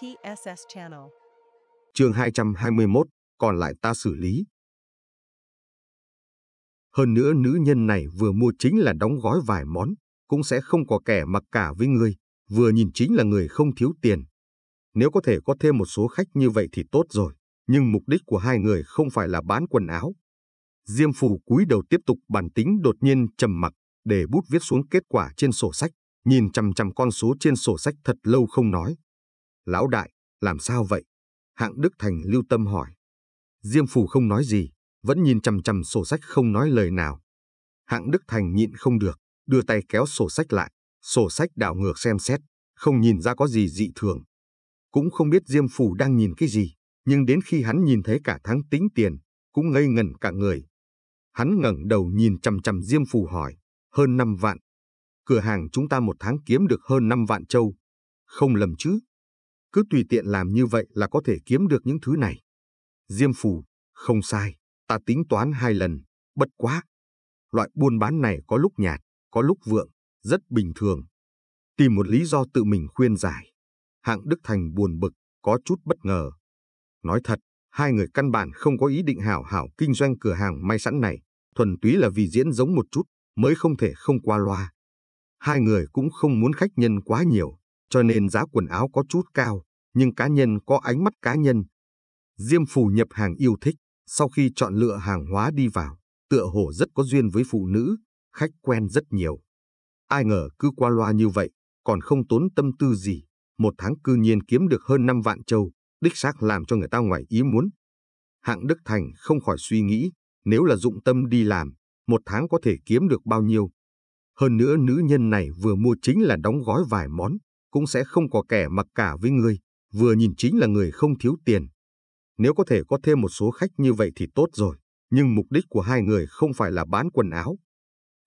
TSS Channel. Chương 221, còn lại ta xử lý. Hơn nữa nữ nhân này vừa mua chính là đóng gói vài món, cũng sẽ không có kẻ mặc cả với ngươi vừa nhìn chính là người không thiếu tiền. Nếu có thể có thêm một số khách như vậy thì tốt rồi, nhưng mục đích của hai người không phải là bán quần áo. Diêm phù cúi đầu tiếp tục bản tính đột nhiên trầm mặc, để bút viết xuống kết quả trên sổ sách, nhìn chằm chằm con số trên sổ sách thật lâu không nói. Lão đại, làm sao vậy? Hạng Đức Thành lưu tâm hỏi. Diêm Phù không nói gì, vẫn nhìn chằm chằm sổ sách không nói lời nào. Hạng Đức Thành nhịn không được, đưa tay kéo sổ sách lại, sổ sách đảo ngược xem xét, không nhìn ra có gì dị thường. Cũng không biết Diêm Phù đang nhìn cái gì, nhưng đến khi hắn nhìn thấy cả tháng tính tiền, cũng ngây ngẩn cả người. Hắn ngẩng đầu nhìn chằm chằm Diêm Phù hỏi, hơn 5 vạn. Cửa hàng chúng ta một tháng kiếm được hơn 5 vạn châu. Không lầm chứ? Cứ tùy tiện làm như vậy là có thể kiếm được những thứ này. Diêm phù, không sai, ta tính toán hai lần, bất quá. Loại buôn bán này có lúc nhạt, có lúc vượng, rất bình thường. Tìm một lý do tự mình khuyên giải. Hạng Đức Thành buồn bực, có chút bất ngờ. Nói thật, hai người căn bản không có ý định hảo hảo kinh doanh cửa hàng may sẵn này, thuần túy là vì diễn giống một chút, mới không thể không qua loa. Hai người cũng không muốn khách nhân quá nhiều, cho nên giá quần áo có chút cao, nhưng cá nhân có ánh mắt cá nhân. Diêm Phù nhập hàng yêu thích, sau khi chọn lựa hàng hóa đi vào, tựa hồ rất có duyên với phụ nữ, khách quen rất nhiều. Ai ngờ cứ qua loa như vậy, còn không tốn tâm tư gì, một tháng cư nhiên kiếm được hơn 5 vạn châu, đích xác làm cho người ta ngoài ý muốn. Hạng Đức Thành không khỏi suy nghĩ, nếu là dụng tâm đi làm, một tháng có thể kiếm được bao nhiêu. Hơn nữa nữ nhân này vừa mua chính là đóng gói vài món, cũng sẽ không có kẻ mặc cả với ngươi. vừa nhìn chính là người không thiếu tiền. Nếu có thể có thêm một số khách như vậy thì tốt rồi, nhưng mục đích của hai người không phải là bán quần áo.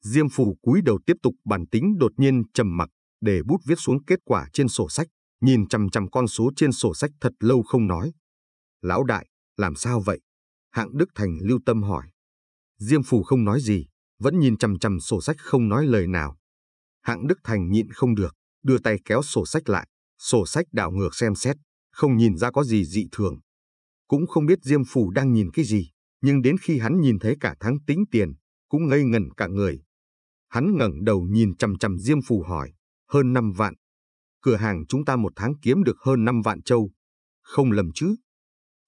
Diêm Phù cúi đầu tiếp tục bản tính đột nhiên trầm mặc, để bút viết xuống kết quả trên sổ sách, nhìn chằm chằm con số trên sổ sách thật lâu không nói. Lão đại, làm sao vậy? Hạng Đức Thành lưu tâm hỏi. Diêm Phù không nói gì, vẫn nhìn chằm chằm sổ sách không nói lời nào. Hạng Đức Thành nhịn không được, đưa tay kéo sổ sách lại, sổ sách đảo ngược xem xét, không nhìn ra có gì dị thường. Cũng không biết Diêm Phù đang nhìn cái gì, nhưng đến khi hắn nhìn thấy cả tháng tính tiền, cũng ngây ngẩn cả người. Hắn ngẩng đầu nhìn chằm chằm Diêm Phù hỏi, hơn 5 vạn. Cửa hàng chúng ta một tháng kiếm được hơn 5 vạn châu. Không lầm chứ.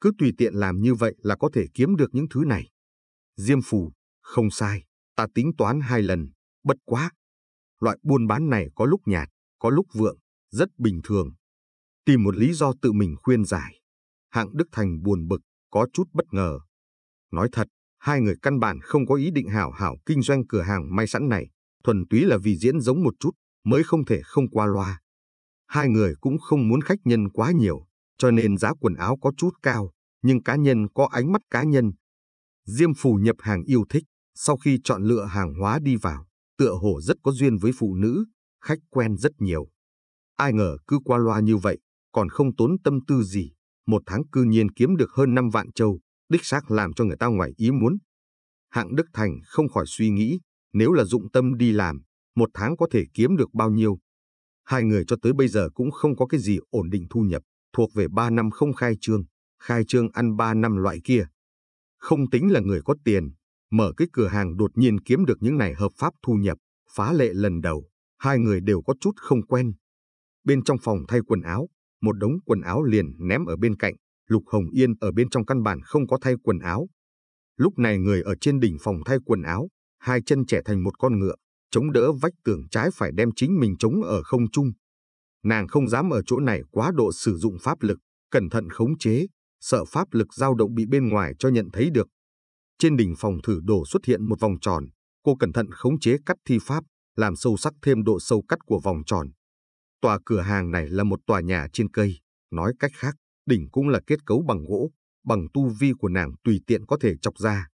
Cứ tùy tiện làm như vậy là có thể kiếm được những thứ này. Diêm Phù, không sai, ta tính toán hai lần, bất quá. Loại buôn bán này có lúc nhạt, có lúc vượng, rất bình thường. Tìm một lý do tự mình khuyên giải. Hạng Đức Thành buồn bực, có chút bất ngờ. Nói thật, hai người căn bản không có ý định hảo hảo kinh doanh cửa hàng may sẵn này, thuần túy là vì diễn giống một chút, mới không thể không qua loa. Hai người cũng không muốn khách nhân quá nhiều, cho nên giá quần áo có chút cao, nhưng cá nhân có ánh mắt cá nhân. Diêm Phù nhập hàng yêu thích, sau khi chọn lựa hàng hóa đi vào, tựa hồ rất có duyên với phụ nữ, khách quen rất nhiều. Ai ngờ cứ qua loa như vậy, còn không tốn tâm tư gì, một tháng cư nhiên kiếm được hơn 5 vạn châu, đích xác làm cho người ta ngoài ý muốn. Hạng Đức Thành không khỏi suy nghĩ, nếu là dụng tâm đi làm, một tháng có thể kiếm được bao nhiêu. Hai người cho tới bây giờ cũng không có cái gì ổn định thu nhập, thuộc về 3 năm không khai trương, khai trương ăn 3 năm loại kia. Không tính là người có tiền, mở cái cửa hàng đột nhiên kiếm được những này hợp pháp thu nhập, phá lệ lần đầu hai người đều có chút không quen. Bên trong phòng thay quần áo, một đống quần áo liền ném ở bên cạnh, Lục Hồng Yên ở bên trong căn bản không có thay quần áo. Lúc này người ở trên đỉnh phòng thay quần áo, hai chân trẻ thành một con ngựa, chống đỡ vách tường trái phải đem chính mình chống ở không trung. Nàng không dám ở chỗ này quá độ sử dụng pháp lực, cẩn thận khống chế, sợ pháp lực dao động bị bên ngoài cho nhận thấy được. Trên đỉnh phòng thử đồ xuất hiện một vòng tròn, cô cẩn thận khống chế cắt thi pháp, làm sâu sắc thêm độ sâu cắt của vòng tròn. Tòa cửa hàng này là một tòa nhà trên cây, nói cách khác, đỉnh cũng là kết cấu bằng gỗ, bằng tu vi của nàng tùy tiện có thể chọc ra.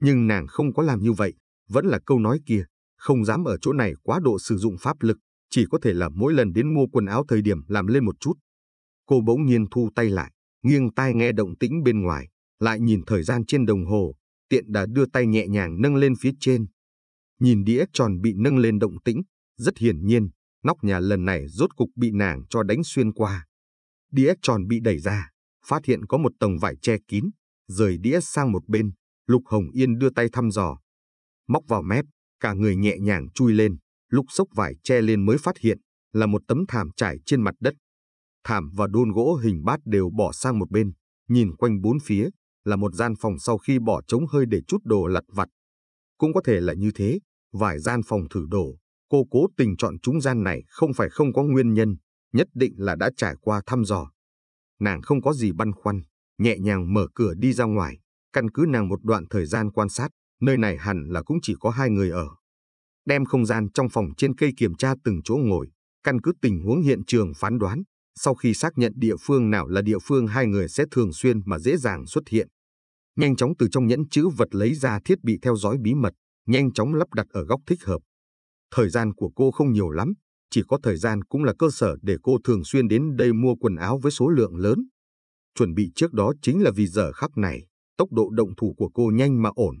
Nhưng nàng không có làm như vậy, vẫn là câu nói kia, không dám ở chỗ này quá độ sử dụng pháp lực, chỉ có thể là mỗi lần đến mua quần áo thời điểm làm lên một chút. Cô bỗng nhiên thu tay lại, nghiêng tai nghe động tĩnh bên ngoài, lại nhìn thời gian trên đồng hồ, tiện đã đưa tay nhẹ nhàng nâng lên phía trên, Nhìn đĩa tròn bị nâng lên động tĩnh, rất hiển nhiên, nóc nhà lần này rốt cục bị nàng cho đánh xuyên qua. Đĩa tròn bị đẩy ra, phát hiện có một tầng vải che kín, rời đĩa sang một bên, Lục Hồng Yên đưa tay thăm dò. Móc vào mép, cả người nhẹ nhàng chui lên, lúc xốc vải che lên mới phát hiện là một tấm thảm trải trên mặt đất. Thảm và đôn gỗ hình bát đều bỏ sang một bên, nhìn quanh bốn phía là một gian phòng sau khi bỏ trống hơi để chút đồ lặt vặt. Cũng có thể là như thế, vài gian phòng thử đồ, cô cố tình chọn chúng gian này không phải không có nguyên nhân, nhất định là đã trải qua thăm dò. Nàng không có gì băn khoăn, nhẹ nhàng mở cửa đi ra ngoài, căn cứ nàng một đoạn thời gian quan sát, nơi này hẳn là cũng chỉ có hai người ở. Đem không gian trong phòng trên cây kiểm tra từng chỗ ngồi, căn cứ tình huống hiện trường phán đoán, sau khi xác nhận địa phương nào là địa phương hai người sẽ thường xuyên mà dễ dàng xuất hiện. Nhanh chóng từ trong nhẫn chữ vật lấy ra thiết bị theo dõi bí mật, nhanh chóng lắp đặt ở góc thích hợp. Thời gian của cô không nhiều lắm, chỉ có thời gian cũng là cơ sở để cô thường xuyên đến đây mua quần áo với số lượng lớn. Chuẩn bị trước đó chính là vì giờ khắc này, tốc độ động thủ của cô nhanh mà ổn.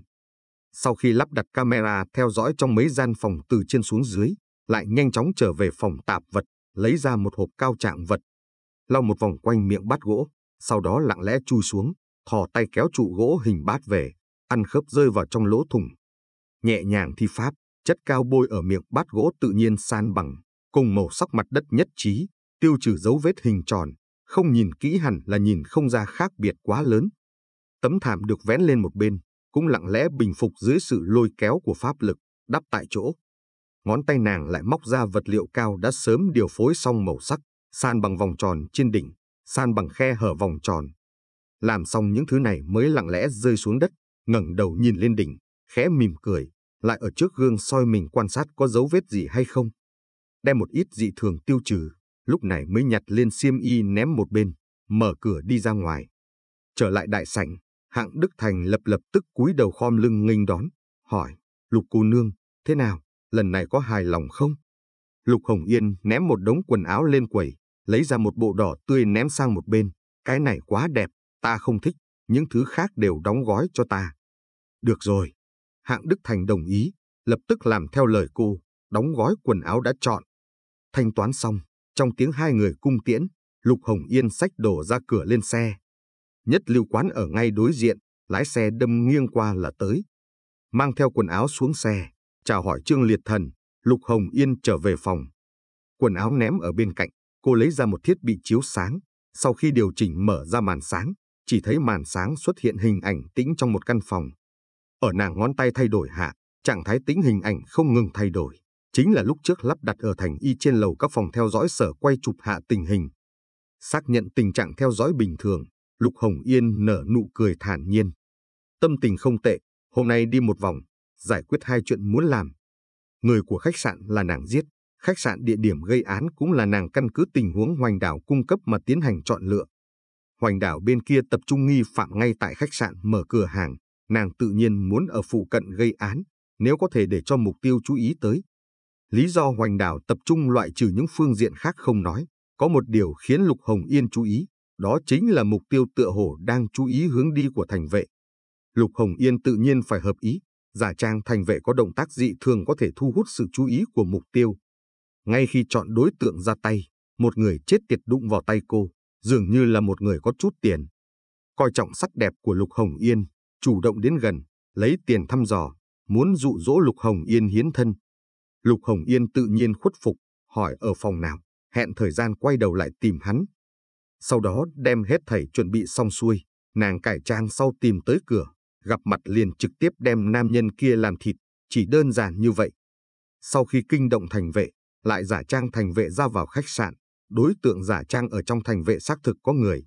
Sau khi lắp đặt camera theo dõi trong mấy gian phòng từ trên xuống dưới, lại nhanh chóng trở về phòng tạp vật, lấy ra một hộp cao trạng vật. Lau một vòng quanh miệng bát gỗ, sau đó lặng lẽ chui xuống, thò tay kéo trụ gỗ hình bát về, ăn khớp rơi vào trong lỗ thùng nhẹ nhàng thi pháp, chất cao bôi ở miệng bát gỗ tự nhiên san bằng, cùng màu sắc mặt đất nhất trí, tiêu trừ dấu vết hình tròn, không nhìn kỹ hẳn là nhìn không ra khác biệt quá lớn. Tấm thảm được vén lên một bên, cũng lặng lẽ bình phục dưới sự lôi kéo của pháp lực, đắp tại chỗ. Ngón tay nàng lại móc ra vật liệu cao đã sớm điều phối xong màu sắc, san bằng vòng tròn trên đỉnh, san bằng khe hở vòng tròn. Làm xong những thứ này mới lặng lẽ rơi xuống đất, ngẩng đầu nhìn lên đỉnh, khẽ mỉm cười, lại ở trước gương soi mình quan sát có dấu vết gì hay không. Đem một ít dị thường tiêu trừ, lúc này mới nhặt lên xiêm y ném một bên, mở cửa đi ra ngoài. Trở lại đại sảnh, hạng Đức Thành lập lập tức cúi đầu khom lưng nghênh đón, hỏi, lục cô nương, thế nào, lần này có hài lòng không? Lục Hồng Yên ném một đống quần áo lên quầy, lấy ra một bộ đỏ tươi ném sang một bên, cái này quá đẹp, ta không thích, những thứ khác đều đóng gói cho ta. Được rồi, Hạng Đức Thành đồng ý, lập tức làm theo lời cô, đóng gói quần áo đã chọn. Thanh toán xong, trong tiếng hai người cung tiễn, Lục Hồng Yên xách đồ ra cửa lên xe. Nhất lưu quán ở ngay đối diện, lái xe đâm nghiêng qua là tới. Mang theo quần áo xuống xe, chào hỏi Trương Liệt Thần, Lục Hồng Yên trở về phòng. Quần áo ném ở bên cạnh, cô lấy ra một thiết bị chiếu sáng. Sau khi điều chỉnh mở ra màn sáng, chỉ thấy màn sáng xuất hiện hình ảnh tĩnh trong một căn phòng, ở nàng ngón tay thay đổi hạ, trạng thái tính hình ảnh không ngừng thay đổi. Chính là lúc trước lắp đặt ở thành y trên lầu các phòng theo dõi sở quay chụp hạ tình hình. Xác nhận tình trạng theo dõi bình thường, Lục Hồng Yên nở nụ cười thản nhiên. Tâm tình không tệ, hôm nay đi một vòng, giải quyết hai chuyện muốn làm. Người của khách sạn là nàng giết, khách sạn địa điểm gây án cũng là nàng căn cứ tình huống Hoành Đảo cung cấp mà tiến hành chọn lựa. Hoành Đảo bên kia tập trung nghi phạm ngay tại khách sạn mở cửa hàng, nàng tự nhiên muốn ở phụ cận gây án, nếu có thể để cho mục tiêu chú ý tới. Lý do Hoành Đảo tập trung loại trừ những phương diện khác không nói, có một điều khiến Lục Hồng Yên chú ý, đó chính là mục tiêu tựa hồ đang chú ý hướng đi của thành vệ. Lục Hồng Yên tự nhiên phải hợp ý, giả trang thành vệ có động tác dị thường có thể thu hút sự chú ý của mục tiêu. Ngay khi chọn đối tượng ra tay, một người chết tiệt đụng vào tay cô, dường như là một người có chút tiền. Coi trọng sắc đẹp của Lục Hồng Yên, chủ động đến gần, lấy tiền thăm dò, muốn dụ dỗ Lục Hồng Yên hiến thân. Lục Hồng Yên tự nhiên khuất phục, hỏi ở phòng nào, hẹn thời gian quay đầu lại tìm hắn. Sau đó đem hết thầy chuẩn bị xong xuôi, nàng cải trang sau tìm tới cửa, gặp mặt liền trực tiếp đem nam nhân kia làm thịt, chỉ đơn giản như vậy. Sau khi kinh động thành vệ, lại giả trang thành vệ ra vào khách sạn, đối tượng giả trang ở trong thành vệ xác thực có người,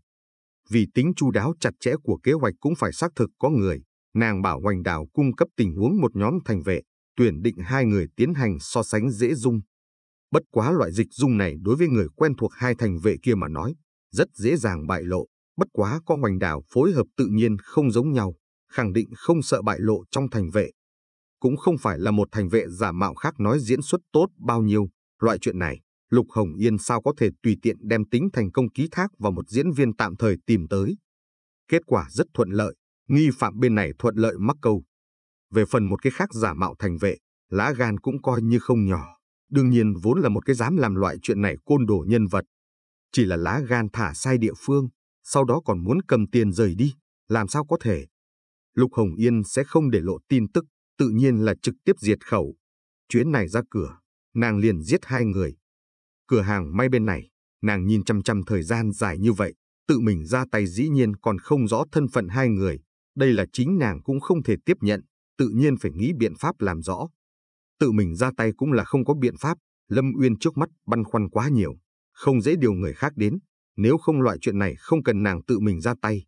vì tính chu đáo chặt chẽ của kế hoạch cũng phải xác thực có người, nàng bảo Hoành Đào cung cấp tình huống một nhóm thành vệ, tuyển định hai người tiến hành so sánh dễ dung. Bất quá loại dịch dung này đối với người quen thuộc hai thành vệ kia mà nói, rất dễ dàng bại lộ, bất quá có Hoành Đào phối hợp tự nhiên không giống nhau, khẳng định không sợ bại lộ trong thành vệ. Cũng không phải là một thành vệ giả mạo khác nói diễn xuất tốt bao nhiêu, loại chuyện này Lục Hồng Yên sao có thể tùy tiện đem tính thành công ký thác vào một diễn viên tạm thời tìm tới. Kết quả rất thuận lợi, nghi phạm bên này thuận lợi mắc câu. Về phần một cái khác giả mạo thành vệ, lá gan cũng coi như không nhỏ. Đương nhiên vốn là một cái dám làm loại chuyện này côn đồ nhân vật. Chỉ là lá gan thả sai địa phương, sau đó còn muốn cầm tiền rời đi, làm sao có thể. Lục Hồng Yên sẽ không để lộ tin tức, tự nhiên là trực tiếp diệt khẩu. Chuyến này ra cửa, nàng liền giết hai người, cửa hàng may bên này, nàng nhìn chăm chăm thời gian dài như vậy, tự mình ra tay dĩ nhiên còn không rõ thân phận hai người, đây là chính nàng cũng không thể tiếp nhận, tự nhiên phải nghĩ biện pháp làm rõ. Tự mình ra tay cũng là không có biện pháp, Lâm Uyên trước mắt băn khoăn quá nhiều, không dễ điều người khác đến, nếu không loại chuyện này không cần nàng tự mình ra tay.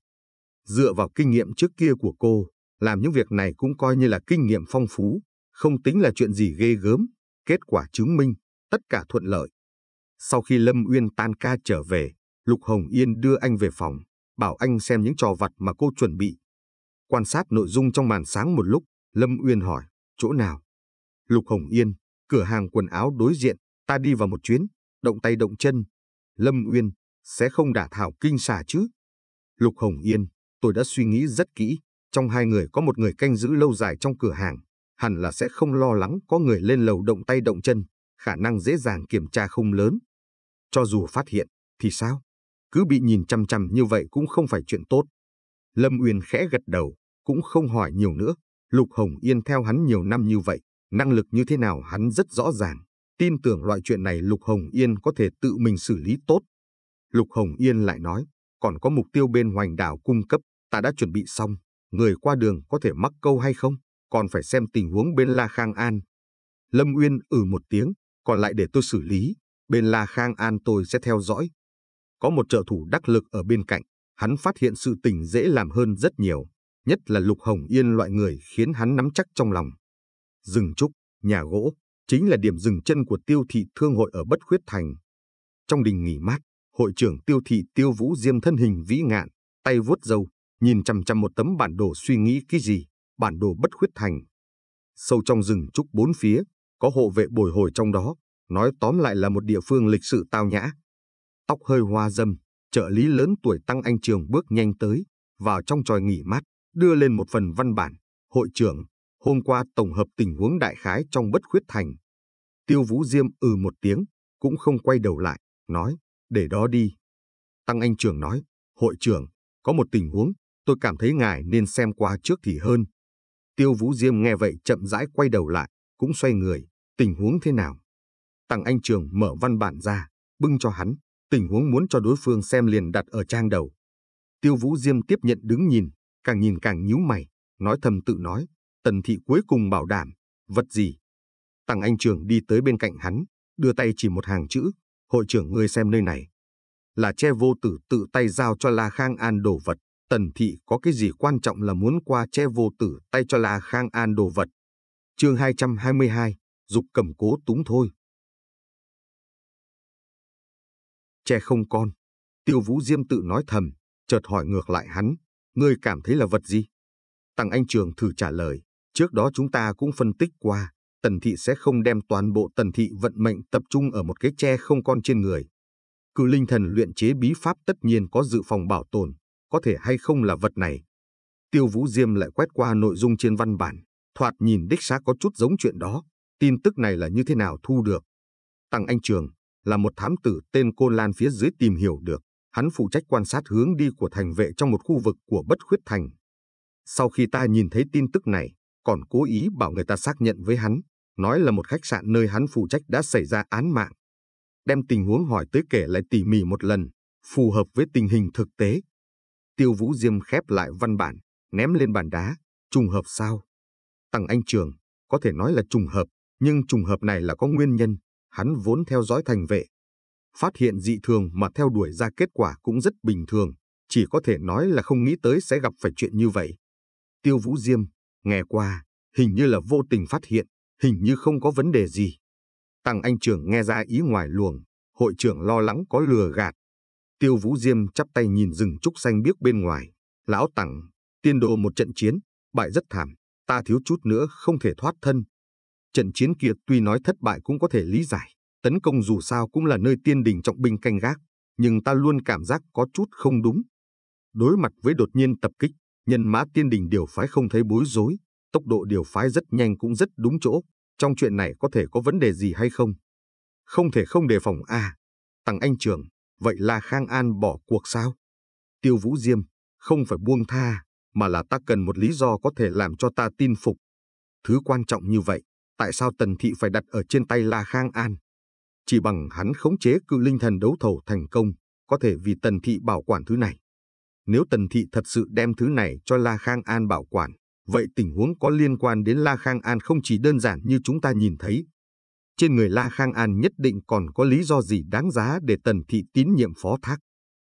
Dựa vào kinh nghiệm trước kia của cô, làm những việc này cũng coi như là kinh nghiệm phong phú, không tính là chuyện gì ghê gớm, kết quả chứng minh, tất cả thuận lợi. Sau khi Lâm Uyên tan ca trở về, Lục Hồng Yên đưa anh về phòng, bảo anh xem những trò vặt mà cô chuẩn bị. Quan sát nội dung trong màn sáng một lúc, Lâm Uyên hỏi, chỗ nào? Lục Hồng Yên, cửa hàng quần áo đối diện, ta đi vào một chuyến, động tay động chân. Lâm Uyên, sẽ không đả thảo kinh xà chứ? Lục Hồng Yên, tôi đã suy nghĩ rất kỹ, trong hai người có một người canh giữ lâu dài trong cửa hàng, hẳn là sẽ không lo lắng có người lên lầu động tay động chân, khả năng dễ dàng kiểm tra không lớn. Cho dù phát hiện, thì sao? Cứ bị nhìn chăm chăm như vậy cũng không phải chuyện tốt. Lâm Uyên khẽ gật đầu, cũng không hỏi nhiều nữa. Lục Hồng Yên theo hắn nhiều năm như vậy, năng lực như thế nào hắn rất rõ ràng. Tin tưởng loại chuyện này Lục Hồng Yên có thể tự mình xử lý tốt. Lục Hồng Yên lại nói, còn có mục tiêu bên hoành đảo cung cấp, ta đã chuẩn bị xong, người qua đường có thể mắc câu hay không, còn phải xem tình huống bên La Khang An. Lâm Uyên ừ một tiếng, còn lại để tôi xử lý bên La Khang An tôi sẽ theo dõi. Có một trợ thủ đắc lực ở bên cạnh, hắn phát hiện sự tình dễ làm hơn rất nhiều, nhất là Lục Hồng Yên loại người khiến hắn nắm chắc trong lòng. Rừng trúc, nhà gỗ, chính là điểm dừng chân của tiêu thị thương hội ở Bất Khuyết Thành. Trong đình nghỉ mát, hội trưởng tiêu thị tiêu vũ diêm thân hình vĩ ngạn, tay vuốt râu, nhìn chằm chằm một tấm bản đồ suy nghĩ cái gì, bản đồ Bất Khuyết Thành. Sâu trong rừng trúc bốn phía, có hộ vệ bồi hồi trong đó, nói tóm lại là một địa phương lịch sự tao nhã. Tóc hơi hoa dâm, trợ lý lớn tuổi Tăng Anh Trường bước nhanh tới, vào trong tròi nghỉ mát, đưa lên một phần văn bản, hội trưởng, hôm qua tổng hợp tình huống đại khái trong bất khuyết thành. Tiêu Vũ Diêm ừ một tiếng, cũng không quay đầu lại, nói, để đó đi. Tăng Anh Trường nói, hội trưởng, có một tình huống, tôi cảm thấy ngài nên xem qua trước thì hơn. Tiêu Vũ Diêm nghe vậy chậm rãi quay đầu lại, cũng xoay người, tình huống thế nào? Tặng Anh Trường mở văn bản ra, bưng cho hắn, tình huống muốn cho đối phương xem liền đặt ở trang đầu. Tiêu Vũ Diêm tiếp nhận đứng nhìn, càng nhìn càng nhíu mày, nói thầm tự nói, tần thị cuối cùng bảo đảm, vật gì. Tặng Anh Trường đi tới bên cạnh hắn, đưa tay chỉ một hàng chữ, hội trưởng ngươi xem nơi này. Là che vô tử tự tay giao cho La Khang An đồ vật, tần thị có cái gì quan trọng là muốn qua che vô tử tay cho La Khang An đồ vật. chương 222, dục cầm cố túng thôi. che không con. Tiêu Vũ Diêm tự nói thầm, chợt hỏi ngược lại hắn, ngươi cảm thấy là vật gì? Tăng Anh Trường thử trả lời, trước đó chúng ta cũng phân tích qua, tần thị sẽ không đem toàn bộ tần thị vận mệnh tập trung ở một cái che không con trên người. Cử linh thần luyện chế bí pháp tất nhiên có dự phòng bảo tồn, có thể hay không là vật này. Tiêu Vũ Diêm lại quét qua nội dung trên văn bản, thoạt nhìn đích xác có chút giống chuyện đó, tin tức này là như thế nào thu được. Tăng Anh Trường, là một thám tử tên Cô Lan phía dưới tìm hiểu được. Hắn phụ trách quan sát hướng đi của thành vệ trong một khu vực của bất khuyết thành. Sau khi ta nhìn thấy tin tức này, còn cố ý bảo người ta xác nhận với hắn, nói là một khách sạn nơi hắn phụ trách đã xảy ra án mạng. Đem tình huống hỏi tới kể lại tỉ mỉ một lần, phù hợp với tình hình thực tế. Tiêu Vũ Diêm khép lại văn bản, ném lên bàn đá, trùng hợp sao? Tăng Anh Trường, có thể nói là trùng hợp, nhưng trùng hợp này là có nguyên nhân, hắn vốn theo dõi thành vệ. Phát hiện dị thường mà theo đuổi ra kết quả cũng rất bình thường, chỉ có thể nói là không nghĩ tới sẽ gặp phải chuyện như vậy. Tiêu Vũ Diêm, nghe qua, hình như là vô tình phát hiện, hình như không có vấn đề gì. Tăng Anh trưởng nghe ra ý ngoài luồng, hội trưởng lo lắng có lừa gạt. Tiêu Vũ Diêm chắp tay nhìn rừng trúc xanh biếc bên ngoài. Lão tăng tiên độ một trận chiến, bại rất thảm, ta thiếu chút nữa không thể thoát thân, Trận chiến kia tuy nói thất bại cũng có thể lý giải, tấn công dù sao cũng là nơi tiên đình trọng binh canh gác, nhưng ta luôn cảm giác có chút không đúng. Đối mặt với đột nhiên tập kích, nhân mã tiên đình điều phái không thấy bối rối, tốc độ điều phái rất nhanh cũng rất đúng chỗ, trong chuyện này có thể có vấn đề gì hay không? Không thể không đề phòng a à, Anh Trường, vậy là Khang An bỏ cuộc sao? Tiêu Vũ Diêm, không phải buông tha, mà là ta cần một lý do có thể làm cho ta tin phục. Thứ quan trọng như vậy, tại sao Tần Thị phải đặt ở trên tay La Khang An. Chỉ bằng hắn khống chế cự linh thần đấu thầu thành công, có thể vì Tần Thị bảo quản thứ này. Nếu Tần Thị thật sự đem thứ này cho La Khang An bảo quản, vậy tình huống có liên quan đến La Khang An không chỉ đơn giản như chúng ta nhìn thấy. Trên người La Khang An nhất định còn có lý do gì đáng giá để Tần Thị tín nhiệm phó thác.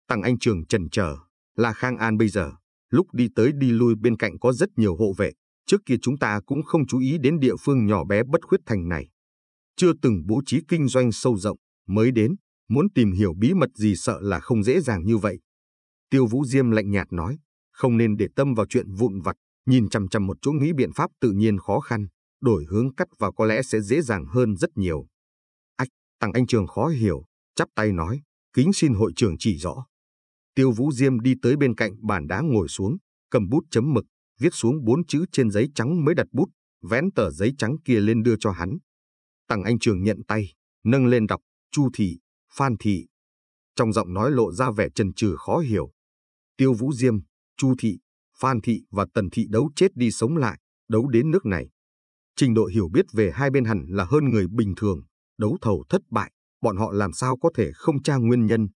Tăng Anh Trường trần trở, La Khang An bây giờ, lúc đi tới đi lui bên cạnh có rất nhiều hộ vệ, Trước kia chúng ta cũng không chú ý đến địa phương nhỏ bé bất khuyết thành này. Chưa từng bố trí kinh doanh sâu rộng, mới đến, muốn tìm hiểu bí mật gì sợ là không dễ dàng như vậy. Tiêu Vũ Diêm lạnh nhạt nói, không nên để tâm vào chuyện vụn vặt, nhìn chằm chằm một chỗ nghĩ biện pháp tự nhiên khó khăn, đổi hướng cắt vào có lẽ sẽ dễ dàng hơn rất nhiều. Ách, tặng anh trường khó hiểu, chắp tay nói, kính xin hội trưởng chỉ rõ. Tiêu Vũ Diêm đi tới bên cạnh bàn đá ngồi xuống, cầm bút chấm mực, viết xuống bốn chữ trên giấy trắng mới đặt bút, vén tờ giấy trắng kia lên đưa cho hắn. Tằng Anh Trường nhận tay, nâng lên đọc, Chu Thị, Phan Thị. Trong giọng nói lộ ra vẻ trần trừ khó hiểu. Tiêu Vũ Diêm, Chu Thị, Phan Thị và Tần Thị đấu chết đi sống lại, đấu đến nước này. Trình độ hiểu biết về hai bên hẳn là hơn người bình thường, đấu thầu thất bại, bọn họ làm sao có thể không tra nguyên nhân.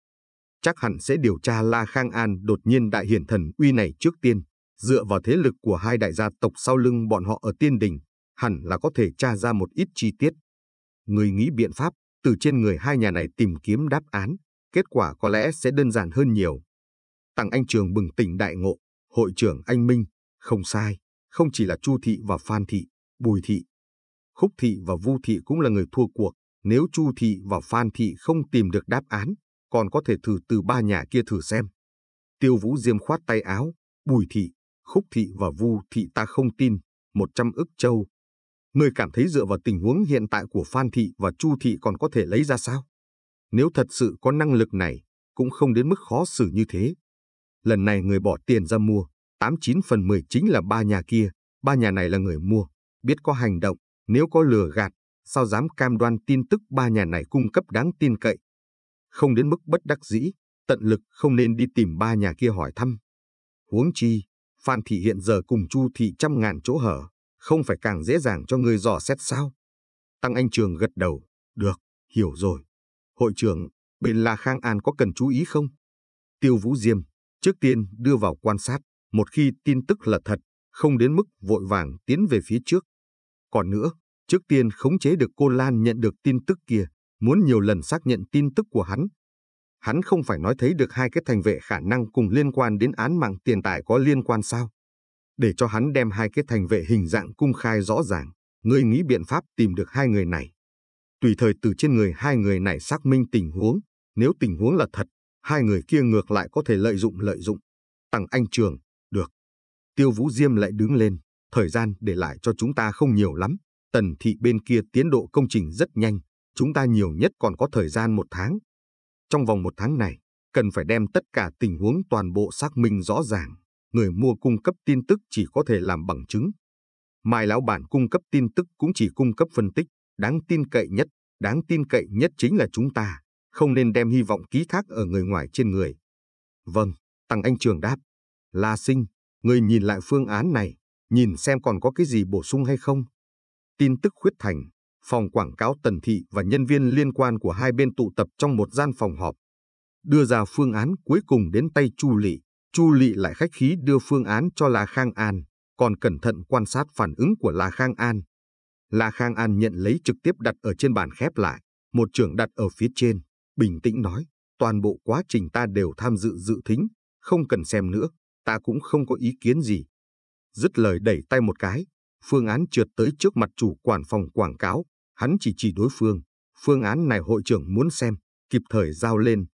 Chắc hẳn sẽ điều tra La Khang An đột nhiên đại hiển thần uy này trước tiên dựa vào thế lực của hai đại gia tộc sau lưng bọn họ ở tiên đình, hẳn là có thể tra ra một ít chi tiết. Người nghĩ biện pháp, từ trên người hai nhà này tìm kiếm đáp án, kết quả có lẽ sẽ đơn giản hơn nhiều. Tặng Anh Trường bừng tỉnh đại ngộ, hội trưởng Anh Minh, không sai, không chỉ là Chu Thị và Phan Thị, Bùi Thị. Khúc Thị và Vu Thị cũng là người thua cuộc, nếu Chu Thị và Phan Thị không tìm được đáp án, còn có thể thử từ ba nhà kia thử xem. Tiêu Vũ Diêm khoát tay áo, Bùi Thị, Khúc Thị và Vu Thị ta không tin, 100 ức châu. Ngươi cảm thấy dựa vào tình huống hiện tại của Phan Thị và Chu Thị còn có thể lấy ra sao? Nếu thật sự có năng lực này, cũng không đến mức khó xử như thế. Lần này người bỏ tiền ra mua, 89 phần 10 chính là ba nhà kia, ba nhà này là người mua, biết có hành động, nếu có lừa gạt, sao dám cam đoan tin tức ba nhà này cung cấp đáng tin cậy. Không đến mức bất đắc dĩ, tận lực không nên đi tìm ba nhà kia hỏi thăm. Huống chi, Phan Thị hiện giờ cùng Chu Thị trăm ngàn chỗ hở, không phải càng dễ dàng cho người dò xét sao? Tăng Anh Trường gật đầu, được, hiểu rồi. Hội trưởng, bên La Khang An có cần chú ý không? Tiêu Vũ Diêm, trước tiên đưa vào quan sát, một khi tin tức là thật, không đến mức vội vàng tiến về phía trước. Còn nữa, trước tiên khống chế được cô Lan nhận được tin tức kia, muốn nhiều lần xác nhận tin tức của hắn, Hắn không phải nói thấy được hai cái thành vệ khả năng cùng liên quan đến án mạng tiền tài có liên quan sao? Để cho hắn đem hai cái thành vệ hình dạng cung khai rõ ràng, ngươi nghĩ biện pháp tìm được hai người này. Tùy thời từ trên người hai người này xác minh tình huống, nếu tình huống là thật, hai người kia ngược lại có thể lợi dụng lợi dụng. Tặng anh trường, được. Tiêu Vũ Diêm lại đứng lên, thời gian để lại cho chúng ta không nhiều lắm. Tần thị bên kia tiến độ công trình rất nhanh, chúng ta nhiều nhất còn có thời gian một tháng. Trong vòng một tháng này, cần phải đem tất cả tình huống toàn bộ xác minh rõ ràng. Người mua cung cấp tin tức chỉ có thể làm bằng chứng. Mai lão bản cung cấp tin tức cũng chỉ cung cấp phân tích, đáng tin cậy nhất, đáng tin cậy nhất chính là chúng ta, không nên đem hy vọng ký thác ở người ngoài trên người. Vâng, Tăng Anh Trường đáp. La sinh, người nhìn lại phương án này, nhìn xem còn có cái gì bổ sung hay không. Tin tức khuyết thành, phòng quảng cáo Tần Thị và nhân viên liên quan của hai bên tụ tập trong một gian phòng họp. Đưa ra phương án cuối cùng đến tay Chu Lị. Chu Lị lại khách khí đưa phương án cho La Khang An, còn cẩn thận quan sát phản ứng của La Khang An. La Khang An nhận lấy trực tiếp đặt ở trên bàn khép lại, một trưởng đặt ở phía trên, bình tĩnh nói, toàn bộ quá trình ta đều tham dự dự thính, không cần xem nữa, ta cũng không có ý kiến gì. Dứt lời đẩy tay một cái, phương án trượt tới trước mặt chủ quản phòng quảng cáo, Hắn chỉ chỉ đối phương, phương án này hội trưởng muốn xem, kịp thời giao lên.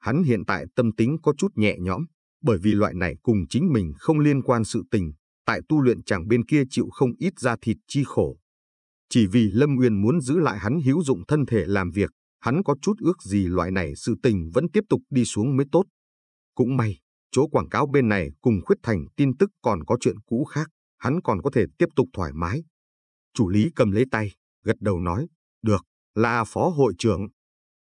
Hắn hiện tại tâm tính có chút nhẹ nhõm, bởi vì loại này cùng chính mình không liên quan sự tình, tại tu luyện chàng bên kia chịu không ít ra thịt chi khổ. Chỉ vì Lâm Nguyên muốn giữ lại hắn hữu dụng thân thể làm việc, hắn có chút ước gì loại này sự tình vẫn tiếp tục đi xuống mới tốt. Cũng may, chỗ quảng cáo bên này cùng khuyết thành tin tức còn có chuyện cũ khác, hắn còn có thể tiếp tục thoải mái. Chủ lý cầm lấy tay, gật đầu nói, được, là phó hội trưởng.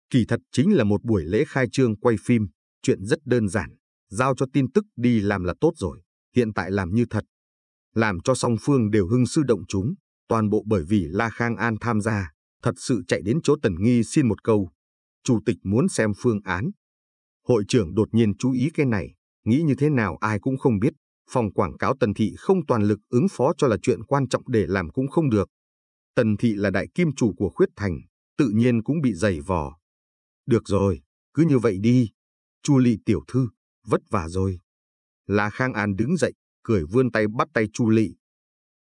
Kỳ thật chính là một buổi lễ khai trương quay phim, chuyện rất đơn giản, giao cho tin tức đi làm là tốt rồi, hiện tại làm như thật. Làm cho song phương đều hưng sư động chúng, toàn bộ bởi vì La Khang An tham gia, thật sự chạy đến chỗ Tần Nghi xin một câu. Chủ tịch muốn xem phương án. Hội trưởng đột nhiên chú ý cái này, nghĩ như thế nào ai cũng không biết. Phòng quảng cáo Tần Thị không toàn lực ứng phó cho là chuyện quan trọng để làm cũng không được, Tần Thị là đại kim chủ của khuyết thành, tự nhiên cũng bị dày vò. Được rồi, cứ như vậy đi. Chu Lị tiểu thư, vất vả rồi. La Khang An đứng dậy, cười vươn tay bắt tay Chu Lị.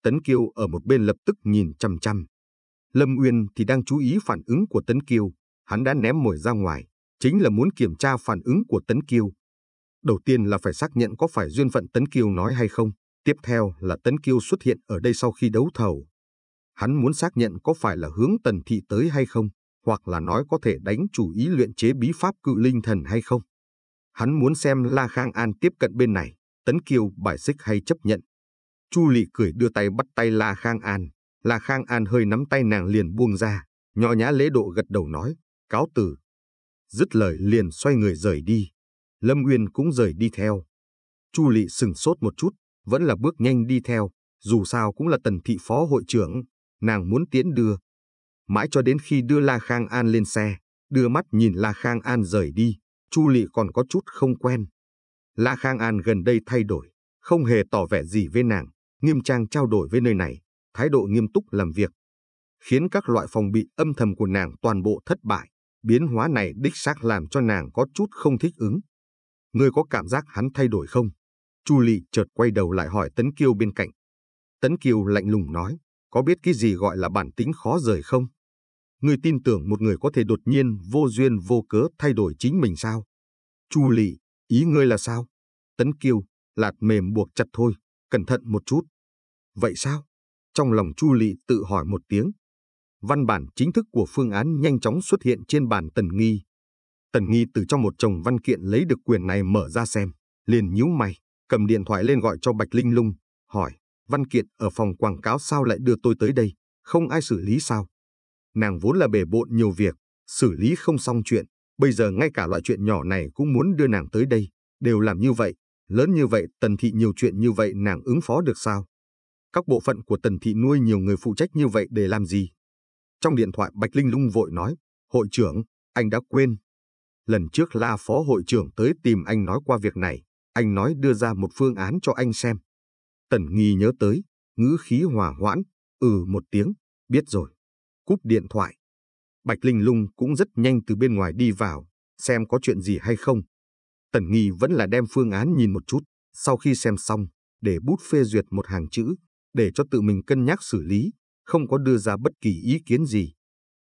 Tấn Kiêu ở một bên lập tức nhìn chăm chăm. Lâm Uyên thì đang chú ý phản ứng của Tấn Kiêu, hắn đã ném mồi ra ngoài, chính là muốn kiểm tra phản ứng của Tấn Kiêu. Đầu tiên là phải xác nhận có phải duyên phận Tấn Kiêu nói hay không, tiếp theo là Tấn Kiêu xuất hiện ở đây sau khi đấu thầu, Hắn muốn xác nhận có phải là hướng tần thị tới hay không, hoặc là nói có thể đánh chủ ý luyện chế bí pháp cự linh thần hay không. Hắn muốn xem La Khang An tiếp cận bên này, Tấn Kiều bài xích hay chấp nhận. Chu Lị cười đưa tay bắt tay La Khang An, La Khang An hơi nắm tay nàng liền buông ra, nhỏ nhã lễ độ gật đầu nói, cáo từ. Dứt lời liền xoay người rời đi, Lâm Uyên cũng rời đi theo. Chu Lị sừng sốt một chút, vẫn là bước nhanh đi theo, dù sao cũng là tần thị phó hội trưởng, nàng muốn tiễn đưa. Mãi cho đến khi đưa La Khang An lên xe, đưa mắt nhìn La Khang An rời đi, Chu Lị còn có chút không quen. La Khang An gần đây thay đổi, không hề tỏ vẻ gì với nàng, nghiêm trang trao đổi với nơi này, thái độ nghiêm túc làm việc, khiến các loại phòng bị âm thầm của nàng toàn bộ thất bại. Biến hóa này đích xác làm cho nàng có chút không thích ứng. Ngươi có cảm giác hắn thay đổi không? Chu Lị chợt quay đầu lại hỏi Tấn Kiêu bên cạnh. Tấn Kiêu lạnh lùng nói, có biết cái gì gọi là bản tính khó rời không? người tin tưởng một người có thể đột nhiên vô duyên vô cớ thay đổi chính mình sao? Chu lị, ý ngươi là sao? Tấn kiêu, lạt mềm buộc chặt thôi, cẩn thận một chút. Vậy sao? Trong lòng Chu lị tự hỏi một tiếng. Văn bản chính thức của phương án nhanh chóng xuất hiện trên bàn Tần Nghi. Tần Nghi từ trong một chồng văn kiện lấy được quyền này mở ra xem, liền nhíu mày, cầm điện thoại lên gọi cho Bạch Linh Lung, hỏi. Văn kiện ở phòng quảng cáo sao lại đưa tôi tới đây, không ai xử lý sao? Nàng vốn là bể bộn nhiều việc, xử lý không xong chuyện, bây giờ ngay cả loại chuyện nhỏ này cũng muốn đưa nàng tới đây, đều làm như vậy, lớn như vậy, tần thị nhiều chuyện như vậy nàng ứng phó được sao? Các bộ phận của tần thị nuôi nhiều người phụ trách như vậy để làm gì? Trong điện thoại Bạch Linh lung vội nói, hội trưởng, anh đã quên. Lần trước la phó hội trưởng tới tìm anh nói qua việc này, anh nói đưa ra một phương án cho anh xem, Tần nghi nhớ tới, ngữ khí hòa hoãn, ừ một tiếng, biết rồi. Cúp điện thoại. Bạch Linh Lung cũng rất nhanh từ bên ngoài đi vào, xem có chuyện gì hay không. Tần nghi vẫn là đem phương án nhìn một chút, sau khi xem xong, để bút phê duyệt một hàng chữ, để cho tự mình cân nhắc xử lý, không có đưa ra bất kỳ ý kiến gì.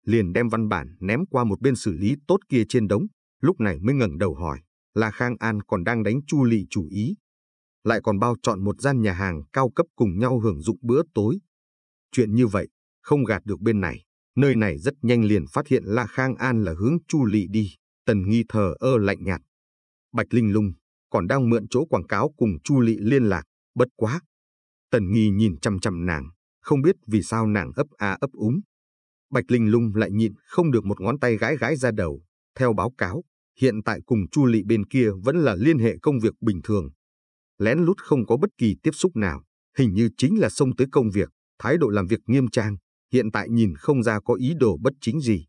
Liền đem văn bản ném qua một bên xử lý tốt kia trên đống, lúc này mới ngẩng đầu hỏi, là Khang An còn đang đánh Chu Lị chủ ý, lại còn bao chọn một gian nhà hàng cao cấp cùng nhau hưởng dụng bữa tối. Chuyện như vậy, không gạt được bên này, nơi này rất nhanh liền phát hiện La Khang An là hướng Chu Lị đi, tần nghi thờ ơ lạnh nhạt. Bạch Linh Lung còn đang mượn chỗ quảng cáo cùng Chu Lị liên lạc, bất quá. Tần nghi nhìn chăm chăm nàng, không biết vì sao nàng ấp a ấp úng. Bạch Linh Lung lại nhịn không được một ngón tay gái gái ra đầu, theo báo cáo, hiện tại cùng Chu Lị bên kia vẫn là liên hệ công việc bình thường, lén lút không có bất kỳ tiếp xúc nào, hình như chính là xông tới công việc, thái độ làm việc nghiêm trang, hiện tại nhìn không ra có ý đồ bất chính gì.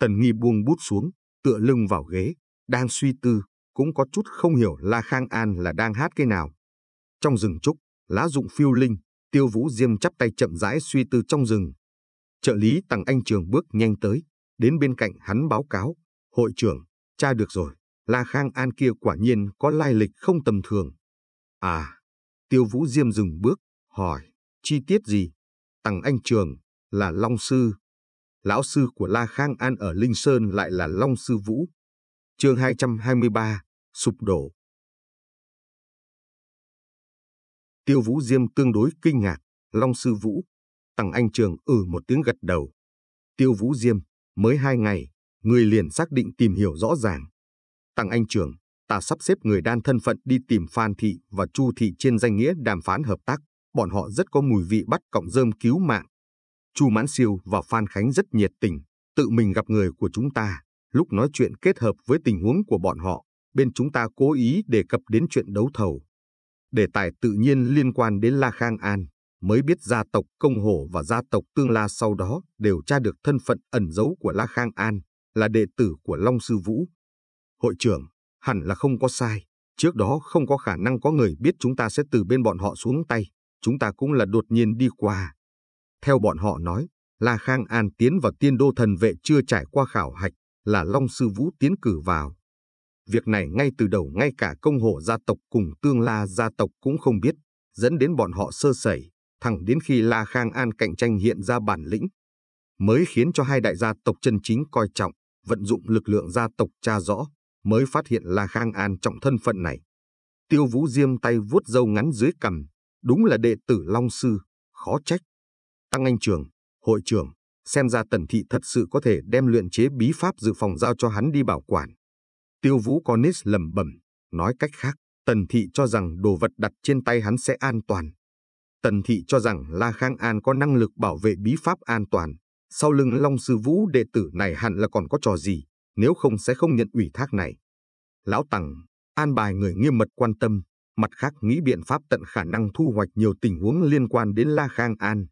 Tần Nghi buông bút xuống, tựa lưng vào ghế, đang suy tư, cũng có chút không hiểu La Khang An là đang hát cái nào. Trong rừng trúc, lá dụng phiêu linh, tiêu vũ diêm chắp tay chậm rãi suy tư trong rừng. Trợ lý Tằng Anh Trường bước nhanh tới, đến bên cạnh hắn báo cáo, hội trưởng, cha được rồi, La Khang An kia quả nhiên có lai lịch không tầm thường, À, tiêu vũ diêm dừng bước, hỏi, chi tiết gì? Tằng Anh Trường, là Long Sư. Lão sư của La Khang An ở Linh Sơn lại là Long Sư Vũ. chương 223, sụp đổ. Tiêu Vũ Diêm tương đối kinh ngạc, Long Sư Vũ. Tằng Anh Trường ừ một tiếng gật đầu. Tiêu Vũ Diêm, mới hai ngày, người liền xác định tìm hiểu rõ ràng. Tằng Anh Trường, ta sắp xếp người đan thân phận đi tìm Phan Thị và Chu Thị trên danh nghĩa đàm phán hợp tác. Bọn họ rất có mùi vị bắt cọng dơm cứu mạng. Chu Mãn Siêu và Phan Khánh rất nhiệt tình, tự mình gặp người của chúng ta. Lúc nói chuyện kết hợp với tình huống của bọn họ, bên chúng ta cố ý đề cập đến chuyện đấu thầu. Đề tài tự nhiên liên quan đến La Khang An, mới biết gia tộc Công Hổ và gia tộc Tương La sau đó đều tra được thân phận ẩn giấu của La Khang An, là đệ tử của Long Sư Vũ. Hội trưởng, Hẳn là không có sai, trước đó không có khả năng có người biết chúng ta sẽ từ bên bọn họ xuống tay, chúng ta cũng là đột nhiên đi qua. Theo bọn họ nói, La Khang An tiến vào tiên đô thần vệ chưa trải qua khảo hạch, là Long Sư Vũ tiến cử vào. Việc này ngay từ đầu ngay cả công hộ gia tộc cùng tương la gia tộc cũng không biết, dẫn đến bọn họ sơ sẩy, thẳng đến khi La Khang An cạnh tranh hiện ra bản lĩnh, mới khiến cho hai đại gia tộc chân chính coi trọng, vận dụng lực lượng gia tộc tra rõ, mới phát hiện La Khang An trọng thân phận này. Tiêu Vũ Diêm tay vuốt râu ngắn dưới cằm, đúng là đệ tử Long Sư, khó trách. Tăng Anh Trường, hội trưởng, xem ra Tần Thị thật sự có thể đem luyện chế bí pháp dự phòng giao cho hắn đi bảo quản. Tiêu Vũ có nít lầm bẩm, nói cách khác, Tần Thị cho rằng đồ vật đặt trên tay hắn sẽ an toàn. Tần Thị cho rằng La Khang An có năng lực bảo vệ bí pháp an toàn, sau lưng Long Sư Vũ đệ tử này hẳn là còn có trò gì nếu không sẽ không nhận ủy thác này. Lão Tằng an bài người nghiêm mật quan tâm, mặt khác nghĩ biện pháp tận khả năng thu hoạch nhiều tình huống liên quan đến La Khang An.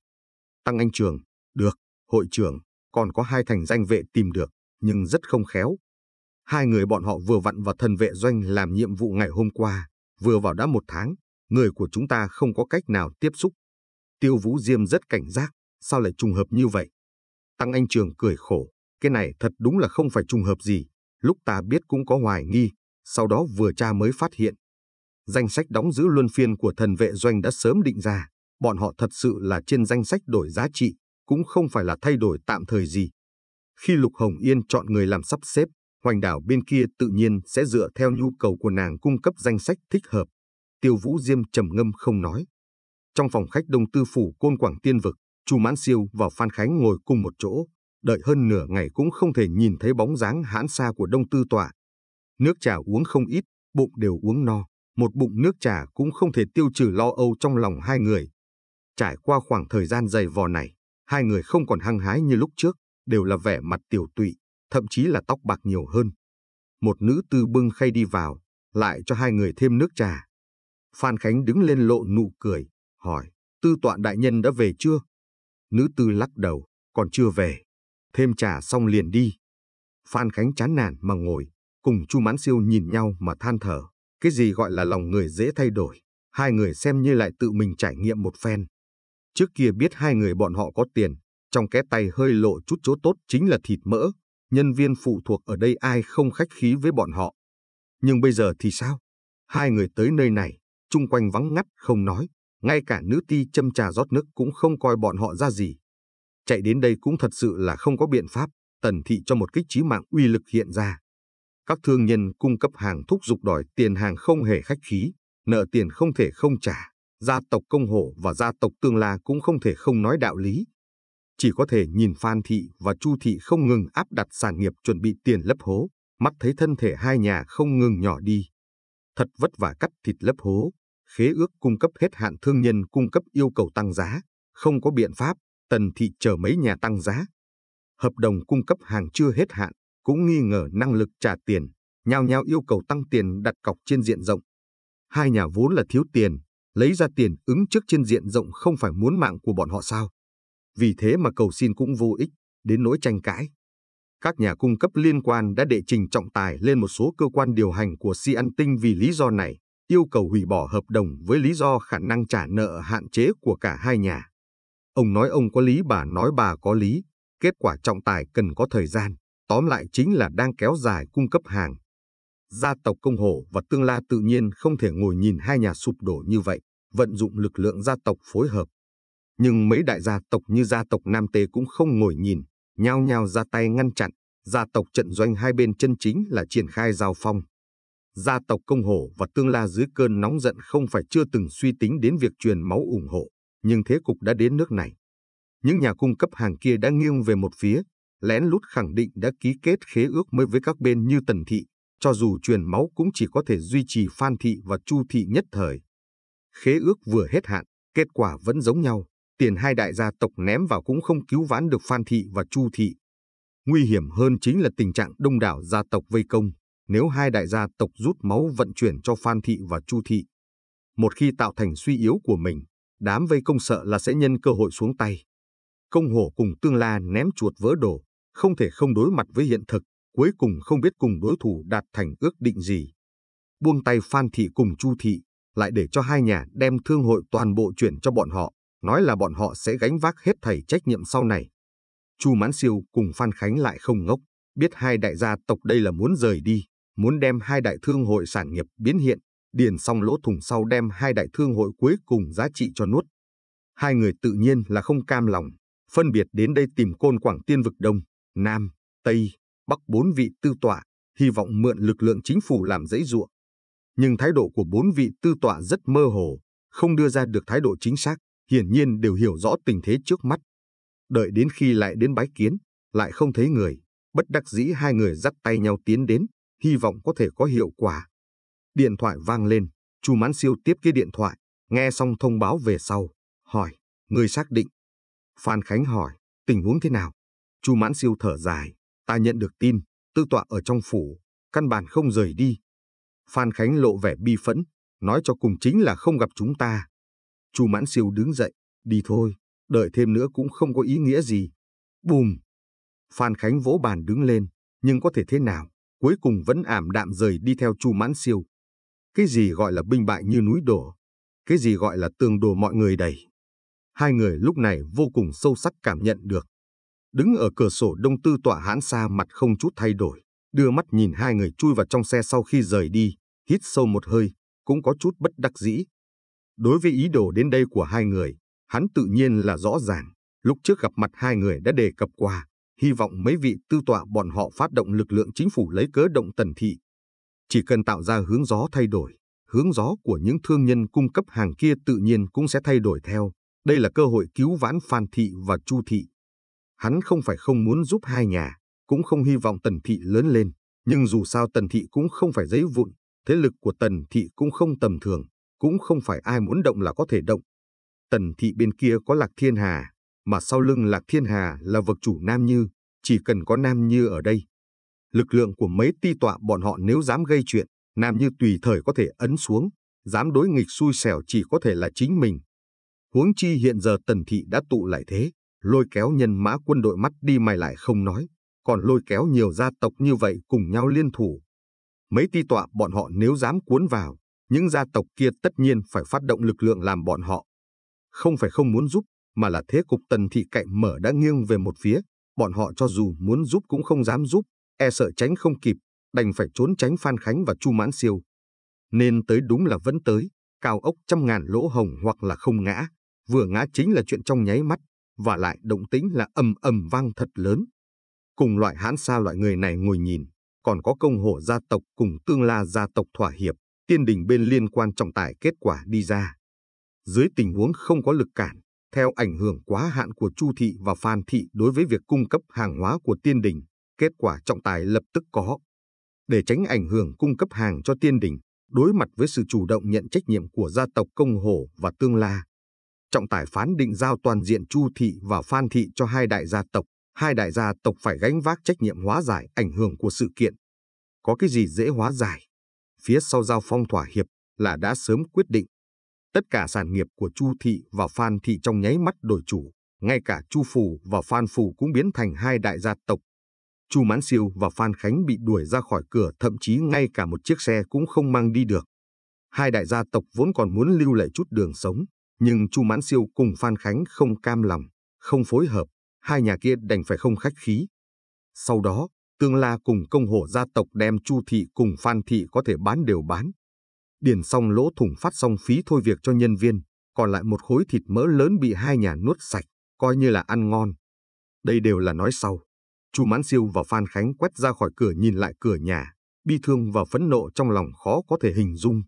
Tăng Anh Trường, được, hội trưởng, còn có hai thành danh vệ tìm được, nhưng rất không khéo. Hai người bọn họ vừa vặn vào thần vệ doanh làm nhiệm vụ ngày hôm qua, vừa vào đã một tháng, người của chúng ta không có cách nào tiếp xúc. Tiêu Vũ Diêm rất cảnh giác, sao lại trùng hợp như vậy? Tăng Anh Trường cười khổ, cái này thật đúng là không phải trùng hợp gì, lúc ta biết cũng có hoài nghi, sau đó vừa tra mới phát hiện. Danh sách đóng giữ luân phiên của thần vệ doanh đã sớm định ra, bọn họ thật sự là trên danh sách đổi giá trị, cũng không phải là thay đổi tạm thời gì. Khi Lục Hồng Yên chọn người làm sắp xếp, hoành đảo bên kia tự nhiên sẽ dựa theo nhu cầu của nàng cung cấp danh sách thích hợp. Tiêu Vũ Diêm trầm ngâm không nói. Trong phòng khách đông tư phủ Côn Quảng Tiên Vực, Chu Mãn Siêu và Phan Khánh ngồi cùng một chỗ, đợi hơn nửa ngày cũng không thể nhìn thấy bóng dáng hãn xa của đông tư Tọa. Nước trà uống không ít, bụng đều uống no, một bụng nước trà cũng không thể tiêu trừ lo âu trong lòng hai người. Trải qua khoảng thời gian dày vò này, hai người không còn hăng hái như lúc trước, đều là vẻ mặt tiểu tụy, thậm chí là tóc bạc nhiều hơn. Một nữ tư bưng khay đi vào, lại cho hai người thêm nước trà. Phan Khánh đứng lên lộ nụ cười, hỏi, tư tọa đại nhân đã về chưa? Nữ tư lắc đầu, còn chưa về thêm trà xong liền đi. Phan Khánh chán nản mà ngồi, cùng Chu Mãn Siêu nhìn nhau mà than thở. Cái gì gọi là lòng người dễ thay đổi, hai người xem như lại tự mình trải nghiệm một phen. Trước kia biết hai người bọn họ có tiền, trong cái tay hơi lộ chút chỗ tốt chính là thịt mỡ, nhân viên phụ thuộc ở đây ai không khách khí với bọn họ. Nhưng bây giờ thì sao? Hai người tới nơi này, chung quanh vắng ngắt không nói, ngay cả nữ ti châm trà rót nước cũng không coi bọn họ ra gì, Chạy đến đây cũng thật sự là không có biện pháp, tần thị cho một kích trí mạng uy lực hiện ra. Các thương nhân cung cấp hàng thúc giục đòi tiền hàng không hề khách khí, nợ tiền không thể không trả, gia tộc công hộ và gia tộc tương la cũng không thể không nói đạo lý. Chỉ có thể nhìn Phan Thị và Chu Thị không ngừng áp đặt sản nghiệp chuẩn bị tiền lấp hố, mắt thấy thân thể hai nhà không ngừng nhỏ đi. Thật vất vả cắt thịt lấp hố, khế ước cung cấp hết hạn thương nhân cung cấp yêu cầu tăng giá, không có biện pháp, Tần Thị chờ mấy nhà tăng giá. Hợp đồng cung cấp hàng chưa hết hạn, cũng nghi ngờ năng lực trả tiền, nhao nhao yêu cầu tăng tiền đặt cọc trên diện rộng. Hai nhà vốn là thiếu tiền, lấy ra tiền ứng trước trên diện rộng không phải muốn mạng của bọn họ sao. Vì thế mà cầu xin cũng vô ích, đến nỗi tranh cãi. Các nhà cung cấp liên quan đã đệ trình trọng tài lên một số cơ quan điều hành của Si An Tinh vì lý do này, yêu cầu hủy bỏ hợp đồng với lý do khả năng trả nợ hạn chế của cả hai nhà. Ông nói ông có lý bà nói bà có lý, kết quả trọng tài cần có thời gian, tóm lại chính là đang kéo dài cung cấp hàng. Gia tộc công hồ và tương la tự nhiên không thể ngồi nhìn hai nhà sụp đổ như vậy, vận dụng lực lượng gia tộc phối hợp. Nhưng mấy đại gia tộc như gia tộc Nam Tê cũng không ngồi nhìn, nhao nhao ra tay ngăn chặn, gia tộc trận doanh hai bên chân chính là triển khai giao phong. Gia tộc công hồ và tương la dưới cơn nóng giận không phải chưa từng suy tính đến việc truyền máu ủng hộ, nhưng thế cục đã đến nước này. Những nhà cung cấp hàng kia đã nghiêng về một phía, lén lút khẳng định đã ký kết khế ước mới với các bên như Tần Thị, cho dù truyền máu cũng chỉ có thể duy trì Phan Thị và Chu Thị nhất thời. Khế ước vừa hết hạn, kết quả vẫn giống nhau, tiền hai đại gia tộc ném vào cũng không cứu vãn được Phan Thị và Chu Thị. Nguy hiểm hơn chính là tình trạng đông đảo gia tộc vây công, nếu hai đại gia tộc rút máu vận chuyển cho Phan Thị và Chu Thị. Một khi tạo thành suy yếu của mình, Đám vây công sợ là sẽ nhân cơ hội xuống tay. Công hổ cùng tương la ném chuột vỡ đồ, không thể không đối mặt với hiện thực, cuối cùng không biết cùng đối thủ đạt thành ước định gì. Buông tay Phan Thị cùng Chu Thị, lại để cho hai nhà đem thương hội toàn bộ chuyển cho bọn họ, nói là bọn họ sẽ gánh vác hết thảy trách nhiệm sau này. Chu Mãn Siêu cùng Phan Khánh lại không ngốc, biết hai đại gia tộc đây là muốn rời đi, muốn đem hai đại thương hội sản nghiệp biến hiện, điền xong lỗ thủng sau đem hai đại thương hội cuối cùng giá trị cho nuốt. Hai người tự nhiên là không cam lòng, phân biệt đến đây tìm côn Quảng Tiên vực Đông, Nam, Tây, Bắc bốn vị tư tọa, hy vọng mượn lực lượng chính phủ làm dãy ruộng. Nhưng thái độ của bốn vị tư tọa rất mơ hồ, không đưa ra được thái độ chính xác, hiển nhiên đều hiểu rõ tình thế trước mắt. Đợi đến khi lại đến bái kiến, lại không thấy người, bất đắc dĩ hai người dắt tay nhau tiến đến, hy vọng có thể có hiệu quả. Điện thoại vang lên, Chu Mãn Siêu tiếp cái điện thoại, nghe xong thông báo về sau, hỏi, người xác định. Phan Khánh hỏi, tình huống thế nào? Chu Mãn Siêu thở dài, ta nhận được tin, tư tọa ở trong phủ, căn bản không rời đi. Phan Khánh lộ vẻ bi phẫn, nói cho cùng chính là không gặp chúng ta. Chu Mãn Siêu đứng dậy, đi thôi, đợi thêm nữa cũng không có ý nghĩa gì. Bùm! Phan Khánh vỗ bàn đứng lên, nhưng có thể thế nào, cuối cùng vẫn ảm đạm rời đi theo Chu Mãn Siêu. Cái gì gọi là binh bại như núi đổ, cái gì gọi là tường đổ mọi người đầy. Hai người lúc này vô cùng sâu sắc cảm nhận được. Đứng ở cửa sổ đông tư tọa hãn xa mặt không chút thay đổi, đưa mắt nhìn hai người chui vào trong xe sau khi rời đi, hít sâu một hơi, cũng có chút bất đắc dĩ. Đối với ý đồ đến đây của hai người, hắn tự nhiên là rõ ràng, lúc trước gặp mặt hai người đã đề cập qua, hy vọng mấy vị tư tọa bọn họ phát động lực lượng chính phủ lấy cớ động tần thị, chỉ cần tạo ra hướng gió thay đổi, hướng gió của những thương nhân cung cấp hàng kia tự nhiên cũng sẽ thay đổi theo. Đây là cơ hội cứu vãn Phan Thị và Chu Thị. Hắn không phải không muốn giúp hai nhà, cũng không hy vọng Tần Thị lớn lên. Nhưng dù sao Tần Thị cũng không phải giấy vụn, thế lực của Tần Thị cũng không tầm thường, cũng không phải ai muốn động là có thể động. Tần Thị bên kia có Lạc Thiên Hà, mà sau lưng Lạc Thiên Hà là vực chủ Nam Như, chỉ cần có Nam Như ở đây, lực lượng của mấy ti tọa bọn họ nếu dám gây chuyện, Nam Như tùy thời có thể ấn xuống, dám đối nghịch xui xẻo chỉ có thể là chính mình. Huống chi hiện giờ tần thị đã tụ lại thế, lôi kéo nhân mã quân đội mắt đi mày lại không nói, còn lôi kéo nhiều gia tộc như vậy cùng nhau liên thủ. Mấy ti tọa bọn họ nếu dám cuốn vào, những gia tộc kia tất nhiên phải phát động lực lượng làm bọn họ. Không phải không muốn giúp, mà là thế cục tần thị cạnh mở đã nghiêng về một phía, bọn họ cho dù muốn giúp cũng không dám giúp, e sợ tránh không kịp, đành phải trốn tránh Phan Khánh và Chu Mãn Siêu. Nên tới đúng là vẫn tới, cao ốc trăm ngàn lỗ hồng hoặc là không ngã, vừa ngã chính là chuyện trong nháy mắt, và lại động tĩnh là ầm ầm vang thật lớn. Cùng loại hãn xa loại người này ngồi nhìn, còn có công hổ gia tộc cùng tương la gia tộc thỏa hiệp, tiên đình bên liên quan trọng tài kết quả đi ra. Dưới tình huống không có lực cản, theo ảnh hưởng quá hạn của Chu Thị và Phan Thị đối với việc cung cấp hàng hóa của tiên đình, Kết quả trọng tài lập tức có. Để tránh ảnh hưởng cung cấp hàng cho tiên đình, đối mặt với sự chủ động nhận trách nhiệm của gia tộc Công hồ và Tương La. Trọng tài phán định giao toàn diện Chu Thị và Phan Thị cho hai đại gia tộc. Hai đại gia tộc phải gánh vác trách nhiệm hóa giải ảnh hưởng của sự kiện. Có cái gì dễ hóa giải? Phía sau giao phong thỏa hiệp là đã sớm quyết định. Tất cả sản nghiệp của Chu Thị và Phan Thị trong nháy mắt đổi chủ. Ngay cả Chu Phù và Phan Phù cũng biến thành hai đại gia tộc Chu Mãn Siêu và Phan Khánh bị đuổi ra khỏi cửa thậm chí ngay cả một chiếc xe cũng không mang đi được. Hai đại gia tộc vốn còn muốn lưu lại chút đường sống, nhưng Chu Mãn Siêu cùng Phan Khánh không cam lòng, không phối hợp, hai nhà kia đành phải không khách khí. Sau đó, Tương La cùng công hổ gia tộc đem Chu Thị cùng Phan Thị có thể bán đều bán. Điền xong lỗ thủng phát xong phí thôi việc cho nhân viên, còn lại một khối thịt mỡ lớn bị hai nhà nuốt sạch, coi như là ăn ngon. Đây đều là nói sau. Chu Mãn Siêu và Phan Khánh quét ra khỏi cửa nhìn lại cửa nhà, bi thương và phẫn nộ trong lòng khó có thể hình dung.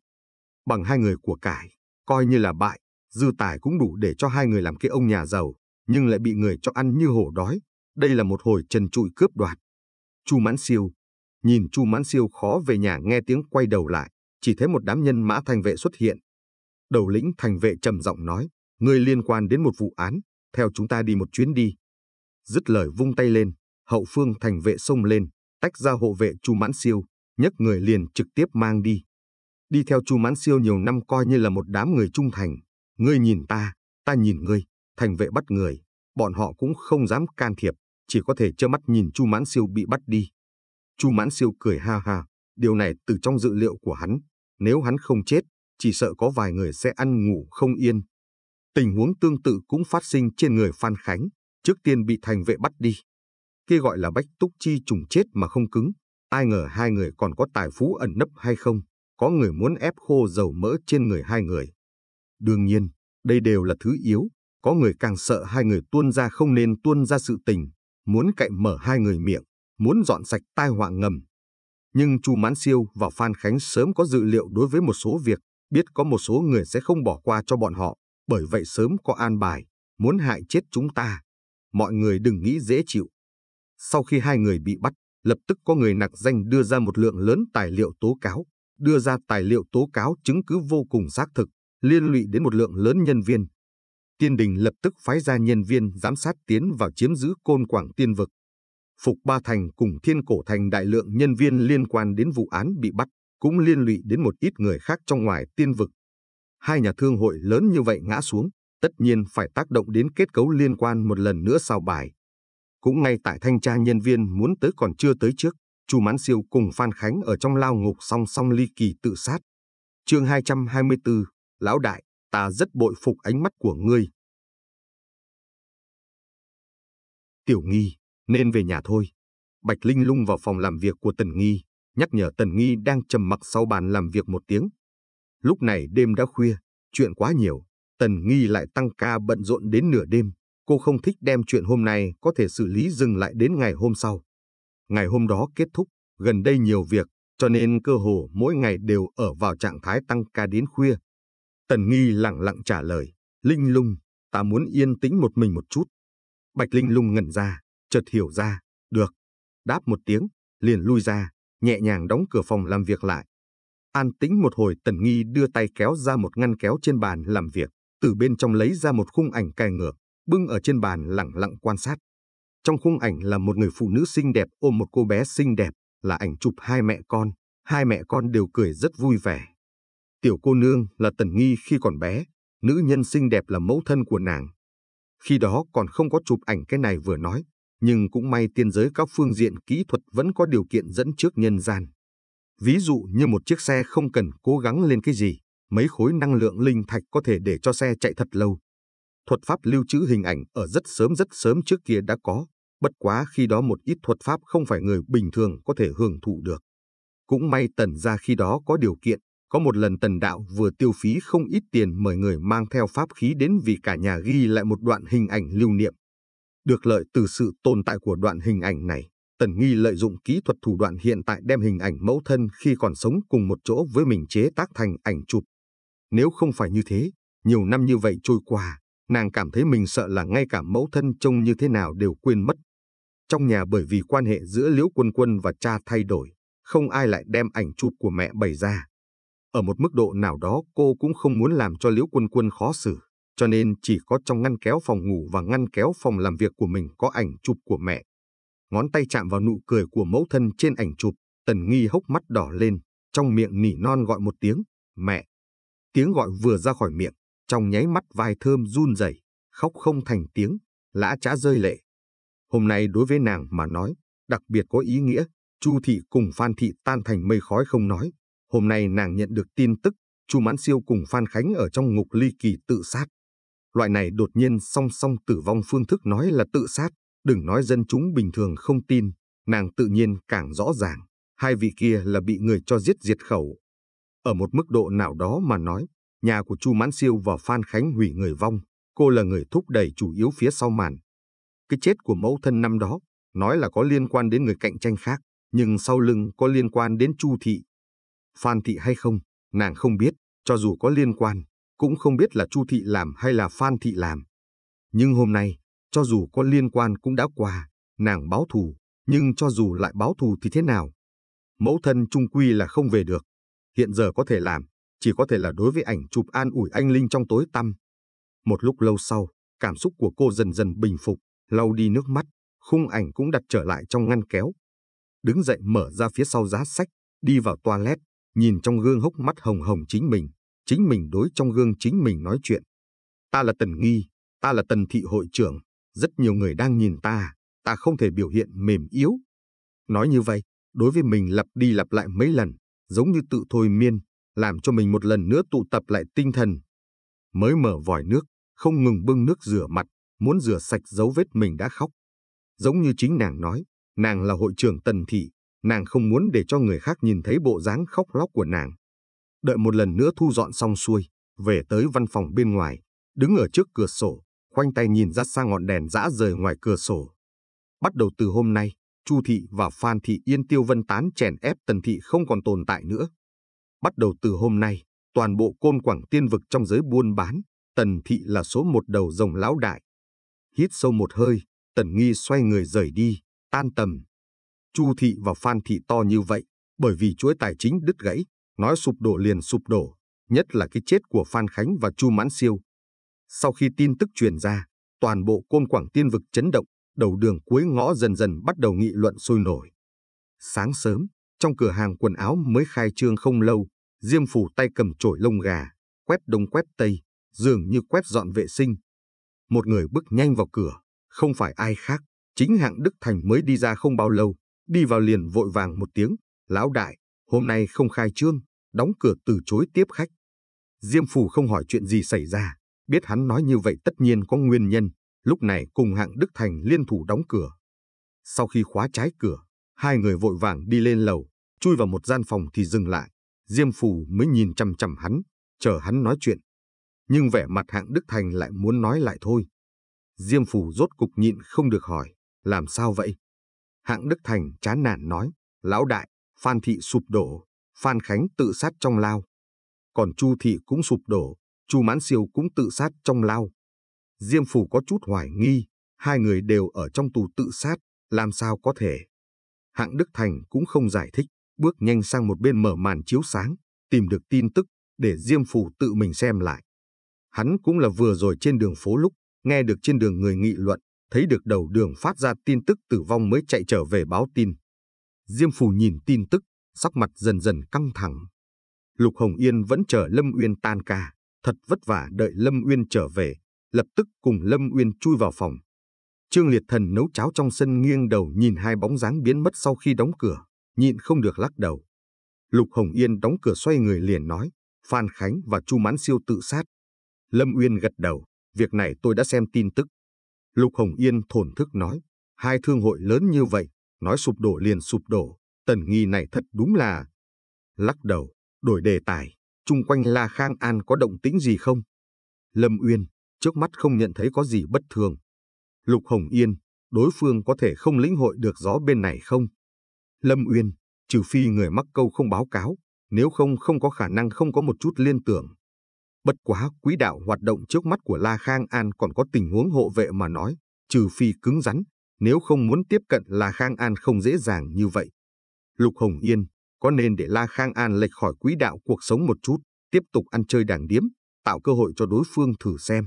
Bằng hai người của cải, coi như là bại, dư tài cũng đủ để cho hai người làm cái ông nhà giàu, nhưng lại bị người cho ăn như hổ đói. Đây là một hồi trần trụi cướp đoạt. Chu Mãn Siêu Nhìn Chu Mãn Siêu khó về nhà nghe tiếng quay đầu lại, chỉ thấy một đám nhân mã thành vệ xuất hiện. Đầu lĩnh thành vệ trầm giọng nói, người liên quan đến một vụ án, theo chúng ta đi một chuyến đi. Dứt lời vung tay lên, hậu phương thành vệ xông lên, tách ra hộ vệ Chu Mãn Siêu, nhấc người liền trực tiếp mang đi. Đi theo Chu Mãn Siêu nhiều năm coi như là một đám người trung thành, ngươi nhìn ta, ta nhìn ngươi, thành vệ bắt người, bọn họ cũng không dám can thiệp, chỉ có thể trơ mắt nhìn Chu Mãn Siêu bị bắt đi. Chu Mãn Siêu cười ha ha, điều này từ trong dự liệu của hắn, nếu hắn không chết, chỉ sợ có vài người sẽ ăn ngủ không yên. Tình huống tương tự cũng phát sinh trên người Phan Khánh, trước tiên bị thành vệ bắt đi, kia gọi là bách túc chi trùng chết mà không cứng. Ai ngờ hai người còn có tài phú ẩn nấp hay không, có người muốn ép khô dầu mỡ trên người hai người. Đương nhiên, đây đều là thứ yếu, có người càng sợ hai người tuôn ra không nên tuôn ra sự tình, muốn cậy mở hai người miệng, muốn dọn sạch tai họa ngầm. Nhưng Chu Mãn Siêu và Phan Khánh sớm có dự liệu đối với một số việc, biết có một số người sẽ không bỏ qua cho bọn họ, bởi vậy sớm có an bài, muốn hại chết chúng ta. Mọi người đừng nghĩ dễ chịu, sau khi hai người bị bắt, lập tức có người nặc danh đưa ra một lượng lớn tài liệu tố cáo, đưa ra tài liệu tố cáo chứng cứ vô cùng xác thực, liên lụy đến một lượng lớn nhân viên. Tiên đình lập tức phái ra nhân viên giám sát tiến vào chiếm giữ côn quảng tiên vực. Phục Ba Thành cùng Thiên Cổ Thành đại lượng nhân viên liên quan đến vụ án bị bắt, cũng liên lụy đến một ít người khác trong ngoài tiên vực. Hai nhà thương hội lớn như vậy ngã xuống, tất nhiên phải tác động đến kết cấu liên quan một lần nữa sao bài. Cũng ngay tại thanh tra nhân viên muốn tới còn chưa tới trước, Chu Mãn Siêu cùng Phan Khánh ở trong lao ngục song song ly kỳ tự sát. Chương 224, lão đại, ta rất bội phục ánh mắt của ngươi. Tiểu Nghi, nên về nhà thôi. Bạch Linh lung vào phòng làm việc của Tần Nghi, nhắc nhở Tần Nghi đang trầm mặc sau bàn làm việc một tiếng. Lúc này đêm đã khuya, chuyện quá nhiều, Tần Nghi lại tăng ca bận rộn đến nửa đêm, Cô không thích đem chuyện hôm nay có thể xử lý dừng lại đến ngày hôm sau. Ngày hôm đó kết thúc, gần đây nhiều việc, cho nên cơ hồ mỗi ngày đều ở vào trạng thái tăng ca đến khuya. Tần Nghi lặng lặng trả lời, Linh Lung, ta muốn yên tĩnh một mình một chút. Bạch Linh Lung ngẩn ra, chợt hiểu ra, được. Đáp một tiếng, liền lui ra, nhẹ nhàng đóng cửa phòng làm việc lại. An tĩnh một hồi Tần Nghi đưa tay kéo ra một ngăn kéo trên bàn làm việc, từ bên trong lấy ra một khung ảnh cài ngược, bưng ở trên bàn lặng lặng quan sát. Trong khung ảnh là một người phụ nữ xinh đẹp ôm một cô bé xinh đẹp, là ảnh chụp hai mẹ con. Hai mẹ con đều cười rất vui vẻ. Tiểu cô nương là Tần Nghi khi còn bé, nữ nhân xinh đẹp là mẫu thân của nàng. Khi đó còn không có chụp ảnh cái này vừa nói, nhưng cũng may tiên giới các phương diện kỹ thuật vẫn có điều kiện dẫn trước nhân gian. Ví dụ như một chiếc xe không cần cố gắng lên cái gì, mấy khối năng lượng linh thạch có thể để cho xe chạy thật lâu thuật pháp lưu trữ hình ảnh ở rất sớm rất sớm trước kia đã có, bất quá khi đó một ít thuật pháp không phải người bình thường có thể hưởng thụ được. Cũng may tần ra khi đó có điều kiện, có một lần tần đạo vừa tiêu phí không ít tiền mời người mang theo pháp khí đến vì cả nhà ghi lại một đoạn hình ảnh lưu niệm. Được lợi từ sự tồn tại của đoạn hình ảnh này, tần nghi lợi dụng kỹ thuật thủ đoạn hiện tại đem hình ảnh mẫu thân khi còn sống cùng một chỗ với mình chế tác thành ảnh chụp. Nếu không phải như thế, nhiều năm như vậy trôi qua, nàng cảm thấy mình sợ là ngay cả mẫu thân trông như thế nào đều quên mất. Trong nhà bởi vì quan hệ giữa Liễu Quân Quân và cha thay đổi, không ai lại đem ảnh chụp của mẹ bày ra. Ở một mức độ nào đó cô cũng không muốn làm cho Liễu Quân Quân khó xử, cho nên chỉ có trong ngăn kéo phòng ngủ và ngăn kéo phòng làm việc của mình có ảnh chụp của mẹ. Ngón tay chạm vào nụ cười của mẫu thân trên ảnh chụp, Tần Nghi hốc mắt đỏ lên, trong miệng nỉ non gọi một tiếng, mẹ. Tiếng gọi vừa ra khỏi miệng, trong nháy mắt vai thơm run rẩy, khóc không thành tiếng, lã trá rơi lệ. Hôm nay đối với nàng mà nói, đặc biệt có ý nghĩa, Chu Thị cùng Phan Thị tan thành mây khói không nói. Hôm nay nàng nhận được tin tức, Chu Mãn Siêu cùng Phan Khánh ở trong ngục ly kỳ tự sát. Loại này đột nhiên song song tử vong phương thức nói là tự sát, đừng nói dân chúng bình thường không tin, nàng tự nhiên càng rõ ràng, hai vị kia là bị người cho giết diệt khẩu. Ở một mức độ nào đó mà nói, nhà của Chu Mãn Siêu và Phan Khánh hủy người vong, cô là người thúc đẩy chủ yếu phía sau màn. Cái chết của mẫu thân năm đó, nói là có liên quan đến người cạnh tranh khác, nhưng sau lưng có liên quan đến Chu Thị. Phan Thị hay không, nàng không biết, cho dù có liên quan, cũng không biết là Chu Thị làm hay là Phan Thị làm. Nhưng hôm nay, cho dù có liên quan cũng đã qua, nàng báo thù, nhưng cho dù lại báo thù thì thế nào? Mẫu thân trung quy là không về được, hiện giờ có thể làm chỉ có thể là đối với ảnh chụp an ủi anh Linh trong tối tăm. Một lúc lâu sau, cảm xúc của cô dần dần bình phục, lau đi nước mắt, khung ảnh cũng đặt trở lại trong ngăn kéo. Đứng dậy mở ra phía sau giá sách, đi vào toilet, nhìn trong gương hốc mắt hồng hồng chính mình, chính mình đối trong gương chính mình nói chuyện. Ta là Tần Nghi, ta là Tần Thị Hội trưởng, rất nhiều người đang nhìn ta, ta không thể biểu hiện mềm yếu. Nói như vậy, đối với mình lặp đi lặp lại mấy lần, giống như tự thôi miên, làm cho mình một lần nữa tụ tập lại tinh thần. Mới mở vòi nước, không ngừng bưng nước rửa mặt, muốn rửa sạch dấu vết mình đã khóc. Giống như chính nàng nói, nàng là hội trưởng tần thị, nàng không muốn để cho người khác nhìn thấy bộ dáng khóc lóc của nàng. Đợi một lần nữa thu dọn xong xuôi, về tới văn phòng bên ngoài, đứng ở trước cửa sổ, khoanh tay nhìn ra xa ngọn đèn dã rời ngoài cửa sổ. Bắt đầu từ hôm nay, Chu Thị và Phan Thị Yên Tiêu Vân tán chèn ép Tần Thị không còn tồn tại nữa, Bắt đầu từ hôm nay, toàn bộ côn quảng tiên vực trong giới buôn bán, tần thị là số một đầu rồng lão đại. Hít sâu một hơi, tần nghi xoay người rời đi, tan tầm. Chu thị và phan thị to như vậy, bởi vì chuỗi tài chính đứt gãy, nói sụp đổ liền sụp đổ, nhất là cái chết của Phan Khánh và Chu Mãn Siêu. Sau khi tin tức truyền ra, toàn bộ côn quảng tiên vực chấn động, đầu đường cuối ngõ dần dần bắt đầu nghị luận sôi nổi. Sáng sớm, trong cửa hàng quần áo mới khai trương không lâu, Diêm Phủ tay cầm chổi lông gà, quét đông quét tây, dường như quét dọn vệ sinh. Một người bước nhanh vào cửa, không phải ai khác, chính hạng Đức Thành mới đi ra không bao lâu, đi vào liền vội vàng một tiếng, lão đại, hôm nay không khai trương, đóng cửa từ chối tiếp khách. Diêm Phủ không hỏi chuyện gì xảy ra, biết hắn nói như vậy tất nhiên có nguyên nhân, lúc này cùng hạng Đức Thành liên thủ đóng cửa. Sau khi khóa trái cửa, Hai người vội vàng đi lên lầu, chui vào một gian phòng thì dừng lại. Diêm Phù mới nhìn chăm chăm hắn, chờ hắn nói chuyện. Nhưng vẻ mặt hạng Đức Thành lại muốn nói lại thôi. Diêm Phù rốt cục nhịn không được hỏi, làm sao vậy? Hạng Đức Thành chán nản nói, lão đại, Phan Thị sụp đổ, Phan Khánh tự sát trong lao. Còn Chu Thị cũng sụp đổ, Chu Mãn Siêu cũng tự sát trong lao. Diêm Phù có chút hoài nghi, hai người đều ở trong tù tự sát, làm sao có thể? Hạng Đức Thành cũng không giải thích, bước nhanh sang một bên mở màn chiếu sáng, tìm được tin tức để Diêm Phủ tự mình xem lại. Hắn cũng là vừa rồi trên đường phố lúc, nghe được trên đường người nghị luận, thấy được đầu đường phát ra tin tức tử vong mới chạy trở về báo tin. Diêm Phủ nhìn tin tức, sắc mặt dần dần căng thẳng. Lục Hồng Yên vẫn chờ Lâm Uyên tan ca, thật vất vả đợi Lâm Uyên trở về, lập tức cùng Lâm Uyên chui vào phòng, Trương Liệt Thần nấu cháo trong sân nghiêng đầu nhìn hai bóng dáng biến mất sau khi đóng cửa, nhịn không được lắc đầu. Lục Hồng Yên đóng cửa xoay người liền nói, Phan Khánh và Chu Mãn Siêu tự sát. Lâm Uyên gật đầu, việc này tôi đã xem tin tức. Lục Hồng Yên thổn thức nói, hai thương hội lớn như vậy, nói sụp đổ liền sụp đổ, tần nghi này thật đúng là... Lắc đầu, đổi đề tài, chung quanh La Khang An có động tĩnh gì không? Lâm Uyên, trước mắt không nhận thấy có gì bất thường, Lục Hồng Yên, đối phương có thể không lĩnh hội được gió bên này không? Lâm Uyên, trừ phi người mắc câu không báo cáo, nếu không không có khả năng không có một chút liên tưởng. Bất quá quỹ đạo hoạt động trước mắt của La Khang An còn có tình huống hộ vệ mà nói, trừ phi cứng rắn, nếu không muốn tiếp cận La Khang An không dễ dàng như vậy. Lục Hồng Yên, có nên để La Khang An lệch khỏi quỹ đạo cuộc sống một chút, tiếp tục ăn chơi đàng điếm, tạo cơ hội cho đối phương thử xem.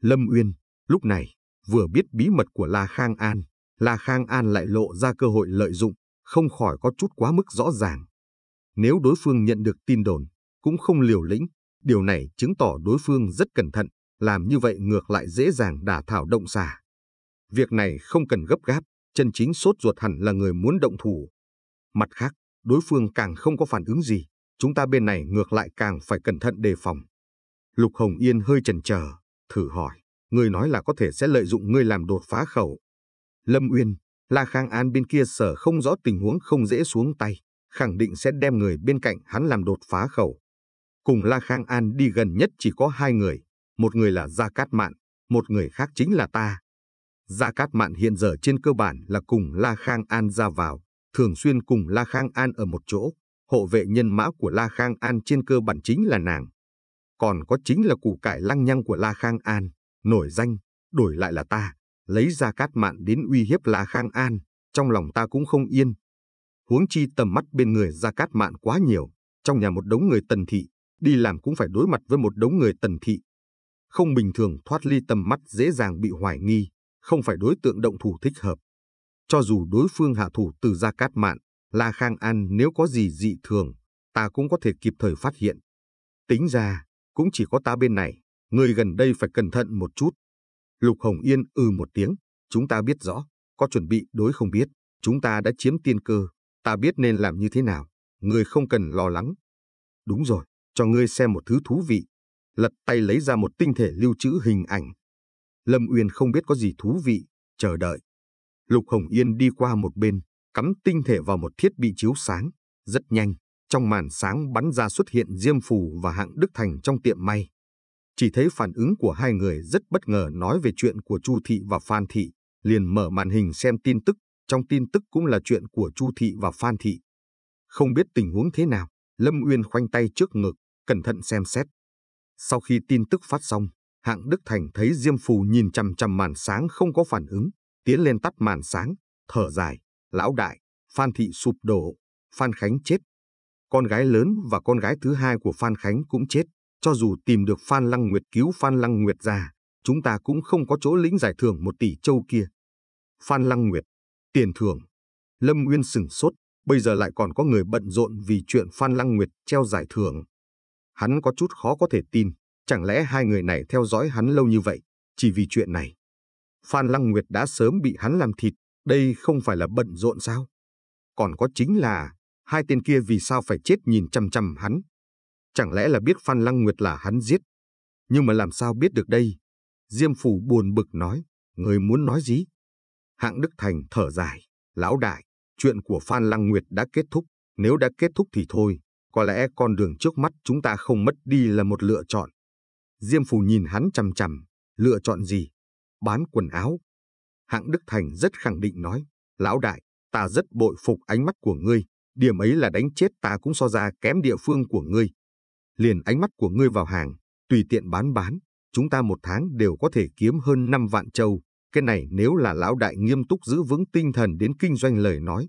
Lâm Uyên, lúc này, vừa biết bí mật của La Khang An, La Khang An lại lộ ra cơ hội lợi dụng, không khỏi có chút quá mức rõ ràng. Nếu đối phương nhận được tin đồn, cũng không liều lĩnh, điều này chứng tỏ đối phương rất cẩn thận, làm như vậy ngược lại dễ dàng đả thảo động xà. Việc này không cần gấp gáp, chân chính sốt ruột hẳn là người muốn động thủ. Mặt khác, đối phương càng không có phản ứng gì, chúng ta bên này ngược lại càng phải cẩn thận đề phòng. Lục Hồng Yên hơi chần chờ, thử hỏi người nói là có thể sẽ lợi dụng ngươi làm đột phá khẩu. Lâm Uyên, La Khang An bên kia sở không rõ tình huống không dễ xuống tay, khẳng định sẽ đem người bên cạnh hắn làm đột phá khẩu. Cùng La Khang An đi gần nhất chỉ có hai người, một người là Gia Cát Mạn, một người khác chính là ta. Gia Cát Mạn hiện giờ trên cơ bản là cùng La Khang An ra vào, thường xuyên cùng La Khang An ở một chỗ, hộ vệ nhân mã của La Khang An trên cơ bản chính là nàng. Còn có chính là củ cải lăng nhăng của La Khang An nổi danh, đổi lại là ta, lấy ra cát mạn đến uy hiếp là Khang An, trong lòng ta cũng không yên. Huống chi tầm mắt bên người ra cát mạn quá nhiều, trong nhà một đống người tần thị, đi làm cũng phải đối mặt với một đống người tần thị. Không bình thường thoát ly tầm mắt dễ dàng bị hoài nghi, không phải đối tượng động thủ thích hợp. Cho dù đối phương hạ thủ từ ra Cát Mạn, La Khang An nếu có gì dị thường, ta cũng có thể kịp thời phát hiện. Tính ra, cũng chỉ có ta bên này, Người gần đây phải cẩn thận một chút. Lục Hồng Yên ừ một tiếng, chúng ta biết rõ, có chuẩn bị đối không biết, chúng ta đã chiếm tiên cơ, ta biết nên làm như thế nào, người không cần lo lắng. Đúng rồi, cho ngươi xem một thứ thú vị. Lật tay lấy ra một tinh thể lưu trữ hình ảnh. Lâm Uyên không biết có gì thú vị, chờ đợi. Lục Hồng Yên đi qua một bên, cắm tinh thể vào một thiết bị chiếu sáng. Rất nhanh, trong màn sáng bắn ra xuất hiện Diêm Phù và Hạng Đức Thành trong tiệm may chỉ thấy phản ứng của hai người rất bất ngờ nói về chuyện của Chu Thị và Phan Thị, liền mở màn hình xem tin tức, trong tin tức cũng là chuyện của Chu Thị và Phan Thị. Không biết tình huống thế nào, Lâm Uyên khoanh tay trước ngực, cẩn thận xem xét. Sau khi tin tức phát xong, Hạng Đức Thành thấy Diêm Phù nhìn chằm chằm màn sáng không có phản ứng, tiến lên tắt màn sáng, thở dài, lão đại, Phan Thị sụp đổ, Phan Khánh chết. Con gái lớn và con gái thứ hai của Phan Khánh cũng chết. Cho dù tìm được Phan Lăng Nguyệt cứu Phan Lăng Nguyệt ra, chúng ta cũng không có chỗ lĩnh giải thưởng một tỷ châu kia. Phan Lăng Nguyệt, tiền thưởng. Lâm Nguyên sừng sốt, bây giờ lại còn có người bận rộn vì chuyện Phan Lăng Nguyệt treo giải thưởng. Hắn có chút khó có thể tin, chẳng lẽ hai người này theo dõi hắn lâu như vậy, chỉ vì chuyện này. Phan Lăng Nguyệt đã sớm bị hắn làm thịt, đây không phải là bận rộn sao? Còn có chính là, hai tên kia vì sao phải chết nhìn chăm chăm hắn, Chẳng lẽ là biết Phan Lăng Nguyệt là hắn giết? Nhưng mà làm sao biết được đây? Diêm Phù buồn bực nói, người muốn nói gì? Hạng Đức Thành thở dài, lão đại, chuyện của Phan Lăng Nguyệt đã kết thúc, nếu đã kết thúc thì thôi, có lẽ con đường trước mắt chúng ta không mất đi là một lựa chọn. Diêm Phù nhìn hắn chằm chằm, lựa chọn gì? Bán quần áo. Hạng Đức Thành rất khẳng định nói, lão đại, ta rất bội phục ánh mắt của ngươi, điểm ấy là đánh chết ta cũng so ra kém địa phương của ngươi liền ánh mắt của ngươi vào hàng, tùy tiện bán bán, chúng ta một tháng đều có thể kiếm hơn 5 vạn châu. Cái này nếu là lão đại nghiêm túc giữ vững tinh thần đến kinh doanh lời nói.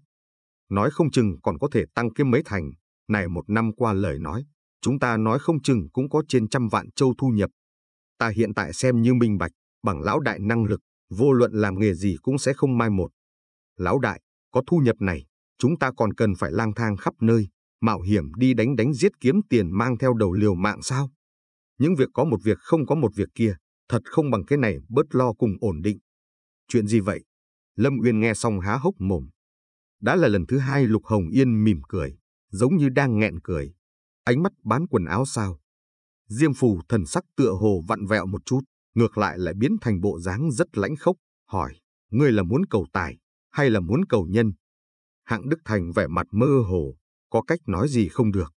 Nói không chừng còn có thể tăng kiếm mấy thành. Này một năm qua lời nói, chúng ta nói không chừng cũng có trên trăm vạn châu thu nhập. Ta hiện tại xem như minh bạch, bằng lão đại năng lực, vô luận làm nghề gì cũng sẽ không mai một. Lão đại, có thu nhập này, chúng ta còn cần phải lang thang khắp nơi, mạo hiểm đi đánh đánh giết kiếm tiền mang theo đầu liều mạng sao? Những việc có một việc không có một việc kia, thật không bằng cái này bớt lo cùng ổn định. Chuyện gì vậy? Lâm Uyên nghe xong há hốc mồm. Đã là lần thứ hai Lục Hồng Yên mỉm cười, giống như đang nghẹn cười. Ánh mắt bán quần áo sao? Diêm phù thần sắc tựa hồ vặn vẹo một chút, ngược lại lại biến thành bộ dáng rất lãnh khốc, hỏi, ngươi là muốn cầu tài, hay là muốn cầu nhân? Hạng Đức Thành vẻ mặt mơ hồ, có cách nói gì không được.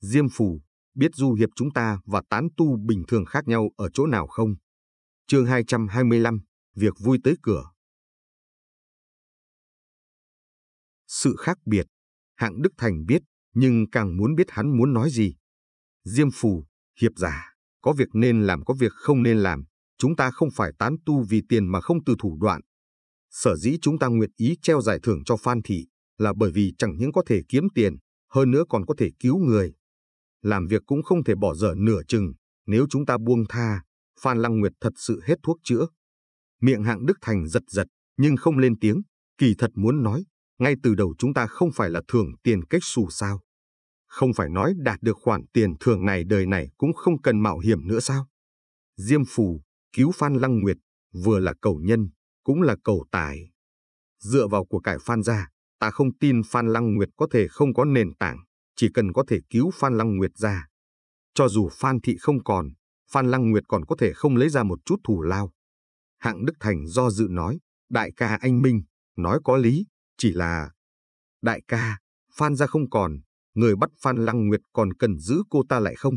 Diêm Phù, biết du hiệp chúng ta và tán tu bình thường khác nhau ở chỗ nào không? chương 225, việc vui tới cửa. Sự khác biệt, hạng Đức Thành biết, nhưng càng muốn biết hắn muốn nói gì. Diêm Phù, hiệp giả, có việc nên làm có việc không nên làm, chúng ta không phải tán tu vì tiền mà không từ thủ đoạn. Sở dĩ chúng ta nguyện ý treo giải thưởng cho Phan Thị, là bởi vì chẳng những có thể kiếm tiền, hơn nữa còn có thể cứu người. Làm việc cũng không thể bỏ dở nửa chừng, nếu chúng ta buông tha, Phan Lăng Nguyệt thật sự hết thuốc chữa. Miệng hạng Đức Thành giật giật, nhưng không lên tiếng, kỳ thật muốn nói, ngay từ đầu chúng ta không phải là thường tiền cách xù sao. Không phải nói đạt được khoản tiền thường này đời này cũng không cần mạo hiểm nữa sao. Diêm Phù, cứu Phan Lăng Nguyệt, vừa là cầu nhân, cũng là cầu tài. Dựa vào của cải Phan gia, Ta không tin Phan Lăng Nguyệt có thể không có nền tảng, chỉ cần có thể cứu Phan Lăng Nguyệt ra. Cho dù Phan Thị không còn, Phan Lăng Nguyệt còn có thể không lấy ra một chút thủ lao. Hạng Đức Thành do dự nói, đại ca anh Minh, nói có lý, chỉ là... Đại ca, Phan gia không còn, người bắt Phan Lăng Nguyệt còn cần giữ cô ta lại không?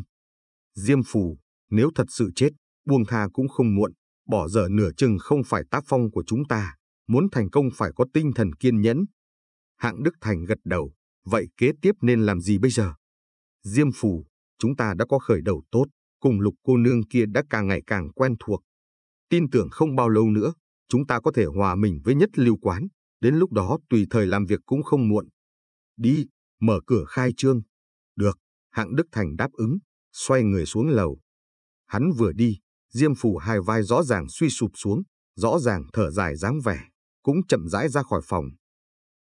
Diêm Phù, nếu thật sự chết, buông tha cũng không muộn, bỏ dở nửa chừng không phải tác phong của chúng ta, muốn thành công phải có tinh thần kiên nhẫn, Hạng Đức Thành gật đầu, vậy kế tiếp nên làm gì bây giờ? Diêm phù, chúng ta đã có khởi đầu tốt, cùng lục cô nương kia đã càng ngày càng quen thuộc. Tin tưởng không bao lâu nữa, chúng ta có thể hòa mình với nhất lưu quán, đến lúc đó tùy thời làm việc cũng không muộn. Đi, mở cửa khai trương. Được, hạng Đức Thành đáp ứng, xoay người xuống lầu. Hắn vừa đi, Diêm Phù hai vai rõ ràng suy sụp xuống, rõ ràng thở dài dáng vẻ, cũng chậm rãi ra khỏi phòng.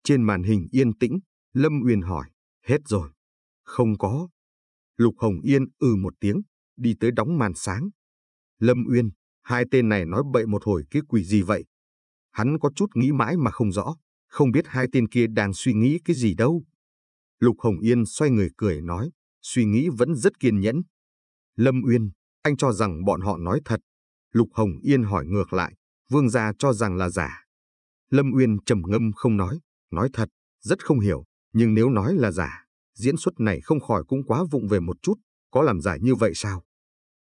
Trên màn hình yên tĩnh, Lâm Uyên hỏi, hết rồi. Không có. Lục Hồng Yên ừ một tiếng, đi tới đóng màn sáng. Lâm Uyên, hai tên này nói bậy một hồi cái quỷ gì vậy? Hắn có chút nghĩ mãi mà không rõ, không biết hai tên kia đang suy nghĩ cái gì đâu. Lục Hồng Yên xoay người cười nói, suy nghĩ vẫn rất kiên nhẫn. Lâm Uyên, anh cho rằng bọn họ nói thật. Lục Hồng Yên hỏi ngược lại, vương gia cho rằng là giả. Lâm Uyên trầm ngâm không nói, Nói thật, rất không hiểu, nhưng nếu nói là giả, diễn xuất này không khỏi cũng quá vụng về một chút, có làm giả như vậy sao?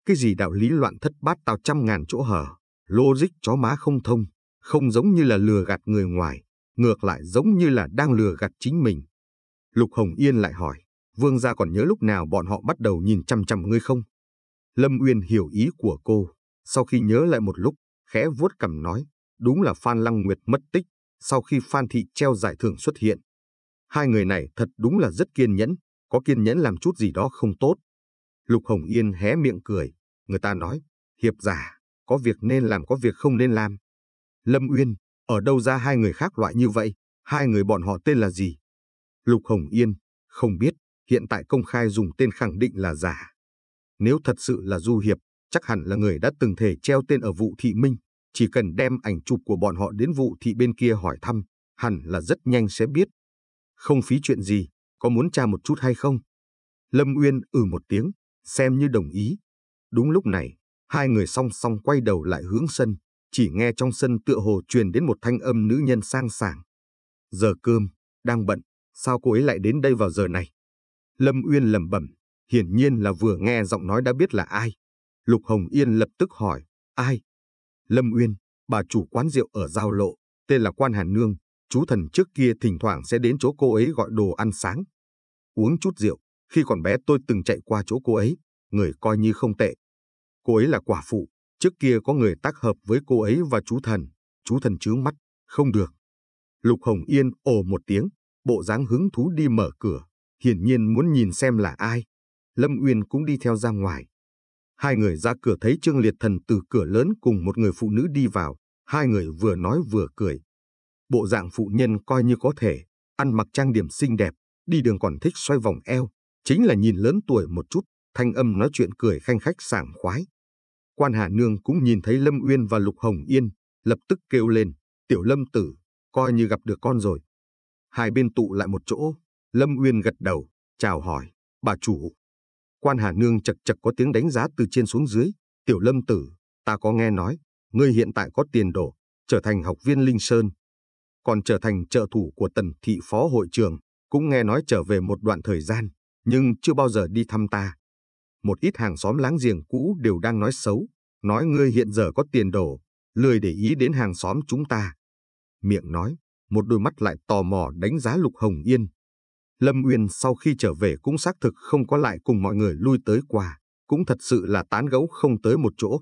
Cái gì đạo lý loạn thất bát tao trăm ngàn chỗ hở, logic chó má không thông, không giống như là lừa gạt người ngoài, ngược lại giống như là đang lừa gạt chính mình. Lục Hồng Yên lại hỏi, vương gia còn nhớ lúc nào bọn họ bắt đầu nhìn chăm chăm ngươi không? Lâm Uyên hiểu ý của cô, sau khi nhớ lại một lúc, khẽ vuốt cằm nói, đúng là Phan Lăng Nguyệt mất tích, sau khi Phan Thị treo giải thưởng xuất hiện. Hai người này thật đúng là rất kiên nhẫn, có kiên nhẫn làm chút gì đó không tốt. Lục Hồng Yên hé miệng cười, người ta nói, hiệp giả, có việc nên làm có việc không nên làm. Lâm Uyên, ở đâu ra hai người khác loại như vậy, hai người bọn họ tên là gì? Lục Hồng Yên, không biết, hiện tại công khai dùng tên khẳng định là giả. Nếu thật sự là Du Hiệp, chắc hẳn là người đã từng thể treo tên ở vụ thị minh, chỉ cần đem ảnh chụp của bọn họ đến vụ thị bên kia hỏi thăm, hẳn là rất nhanh sẽ biết. Không phí chuyện gì, có muốn tra một chút hay không? Lâm Uyên ừ một tiếng, xem như đồng ý. Đúng lúc này, hai người song song quay đầu lại hướng sân, chỉ nghe trong sân tựa hồ truyền đến một thanh âm nữ nhân sang sảng. Giờ cơm, đang bận, sao cô ấy lại đến đây vào giờ này? Lâm Uyên lẩm bẩm, hiển nhiên là vừa nghe giọng nói đã biết là ai. Lục Hồng Yên lập tức hỏi, ai? Lâm Uyên, bà chủ quán rượu ở Giao Lộ, tên là Quan Hàn Nương, chú thần trước kia thỉnh thoảng sẽ đến chỗ cô ấy gọi đồ ăn sáng. Uống chút rượu, khi còn bé tôi từng chạy qua chỗ cô ấy, người coi như không tệ. Cô ấy là quả phụ, trước kia có người tác hợp với cô ấy và chú thần, chú thần chướng mắt, không được. Lục Hồng Yên ồ một tiếng, bộ dáng hứng thú đi mở cửa, hiển nhiên muốn nhìn xem là ai. Lâm Uyên cũng đi theo ra ngoài, Hai người ra cửa thấy Trương Liệt Thần từ cửa lớn cùng một người phụ nữ đi vào, hai người vừa nói vừa cười. Bộ dạng phụ nhân coi như có thể, ăn mặc trang điểm xinh đẹp, đi đường còn thích xoay vòng eo, chính là nhìn lớn tuổi một chút, thanh âm nói chuyện cười khanh khách sảng khoái. Quan Hà Nương cũng nhìn thấy Lâm Uyên và Lục Hồng Yên, lập tức kêu lên, tiểu Lâm tử, coi như gặp được con rồi. Hai bên tụ lại một chỗ, Lâm Uyên gật đầu, chào hỏi, bà chủ, Quan Hà Nương chật chật có tiếng đánh giá từ trên xuống dưới. Tiểu lâm tử, ta có nghe nói, ngươi hiện tại có tiền đồ, trở thành học viên Linh Sơn. Còn trở thành trợ thủ của tần thị phó hội trường, cũng nghe nói trở về một đoạn thời gian, nhưng chưa bao giờ đi thăm ta. Một ít hàng xóm láng giềng cũ đều đang nói xấu, nói ngươi hiện giờ có tiền đồ, lười để ý đến hàng xóm chúng ta. Miệng nói, một đôi mắt lại tò mò đánh giá Lục Hồng Yên, Lâm Uyên sau khi trở về cũng xác thực không có lại cùng mọi người lui tới qua, cũng thật sự là tán gẫu không tới một chỗ.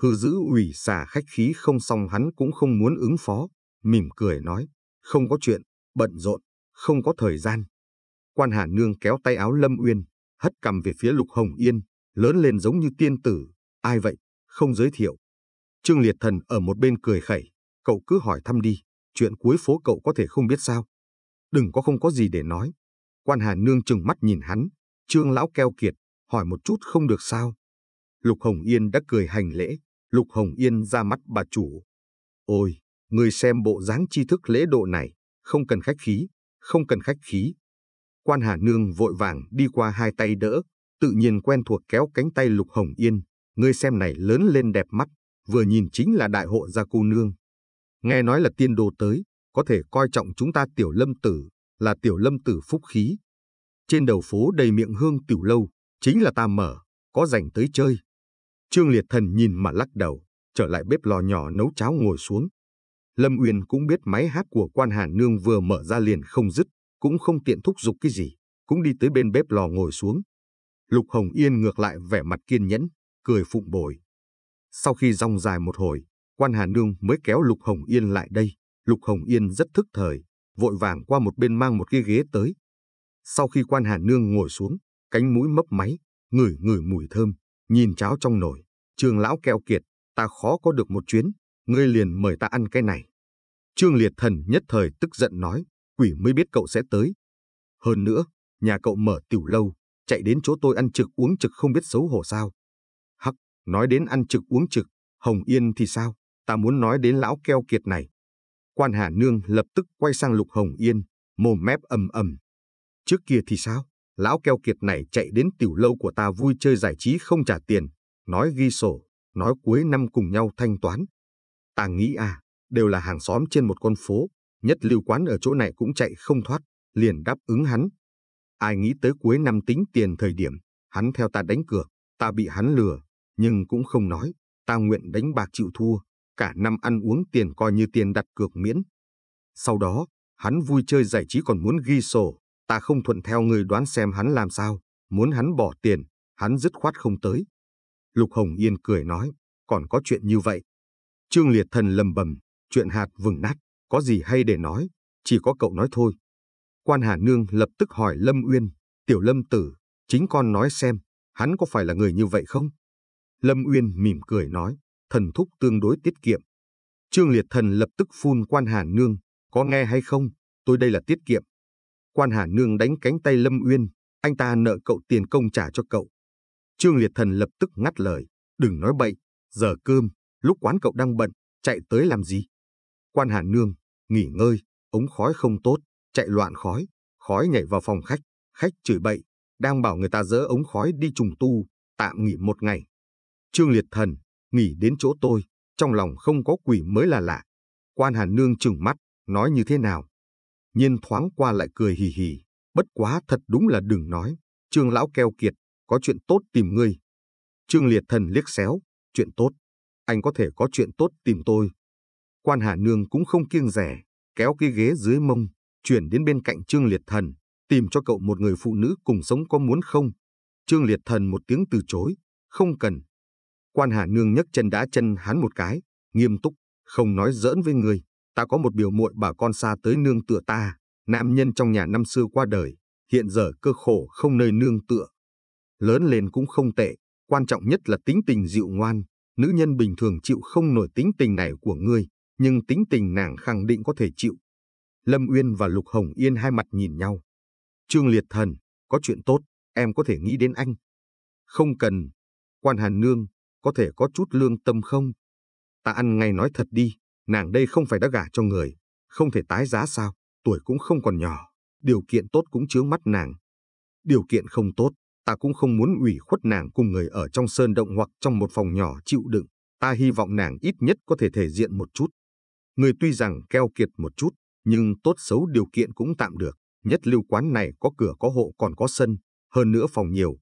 Hư giữ ủy xà khách khí không xong hắn cũng không muốn ứng phó, mỉm cười nói, không có chuyện, bận rộn, không có thời gian. Quan Hà Nương kéo tay áo Lâm Uyên, hất cầm về phía Lục Hồng Yên, lớn lên giống như tiên tử, ai vậy, không giới thiệu. Trương Liệt Thần ở một bên cười khẩy, cậu cứ hỏi thăm đi, chuyện cuối phố cậu có thể không biết sao đừng có không có gì để nói. Quan Hà Nương trừng mắt nhìn hắn, trương lão keo kiệt, hỏi một chút không được sao. Lục Hồng Yên đã cười hành lễ, Lục Hồng Yên ra mắt bà chủ. Ôi, người xem bộ dáng chi thức lễ độ này, không cần khách khí, không cần khách khí. Quan Hà Nương vội vàng đi qua hai tay đỡ, tự nhiên quen thuộc kéo cánh tay Lục Hồng Yên, người xem này lớn lên đẹp mắt, vừa nhìn chính là đại hộ gia cô nương. Nghe nói là tiên đồ tới, có thể coi trọng chúng ta tiểu lâm tử là tiểu lâm tử phúc khí. Trên đầu phố đầy miệng hương tiểu lâu, chính là ta mở, có dành tới chơi. Trương Liệt Thần nhìn mà lắc đầu, trở lại bếp lò nhỏ nấu cháo ngồi xuống. Lâm Uyên cũng biết máy hát của quan Hàn Nương vừa mở ra liền không dứt, cũng không tiện thúc giục cái gì, cũng đi tới bên bếp lò ngồi xuống. Lục Hồng Yên ngược lại vẻ mặt kiên nhẫn, cười phụng bồi. Sau khi rong dài một hồi, quan Hàn Nương mới kéo Lục Hồng Yên lại đây. Lục Hồng Yên rất thức thời, vội vàng qua một bên mang một cái ghế tới. Sau khi quan Hàn Nương ngồi xuống, cánh mũi mấp máy, ngửi ngửi mùi thơm, nhìn cháo trong nồi. Trương lão keo kiệt, ta khó có được một chuyến, ngươi liền mời ta ăn cái này. Trương Liệt Thần nhất thời tức giận nói, quỷ mới biết cậu sẽ tới. Hơn nữa, nhà cậu mở tiểu lâu, chạy đến chỗ tôi ăn trực uống trực không biết xấu hổ sao. Hắc, nói đến ăn trực uống trực, Hồng Yên thì sao? Ta muốn nói đến lão keo kiệt này, Quan Hà Nương lập tức quay sang Lục Hồng Yên, mồm mép ầm ầm. Trước kia thì sao? Lão keo kiệt này chạy đến tiểu lâu của ta vui chơi giải trí không trả tiền, nói ghi sổ, nói cuối năm cùng nhau thanh toán. Ta nghĩ à, đều là hàng xóm trên một con phố, nhất lưu quán ở chỗ này cũng chạy không thoát, liền đáp ứng hắn. Ai nghĩ tới cuối năm tính tiền thời điểm, hắn theo ta đánh cược, ta bị hắn lừa, nhưng cũng không nói, ta nguyện đánh bạc chịu thua, cả năm ăn uống tiền coi như tiền đặt cược miễn. Sau đó, hắn vui chơi giải trí còn muốn ghi sổ, ta không thuận theo người đoán xem hắn làm sao, muốn hắn bỏ tiền, hắn dứt khoát không tới. Lục Hồng Yên cười nói, còn có chuyện như vậy. Trương Liệt Thần lầm bầm, chuyện hạt vừng nát, có gì hay để nói, chỉ có cậu nói thôi. Quan Hà Nương lập tức hỏi Lâm Uyên, tiểu Lâm Tử, chính con nói xem, hắn có phải là người như vậy không? Lâm Uyên mỉm cười nói, thần thúc tương đối tiết kiệm. Trương Liệt Thần lập tức phun quan Hà Nương, có nghe hay không, tôi đây là tiết kiệm. Quan Hà Nương đánh cánh tay Lâm Uyên, anh ta nợ cậu tiền công trả cho cậu. Trương Liệt Thần lập tức ngắt lời, đừng nói bậy, giờ cơm, lúc quán cậu đang bận, chạy tới làm gì? Quan Hà Nương, nghỉ ngơi, ống khói không tốt, chạy loạn khói, khói nhảy vào phòng khách, khách chửi bậy, đang bảo người ta dỡ ống khói đi trùng tu, tạm nghỉ một ngày. Trương Liệt Thần, nghỉ đến chỗ tôi, trong lòng không có quỷ mới là lạ. Quan Hàn Nương trừng mắt, nói như thế nào? Nhiên thoáng qua lại cười hì hì, bất quá thật đúng là đừng nói, Trương Lão keo kiệt, có chuyện tốt tìm ngươi. Trương Liệt Thần liếc xéo, chuyện tốt, anh có thể có chuyện tốt tìm tôi. Quan Hà Nương cũng không kiêng rẻ, kéo cái ghế dưới mông, chuyển đến bên cạnh Trương Liệt Thần, tìm cho cậu một người phụ nữ cùng sống có muốn không. Trương Liệt Thần một tiếng từ chối, không cần, Quan Hà Nương nhấc chân đá chân hắn một cái, nghiêm túc, không nói giỡn với người. Ta có một biểu muội bà con xa tới nương tựa ta, nam nhân trong nhà năm xưa qua đời, hiện giờ cơ khổ không nơi nương tựa. Lớn lên cũng không tệ, quan trọng nhất là tính tình dịu ngoan. Nữ nhân bình thường chịu không nổi tính tình này của ngươi, nhưng tính tình nàng khẳng định có thể chịu. Lâm Uyên và Lục Hồng Yên hai mặt nhìn nhau. Trương Liệt Thần, có chuyện tốt, em có thể nghĩ đến anh. Không cần. Quan Hàn Nương, có thể có chút lương tâm không? Ta ăn ngay nói thật đi, nàng đây không phải đã gả cho người, không thể tái giá sao, tuổi cũng không còn nhỏ, điều kiện tốt cũng chiếu mắt nàng. Điều kiện không tốt, ta cũng không muốn ủy khuất nàng cùng người ở trong sơn động hoặc trong một phòng nhỏ chịu đựng, ta hy vọng nàng ít nhất có thể thể diện một chút. Người tuy rằng keo kiệt một chút, nhưng tốt xấu điều kiện cũng tạm được, nhất lưu quán này có cửa có hộ còn có sân, hơn nữa phòng nhiều.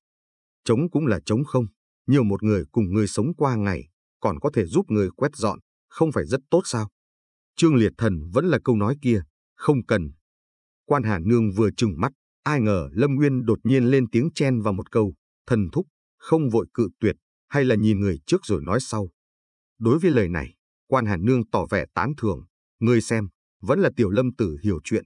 Trống cũng là trống không nhiều một người cùng người sống qua ngày, còn có thể giúp người quét dọn, không phải rất tốt sao? Trương Liệt Thần vẫn là câu nói kia, không cần. Quan Hà Nương vừa trừng mắt, ai ngờ Lâm Nguyên đột nhiên lên tiếng chen vào một câu, thần thúc, không vội cự tuyệt, hay là nhìn người trước rồi nói sau. Đối với lời này, Quan Hà Nương tỏ vẻ tán thưởng, người xem, vẫn là tiểu lâm tử hiểu chuyện.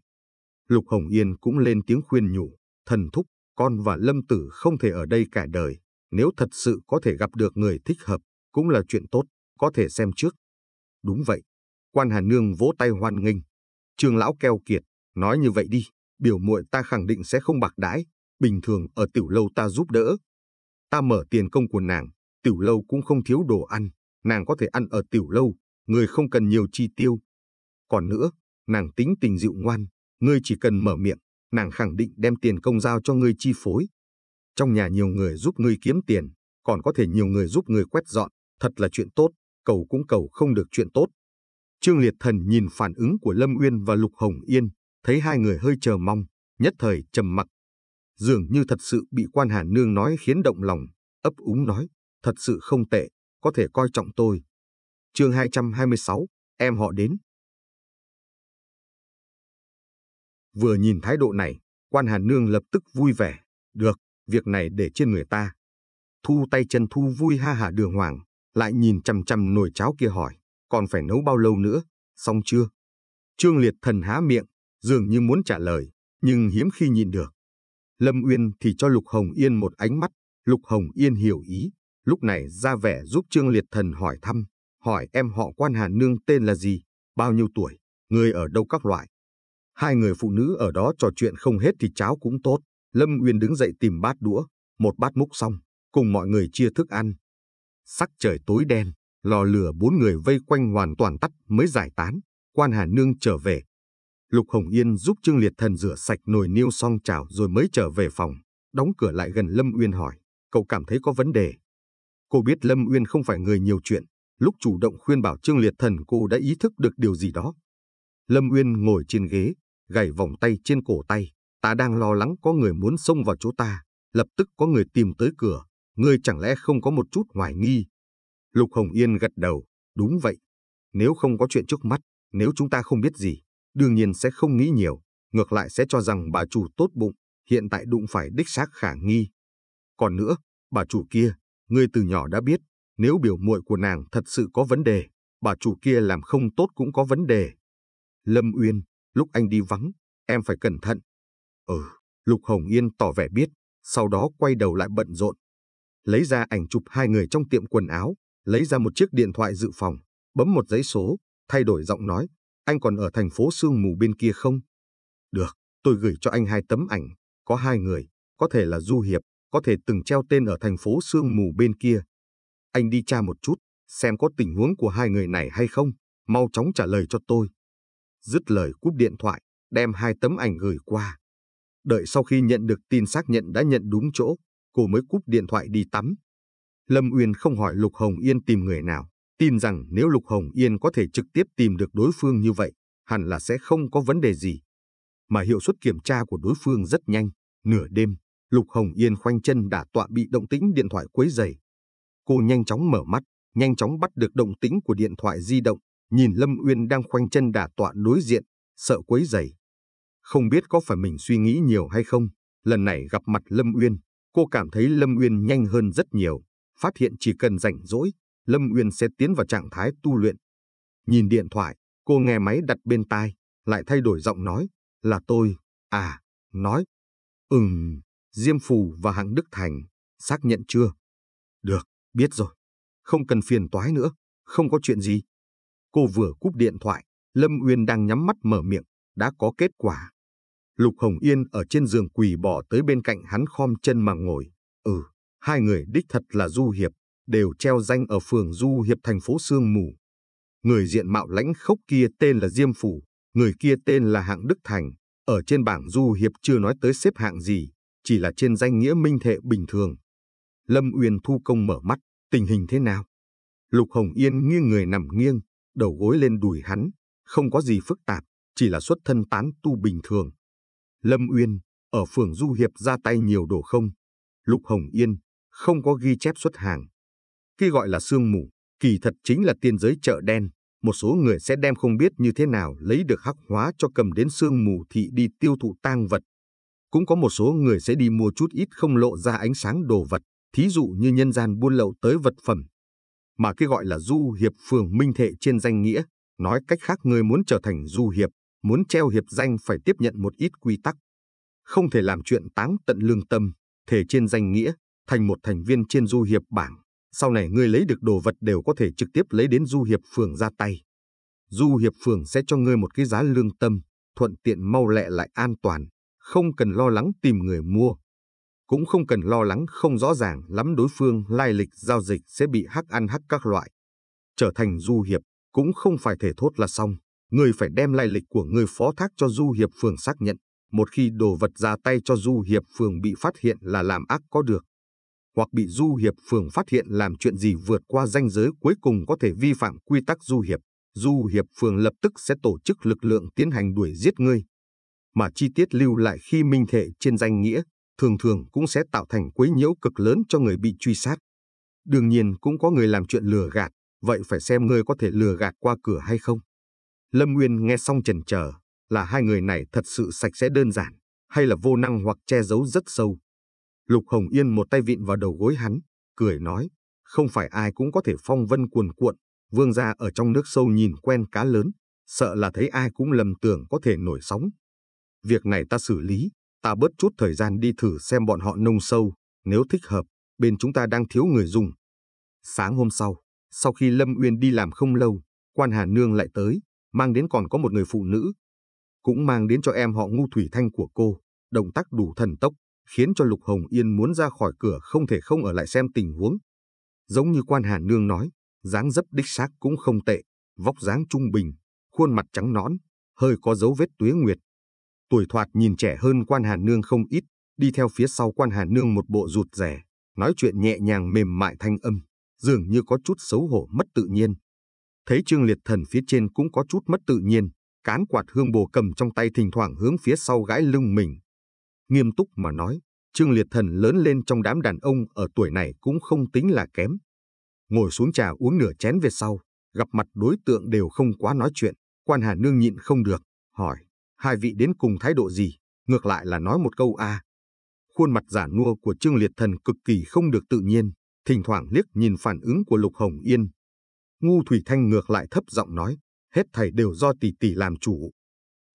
Lục Hồng Yên cũng lên tiếng khuyên nhủ, thần thúc, con và lâm tử không thể ở đây cả đời, nếu thật sự có thể gặp được người thích hợp, cũng là chuyện tốt, có thể xem trước. Đúng vậy. Quan Hà Nương vỗ tay hoan nghênh. Trường lão keo kiệt, nói như vậy đi, biểu muội ta khẳng định sẽ không bạc đãi, bình thường ở tiểu lâu ta giúp đỡ. Ta mở tiền công của nàng, tiểu lâu cũng không thiếu đồ ăn, nàng có thể ăn ở tiểu lâu, người không cần nhiều chi tiêu. Còn nữa, nàng tính tình dịu ngoan, ngươi chỉ cần mở miệng, nàng khẳng định đem tiền công giao cho ngươi chi phối. Trong nhà nhiều người giúp ngươi kiếm tiền, còn có thể nhiều người giúp ngươi quét dọn, thật là chuyện tốt, cầu cũng cầu không được chuyện tốt. Trương Liệt Thần nhìn phản ứng của Lâm Uyên và Lục Hồng Yên, thấy hai người hơi chờ mong, nhất thời trầm mặc. Dường như thật sự bị quan Hà Nương nói khiến động lòng, ấp úng nói, thật sự không tệ, có thể coi trọng tôi. chương 226, em họ đến. Vừa nhìn thái độ này, quan Hà Nương lập tức vui vẻ, được, việc này để trên người ta. Thu tay chân thu vui ha hả đường hoàng, lại nhìn chằm chằm nồi cháo kia hỏi, còn phải nấu bao lâu nữa, xong chưa? Trương Liệt thần há miệng, dường như muốn trả lời, nhưng hiếm khi nhịn được. Lâm Uyên thì cho Lục Hồng Yên một ánh mắt, Lục Hồng Yên hiểu ý, lúc này ra vẻ giúp Trương Liệt thần hỏi thăm, hỏi em họ quan Hà Nương tên là gì, bao nhiêu tuổi, người ở đâu các loại. Hai người phụ nữ ở đó trò chuyện không hết thì cháo cũng tốt. Lâm Uyên đứng dậy tìm bát đũa, một bát múc xong, cùng mọi người chia thức ăn. Sắc trời tối đen, lò lửa bốn người vây quanh hoàn toàn tắt mới giải tán, quan Hà Nương trở về. Lục Hồng Yên giúp Trương Liệt Thần rửa sạch nồi niêu xong chảo rồi mới trở về phòng, đóng cửa lại gần Lâm Uyên hỏi, cậu cảm thấy có vấn đề. Cô biết Lâm Uyên không phải người nhiều chuyện, lúc chủ động khuyên bảo Trương Liệt Thần cô đã ý thức được điều gì đó. Lâm Uyên ngồi trên ghế, gảy vòng tay trên cổ tay, Ta đang lo lắng có người muốn xông vào chỗ ta, lập tức có người tìm tới cửa, ngươi chẳng lẽ không có một chút hoài nghi? Lục Hồng Yên gật đầu, đúng vậy. Nếu không có chuyện trước mắt, nếu chúng ta không biết gì, đương nhiên sẽ không nghĩ nhiều, ngược lại sẽ cho rằng bà chủ tốt bụng, hiện tại đụng phải đích xác khả nghi. Còn nữa, bà chủ kia, ngươi từ nhỏ đã biết, nếu biểu muội của nàng thật sự có vấn đề, bà chủ kia làm không tốt cũng có vấn đề. Lâm Uyên, lúc anh đi vắng, em phải cẩn thận, Ừ, Lục Hồng Yên tỏ vẻ biết, sau đó quay đầu lại bận rộn. Lấy ra ảnh chụp hai người trong tiệm quần áo, lấy ra một chiếc điện thoại dự phòng, bấm một giấy số, thay đổi giọng nói, anh còn ở thành phố sương mù bên kia không? Được, tôi gửi cho anh hai tấm ảnh, có hai người, có thể là Du Hiệp, có thể từng treo tên ở thành phố sương mù bên kia. Anh đi tra một chút, xem có tình huống của hai người này hay không, mau chóng trả lời cho tôi. Dứt lời cúp điện thoại, đem hai tấm ảnh gửi qua. Đợi sau khi nhận được tin xác nhận đã nhận đúng chỗ, cô mới cúp điện thoại đi tắm. Lâm Uyên không hỏi Lục Hồng Yên tìm người nào, tin rằng nếu Lục Hồng Yên có thể trực tiếp tìm được đối phương như vậy, hẳn là sẽ không có vấn đề gì. Mà hiệu suất kiểm tra của đối phương rất nhanh, nửa đêm, Lục Hồng Yên khoanh chân đã tọa bị động tĩnh điện thoại quấy dày. Cô nhanh chóng mở mắt, nhanh chóng bắt được động tĩnh của điện thoại di động, nhìn Lâm Uyên đang khoanh chân đả tọa đối diện, sợ quấy dày. Không biết có phải mình suy nghĩ nhiều hay không, lần này gặp mặt Lâm Uyên, cô cảm thấy Lâm Uyên nhanh hơn rất nhiều, phát hiện chỉ cần rảnh rỗi, Lâm Uyên sẽ tiến vào trạng thái tu luyện. Nhìn điện thoại, cô nghe máy đặt bên tai, lại thay đổi giọng nói, là tôi, à, nói, ừm, Diêm Phù và Hạng Đức Thành, xác nhận chưa? Được, biết rồi, không cần phiền toái nữa, không có chuyện gì. Cô vừa cúp điện thoại, Lâm Uyên đang nhắm mắt mở miệng, đã có kết quả. Lục Hồng Yên ở trên giường quỳ bỏ tới bên cạnh hắn khom chân mà ngồi. Ừ, hai người đích thật là du hiệp, đều treo danh ở phường du hiệp thành phố Sương Mù. Người diện mạo lãnh khốc kia tên là Diêm Phủ, người kia tên là Hạng Đức Thành. Ở trên bảng du hiệp chưa nói tới xếp hạng gì, chỉ là trên danh nghĩa minh thệ bình thường. Lâm Uyên thu công mở mắt, tình hình thế nào? Lục Hồng Yên nghiêng người nằm nghiêng, đầu gối lên đùi hắn, không có gì phức tạp, chỉ là xuất thân tán tu bình thường, Lâm Uyên, ở phường Du Hiệp ra tay nhiều đồ không. Lục Hồng Yên, không có ghi chép xuất hàng. Khi gọi là sương mù, kỳ thật chính là tiên giới chợ đen. Một số người sẽ đem không biết như thế nào lấy được hắc hóa cho cầm đến sương mù thị đi tiêu thụ tang vật. Cũng có một số người sẽ đi mua chút ít không lộ ra ánh sáng đồ vật, thí dụ như nhân gian buôn lậu tới vật phẩm. Mà cái gọi là du hiệp phường minh thệ trên danh nghĩa, nói cách khác người muốn trở thành du hiệp muốn treo hiệp danh phải tiếp nhận một ít quy tắc. Không thể làm chuyện táng tận lương tâm, thể trên danh nghĩa, thành một thành viên trên du hiệp bảng. Sau này ngươi lấy được đồ vật đều có thể trực tiếp lấy đến du hiệp phường ra tay. Du hiệp phường sẽ cho ngươi một cái giá lương tâm, thuận tiện mau lẹ lại an toàn, không cần lo lắng tìm người mua. Cũng không cần lo lắng không rõ ràng lắm đối phương lai lịch giao dịch sẽ bị hắc ăn hắc các loại. Trở thành du hiệp cũng không phải thể thốt là xong người phải đem lai lịch của người phó thác cho Du Hiệp Phường xác nhận. Một khi đồ vật ra tay cho Du Hiệp Phường bị phát hiện là làm ác có được, hoặc bị Du Hiệp Phường phát hiện làm chuyện gì vượt qua danh giới cuối cùng có thể vi phạm quy tắc Du Hiệp, Du Hiệp Phường lập tức sẽ tổ chức lực lượng tiến hành đuổi giết ngươi. Mà chi tiết lưu lại khi minh thể trên danh nghĩa, thường thường cũng sẽ tạo thành quấy nhiễu cực lớn cho người bị truy sát. Đương nhiên cũng có người làm chuyện lừa gạt, vậy phải xem ngươi có thể lừa gạt qua cửa hay không. Lâm Nguyên nghe xong chần chờ, là hai người này thật sự sạch sẽ đơn giản, hay là vô năng hoặc che giấu rất sâu. Lục Hồng Yên một tay vịn vào đầu gối hắn, cười nói, không phải ai cũng có thể phong vân cuồn cuộn, vương gia ở trong nước sâu nhìn quen cá lớn, sợ là thấy ai cũng lầm tưởng có thể nổi sóng. Việc này ta xử lý, ta bớt chút thời gian đi thử xem bọn họ nông sâu, nếu thích hợp, bên chúng ta đang thiếu người dùng. Sáng hôm sau, sau khi Lâm Uyên đi làm không lâu, quan Hà Nương lại tới, mang đến còn có một người phụ nữ. Cũng mang đến cho em họ ngu thủy thanh của cô, động tác đủ thần tốc, khiến cho Lục Hồng Yên muốn ra khỏi cửa không thể không ở lại xem tình huống. Giống như quan Hà Nương nói, dáng dấp đích xác cũng không tệ, vóc dáng trung bình, khuôn mặt trắng nõn, hơi có dấu vết tuế nguyệt. Tuổi thoạt nhìn trẻ hơn quan Hà Nương không ít, đi theo phía sau quan Hà Nương một bộ rụt rẻ, nói chuyện nhẹ nhàng mềm mại thanh âm, dường như có chút xấu hổ mất tự nhiên thấy Trương Liệt Thần phía trên cũng có chút mất tự nhiên, cán quạt hương bồ cầm trong tay thỉnh thoảng hướng phía sau gãi lưng mình. Nghiêm túc mà nói, Trương Liệt Thần lớn lên trong đám đàn ông ở tuổi này cũng không tính là kém. Ngồi xuống trà uống nửa chén về sau, gặp mặt đối tượng đều không quá nói chuyện, quan hà nương nhịn không được, hỏi, hai vị đến cùng thái độ gì, ngược lại là nói một câu a. Khuôn mặt giả nua của Trương Liệt Thần cực kỳ không được tự nhiên, thỉnh thoảng liếc nhìn phản ứng của Lục Hồng Yên, Ngu Thủy Thanh ngược lại thấp giọng nói, hết thảy đều do tỷ tỷ làm chủ.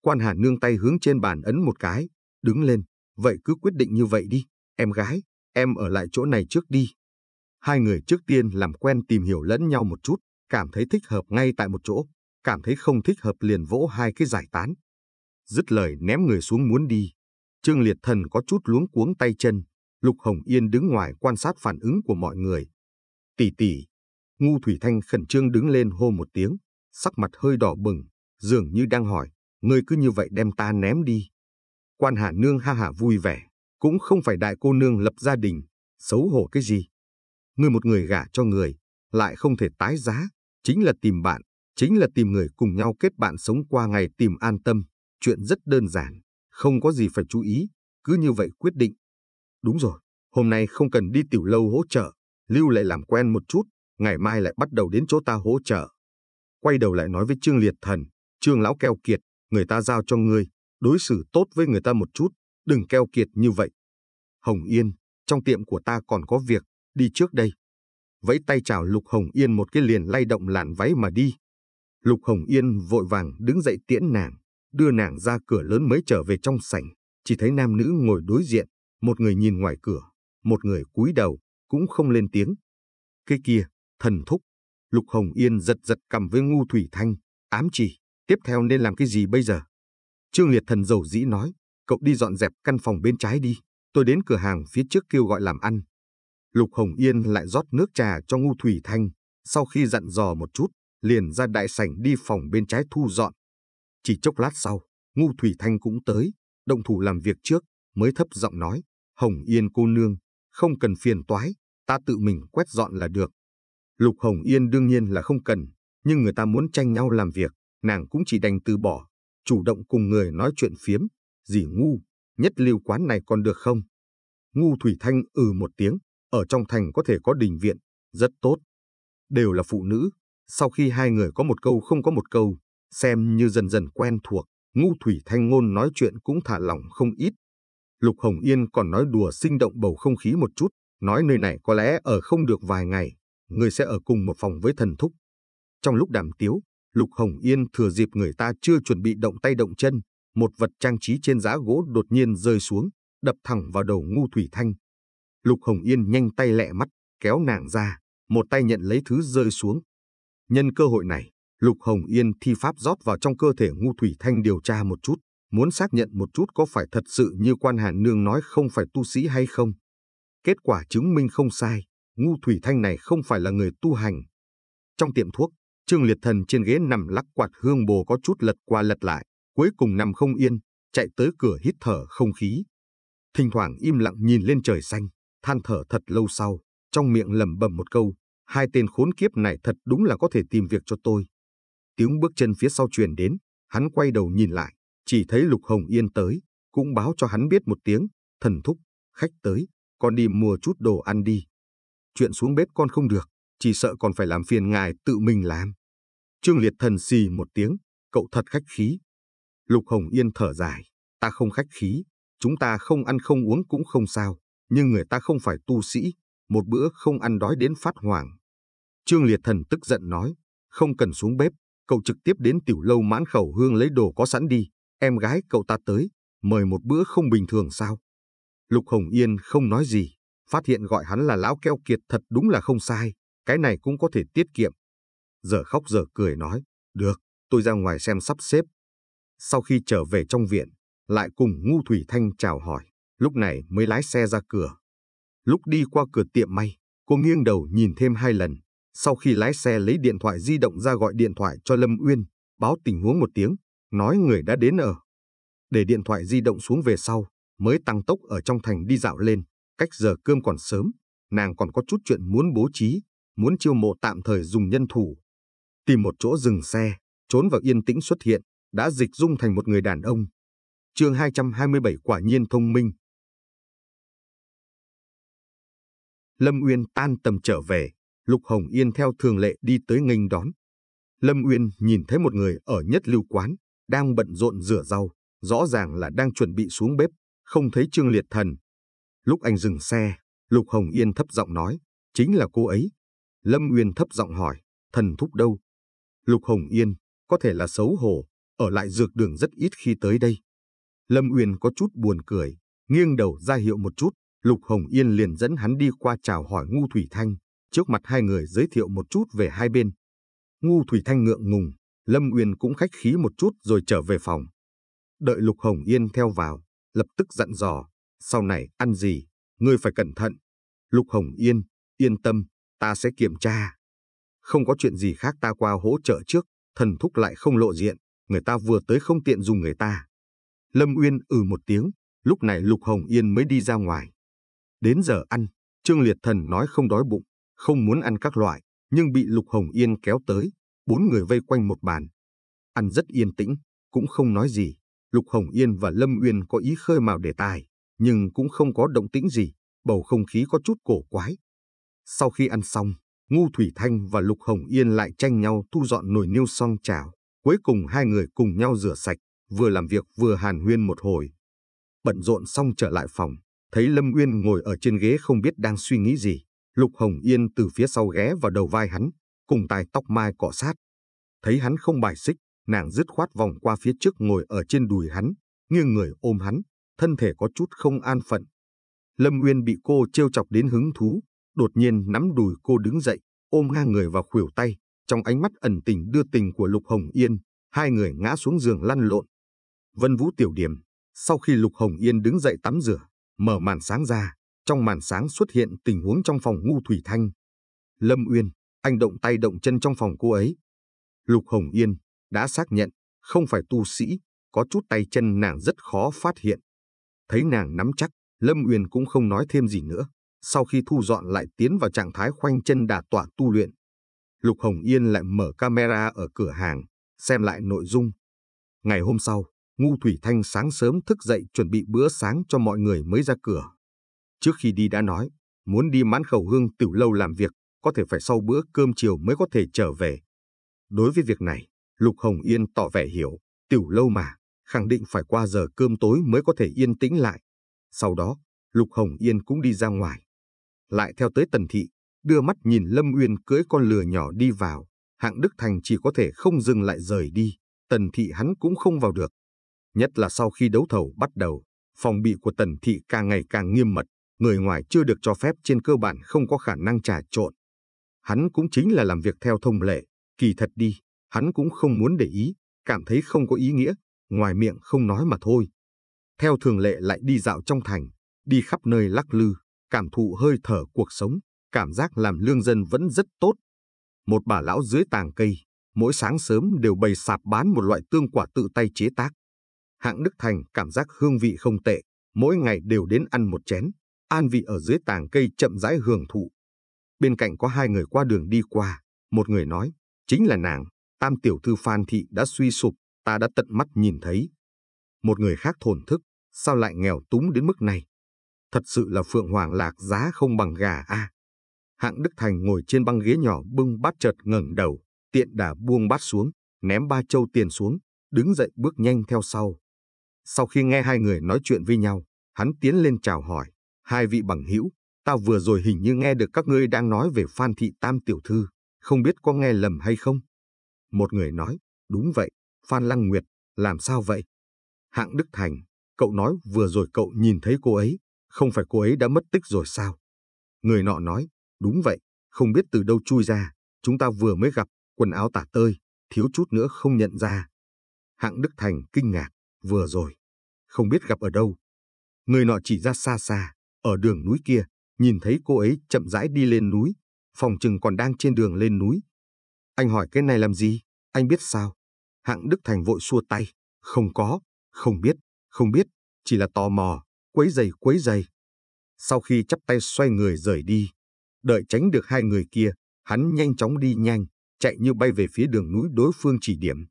Quan Hà nương tay hướng trên bàn ấn một cái, đứng lên, vậy cứ quyết định như vậy đi, em gái, em ở lại chỗ này trước đi. Hai người trước tiên làm quen tìm hiểu lẫn nhau một chút, cảm thấy thích hợp ngay tại một chỗ, cảm thấy không thích hợp liền vỗ hai cái giải tán. Dứt lời ném người xuống muốn đi. Trương Liệt Thần có chút luống cuống tay chân, Lục Hồng Yên đứng ngoài quan sát phản ứng của mọi người. Tỷ tỷ, Ngu Thủy Thanh khẩn trương đứng lên hô một tiếng, sắc mặt hơi đỏ bừng, dường như đang hỏi, ngươi cứ như vậy đem ta ném đi. Quan Hà Nương ha hả vui vẻ, cũng không phải đại cô nương lập gia đình, xấu hổ cái gì. Ngươi một người gả cho người, lại không thể tái giá, chính là tìm bạn, chính là tìm người cùng nhau kết bạn sống qua ngày tìm an tâm, chuyện rất đơn giản, không có gì phải chú ý, cứ như vậy quyết định. Đúng rồi, hôm nay không cần đi tiểu lâu hỗ trợ, Lưu lại làm quen một chút, ngày mai lại bắt đầu đến chỗ ta hỗ trợ. Quay đầu lại nói với Trương Liệt Thần, Trương Lão keo kiệt, người ta giao cho ngươi, đối xử tốt với người ta một chút, đừng keo kiệt như vậy. Hồng Yên, trong tiệm của ta còn có việc, đi trước đây. Vẫy tay chào Lục Hồng Yên một cái liền lay động làn váy mà đi. Lục Hồng Yên vội vàng đứng dậy tiễn nàng, đưa nàng ra cửa lớn mới trở về trong sảnh, chỉ thấy nam nữ ngồi đối diện, một người nhìn ngoài cửa, một người cúi đầu, cũng không lên tiếng. Cái kia, thần thúc. Lục Hồng Yên giật giật cầm với Ngu Thủy Thanh, ám chỉ, tiếp theo nên làm cái gì bây giờ? Trương Liệt Thần dầu dĩ nói, cậu đi dọn dẹp căn phòng bên trái đi, tôi đến cửa hàng phía trước kêu gọi làm ăn. Lục Hồng Yên lại rót nước trà cho Ngu Thủy Thanh, sau khi dặn dò một chút, liền ra đại sảnh đi phòng bên trái thu dọn. Chỉ chốc lát sau, Ngu Thủy Thanh cũng tới, động thủ làm việc trước, mới thấp giọng nói, Hồng Yên cô nương, không cần phiền toái, ta tự mình quét dọn là được. Lục Hồng Yên đương nhiên là không cần, nhưng người ta muốn tranh nhau làm việc, nàng cũng chỉ đành từ bỏ, chủ động cùng người nói chuyện phiếm, gì ngu, nhất lưu quán này còn được không? Ngu Thủy Thanh ừ một tiếng, ở trong thành có thể có đình viện, rất tốt. Đều là phụ nữ, sau khi hai người có một câu không có một câu, xem như dần dần quen thuộc, Ngu Thủy Thanh ngôn nói chuyện cũng thả lỏng không ít. Lục Hồng Yên còn nói đùa sinh động bầu không khí một chút, nói nơi này có lẽ ở không được vài ngày, người sẽ ở cùng một phòng với thần thúc. Trong lúc đàm tiếu, Lục Hồng Yên thừa dịp người ta chưa chuẩn bị động tay động chân, một vật trang trí trên giá gỗ đột nhiên rơi xuống, đập thẳng vào đầu ngu thủy thanh. Lục Hồng Yên nhanh tay lẹ mắt, kéo nàng ra, một tay nhận lấy thứ rơi xuống. Nhân cơ hội này, Lục Hồng Yên thi pháp rót vào trong cơ thể ngu thủy thanh điều tra một chút, muốn xác nhận một chút có phải thật sự như quan hàn nương nói không phải tu sĩ hay không. Kết quả chứng minh không sai, Ngu Thủy Thanh này không phải là người tu hành. Trong tiệm thuốc, Trương Liệt Thần trên ghế nằm lắc quạt hương bồ có chút lật qua lật lại, cuối cùng nằm không yên, chạy tới cửa hít thở không khí. Thỉnh thoảng im lặng nhìn lên trời xanh, than thở thật lâu sau, trong miệng lẩm bẩm một câu, hai tên khốn kiếp này thật đúng là có thể tìm việc cho tôi. Tiếng bước chân phía sau truyền đến, hắn quay đầu nhìn lại, chỉ thấy Lục Hồng Yên tới, cũng báo cho hắn biết một tiếng, thần thúc, khách tới, con đi mua chút đồ ăn đi chuyện xuống bếp con không được, chỉ sợ còn phải làm phiền ngài tự mình làm. Trương Liệt thần xì một tiếng, cậu thật khách khí. Lục Hồng Yên thở dài, ta không khách khí, chúng ta không ăn không uống cũng không sao, nhưng người ta không phải tu sĩ, một bữa không ăn đói đến phát hoảng. Trương Liệt thần tức giận nói, không cần xuống bếp, cậu trực tiếp đến tiểu lâu mãn khẩu hương lấy đồ có sẵn đi, em gái cậu ta tới, mời một bữa không bình thường sao. Lục Hồng Yên không nói gì, Phát hiện gọi hắn là lão keo kiệt thật đúng là không sai, cái này cũng có thể tiết kiệm. Giờ khóc giờ cười nói, được, tôi ra ngoài xem sắp xếp. Sau khi trở về trong viện, lại cùng Ngu Thủy Thanh chào hỏi, lúc này mới lái xe ra cửa. Lúc đi qua cửa tiệm may, cô nghiêng đầu nhìn thêm hai lần, sau khi lái xe lấy điện thoại di động ra gọi điện thoại cho Lâm Uyên, báo tình huống một tiếng, nói người đã đến ở. Để điện thoại di động xuống về sau, mới tăng tốc ở trong thành đi dạo lên. Cách giờ cơm còn sớm, nàng còn có chút chuyện muốn bố trí, muốn chiêu mộ tạm thời dùng nhân thủ. Tìm một chỗ dừng xe, trốn vào yên tĩnh xuất hiện, đã dịch dung thành một người đàn ông. chương 227 quả nhiên thông minh. Lâm Uyên tan tầm trở về, Lục Hồng Yên theo thường lệ đi tới nghênh đón. Lâm Uyên nhìn thấy một người ở nhất lưu quán, đang bận rộn rửa rau, rõ ràng là đang chuẩn bị xuống bếp, không thấy Trương Liệt Thần, Lúc anh dừng xe, Lục Hồng Yên thấp giọng nói, chính là cô ấy. Lâm Uyên thấp giọng hỏi, thần thúc đâu? Lục Hồng Yên, có thể là xấu hổ, ở lại dược đường rất ít khi tới đây. Lâm Uyên có chút buồn cười, nghiêng đầu ra hiệu một chút, Lục Hồng Yên liền dẫn hắn đi qua chào hỏi Ngu Thủy Thanh, trước mặt hai người giới thiệu một chút về hai bên. Ngu Thủy Thanh ngượng ngùng, Lâm Uyên cũng khách khí một chút rồi trở về phòng. Đợi Lục Hồng Yên theo vào, lập tức dặn dò, sau này ăn gì, ngươi phải cẩn thận. Lục Hồng Yên, yên tâm, ta sẽ kiểm tra. Không có chuyện gì khác ta qua hỗ trợ trước, thần thúc lại không lộ diện, người ta vừa tới không tiện dùng người ta. Lâm Uyên ừ một tiếng, lúc này Lục Hồng Yên mới đi ra ngoài. Đến giờ ăn, Trương Liệt Thần nói không đói bụng, không muốn ăn các loại, nhưng bị Lục Hồng Yên kéo tới, bốn người vây quanh một bàn. Ăn rất yên tĩnh, cũng không nói gì, Lục Hồng Yên và Lâm Uyên có ý khơi mào đề tài nhưng cũng không có động tĩnh gì, bầu không khí có chút cổ quái. Sau khi ăn xong, Ngu Thủy Thanh và Lục Hồng Yên lại tranh nhau thu dọn nồi niêu song chảo. Cuối cùng hai người cùng nhau rửa sạch, vừa làm việc vừa hàn huyên một hồi. Bận rộn xong trở lại phòng, thấy Lâm Uyên ngồi ở trên ghế không biết đang suy nghĩ gì. Lục Hồng Yên từ phía sau ghé vào đầu vai hắn, cùng tài tóc mai cọ sát. Thấy hắn không bài xích, nàng dứt khoát vòng qua phía trước ngồi ở trên đùi hắn, nghiêng người ôm hắn, thân thể có chút không an phận. Lâm Uyên bị cô trêu chọc đến hứng thú, đột nhiên nắm đùi cô đứng dậy, ôm ngang người vào khuỷu tay, trong ánh mắt ẩn tình đưa tình của Lục Hồng Yên, hai người ngã xuống giường lăn lộn. Vân Vũ tiểu điểm, sau khi Lục Hồng Yên đứng dậy tắm rửa, mở màn sáng ra, trong màn sáng xuất hiện tình huống trong phòng ngu thủy thanh. Lâm Uyên, anh động tay động chân trong phòng cô ấy. Lục Hồng Yên đã xác nhận, không phải tu sĩ, có chút tay chân nàng rất khó phát hiện. Thấy nàng nắm chắc, Lâm Uyên cũng không nói thêm gì nữa. Sau khi thu dọn lại tiến vào trạng thái khoanh chân đà tỏa tu luyện, Lục Hồng Yên lại mở camera ở cửa hàng, xem lại nội dung. Ngày hôm sau, Ngu Thủy Thanh sáng sớm thức dậy chuẩn bị bữa sáng cho mọi người mới ra cửa. Trước khi đi đã nói, muốn đi mãn khẩu hương tiểu lâu làm việc, có thể phải sau bữa cơm chiều mới có thể trở về. Đối với việc này, Lục Hồng Yên tỏ vẻ hiểu, tiểu lâu mà, khẳng định phải qua giờ cơm tối mới có thể yên tĩnh lại. Sau đó, Lục Hồng Yên cũng đi ra ngoài. Lại theo tới Tần Thị, đưa mắt nhìn Lâm Uyên cưỡi con lừa nhỏ đi vào, hạng Đức Thành chỉ có thể không dừng lại rời đi, Tần Thị hắn cũng không vào được. Nhất là sau khi đấu thầu bắt đầu, phòng bị của Tần Thị càng ngày càng nghiêm mật, người ngoài chưa được cho phép trên cơ bản không có khả năng trà trộn. Hắn cũng chính là làm việc theo thông lệ, kỳ thật đi, hắn cũng không muốn để ý, cảm thấy không có ý nghĩa, ngoài miệng không nói mà thôi. Theo thường lệ lại đi dạo trong thành, đi khắp nơi lắc lư, cảm thụ hơi thở cuộc sống, cảm giác làm lương dân vẫn rất tốt. Một bà lão dưới tàng cây, mỗi sáng sớm đều bày sạp bán một loại tương quả tự tay chế tác. Hạng Đức Thành cảm giác hương vị không tệ, mỗi ngày đều đến ăn một chén, an vị ở dưới tàng cây chậm rãi hưởng thụ. Bên cạnh có hai người qua đường đi qua, một người nói, chính là nàng, tam tiểu thư Phan Thị đã suy sụp, ta đã tận mắt nhìn thấy. Một người khác thổn thức, sao lại nghèo túng đến mức này? Thật sự là phượng hoàng lạc giá không bằng gà a. À. Hạng Đức Thành ngồi trên băng ghế nhỏ bưng bát chợt ngẩng đầu, tiện đà buông bát xuống, ném ba châu tiền xuống, đứng dậy bước nhanh theo sau. Sau khi nghe hai người nói chuyện với nhau, hắn tiến lên chào hỏi, hai vị bằng hữu, ta vừa rồi hình như nghe được các ngươi đang nói về Phan Thị Tam Tiểu Thư, không biết có nghe lầm hay không? Một người nói, đúng vậy, Phan Lăng Nguyệt, làm sao vậy? Hạng Đức Thành, cậu nói vừa rồi cậu nhìn thấy cô ấy, không phải cô ấy đã mất tích rồi sao? Người nọ nói, đúng vậy, không biết từ đâu chui ra, chúng ta vừa mới gặp, quần áo tả tơi, thiếu chút nữa không nhận ra. Hạng Đức Thành kinh ngạc, vừa rồi, không biết gặp ở đâu. Người nọ chỉ ra xa xa, ở đường núi kia, nhìn thấy cô ấy chậm rãi đi lên núi, phòng chừng còn đang trên đường lên núi. Anh hỏi cái này làm gì, anh biết sao? Hạng Đức Thành vội xua tay, không có, không biết, không biết, chỉ là tò mò, quấy giày quấy giày. Sau khi chắp tay xoay người rời đi, đợi tránh được hai người kia, hắn nhanh chóng đi nhanh, chạy như bay về phía đường núi đối phương chỉ điểm.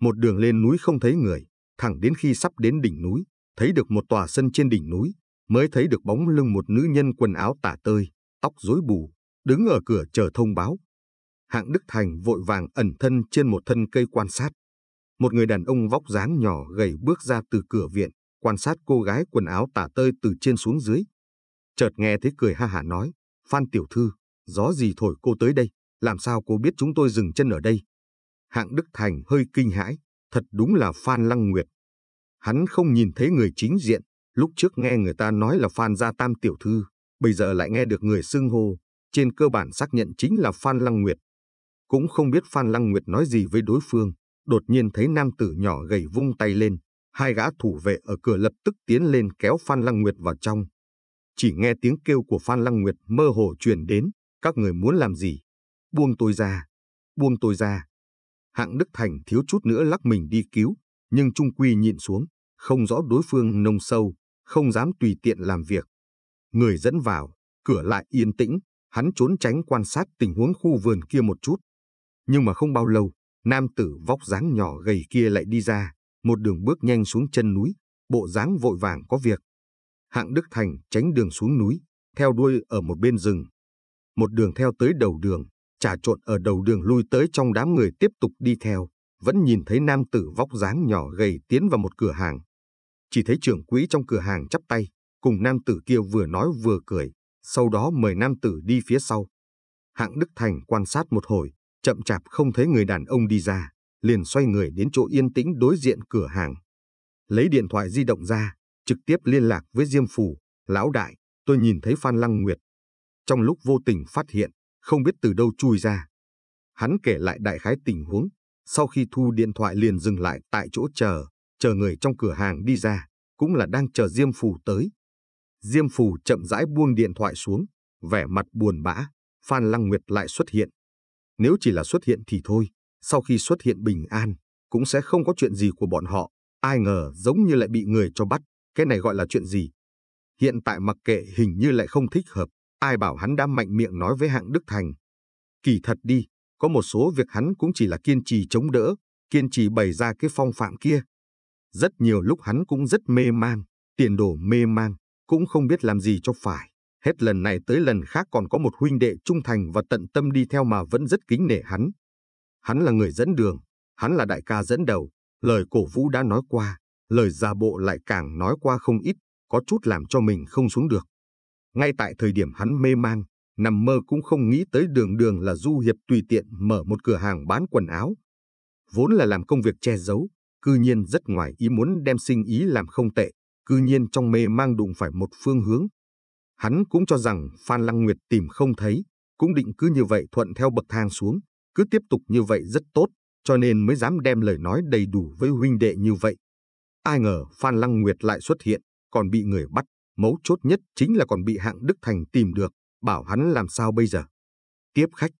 Một đường lên núi không thấy người, thẳng đến khi sắp đến đỉnh núi, thấy được một tòa sân trên đỉnh núi, mới thấy được bóng lưng một nữ nhân quần áo tả tơi, tóc rối bù, đứng ở cửa chờ thông báo. Hạng Đức Thành vội vàng ẩn thân trên một thân cây quan sát. Một người đàn ông vóc dáng nhỏ gầy bước ra từ cửa viện, quan sát cô gái quần áo tả tơi từ trên xuống dưới. Chợt nghe thấy cười ha hả nói, Phan Tiểu Thư, gió gì thổi cô tới đây, làm sao cô biết chúng tôi dừng chân ở đây? Hạng Đức Thành hơi kinh hãi, thật đúng là Phan Lăng Nguyệt. Hắn không nhìn thấy người chính diện, lúc trước nghe người ta nói là Phan Gia Tam Tiểu Thư, bây giờ lại nghe được người xưng hô, trên cơ bản xác nhận chính là Phan Lăng Nguyệt. Cũng không biết Phan Lăng Nguyệt nói gì với đối phương, đột nhiên thấy nam tử nhỏ gầy vung tay lên, hai gã thủ vệ ở cửa lập tức tiến lên kéo Phan Lăng Nguyệt vào trong. Chỉ nghe tiếng kêu của Phan Lăng Nguyệt mơ hồ truyền đến, các người muốn làm gì? Buông tôi ra, buông tôi ra. Hạng Đức Thành thiếu chút nữa lắc mình đi cứu, nhưng trung quy nhịn xuống, không rõ đối phương nông sâu, không dám tùy tiện làm việc. Người dẫn vào, cửa lại yên tĩnh, hắn trốn tránh quan sát tình huống khu vườn kia một chút, nhưng mà không bao lâu, nam tử vóc dáng nhỏ gầy kia lại đi ra, một đường bước nhanh xuống chân núi, bộ dáng vội vàng có việc. Hạng Đức Thành tránh đường xuống núi, theo đuôi ở một bên rừng. Một đường theo tới đầu đường, trà trộn ở đầu đường lui tới trong đám người tiếp tục đi theo, vẫn nhìn thấy nam tử vóc dáng nhỏ gầy tiến vào một cửa hàng. Chỉ thấy trưởng quỹ trong cửa hàng chắp tay, cùng nam tử kia vừa nói vừa cười, sau đó mời nam tử đi phía sau. Hạng Đức Thành quan sát một hồi, chậm chạp không thấy người đàn ông đi ra, liền xoay người đến chỗ yên tĩnh đối diện cửa hàng. Lấy điện thoại di động ra, trực tiếp liên lạc với Diêm Phủ, Lão Đại, tôi nhìn thấy Phan Lăng Nguyệt. Trong lúc vô tình phát hiện, không biết từ đâu chui ra. Hắn kể lại đại khái tình huống, sau khi thu điện thoại liền dừng lại tại chỗ chờ, chờ người trong cửa hàng đi ra, cũng là đang chờ Diêm Phủ tới. Diêm Phủ chậm rãi buông điện thoại xuống, vẻ mặt buồn bã, Phan Lăng Nguyệt lại xuất hiện. Nếu chỉ là xuất hiện thì thôi, sau khi xuất hiện bình an, cũng sẽ không có chuyện gì của bọn họ. Ai ngờ giống như lại bị người cho bắt, cái này gọi là chuyện gì? Hiện tại mặc kệ hình như lại không thích hợp, ai bảo hắn đã mạnh miệng nói với hạng Đức Thành. Kỳ thật đi, có một số việc hắn cũng chỉ là kiên trì chống đỡ, kiên trì bày ra cái phong phạm kia. Rất nhiều lúc hắn cũng rất mê man, tiền đồ mê mang, cũng không biết làm gì cho phải. Hết lần này tới lần khác còn có một huynh đệ trung thành và tận tâm đi theo mà vẫn rất kính nể hắn. Hắn là người dẫn đường, hắn là đại ca dẫn đầu, lời cổ vũ đã nói qua, lời giả bộ lại càng nói qua không ít, có chút làm cho mình không xuống được. Ngay tại thời điểm hắn mê mang, nằm mơ cũng không nghĩ tới đường đường là du hiệp tùy tiện mở một cửa hàng bán quần áo. Vốn là làm công việc che giấu, cư nhiên rất ngoài ý muốn đem sinh ý làm không tệ, cư nhiên trong mê mang đụng phải một phương hướng, Hắn cũng cho rằng Phan Lăng Nguyệt tìm không thấy, cũng định cứ như vậy thuận theo bậc thang xuống, cứ tiếp tục như vậy rất tốt, cho nên mới dám đem lời nói đầy đủ với huynh đệ như vậy. Ai ngờ Phan Lăng Nguyệt lại xuất hiện, còn bị người bắt, mấu chốt nhất chính là còn bị hạng Đức Thành tìm được, bảo hắn làm sao bây giờ. Tiếp khách,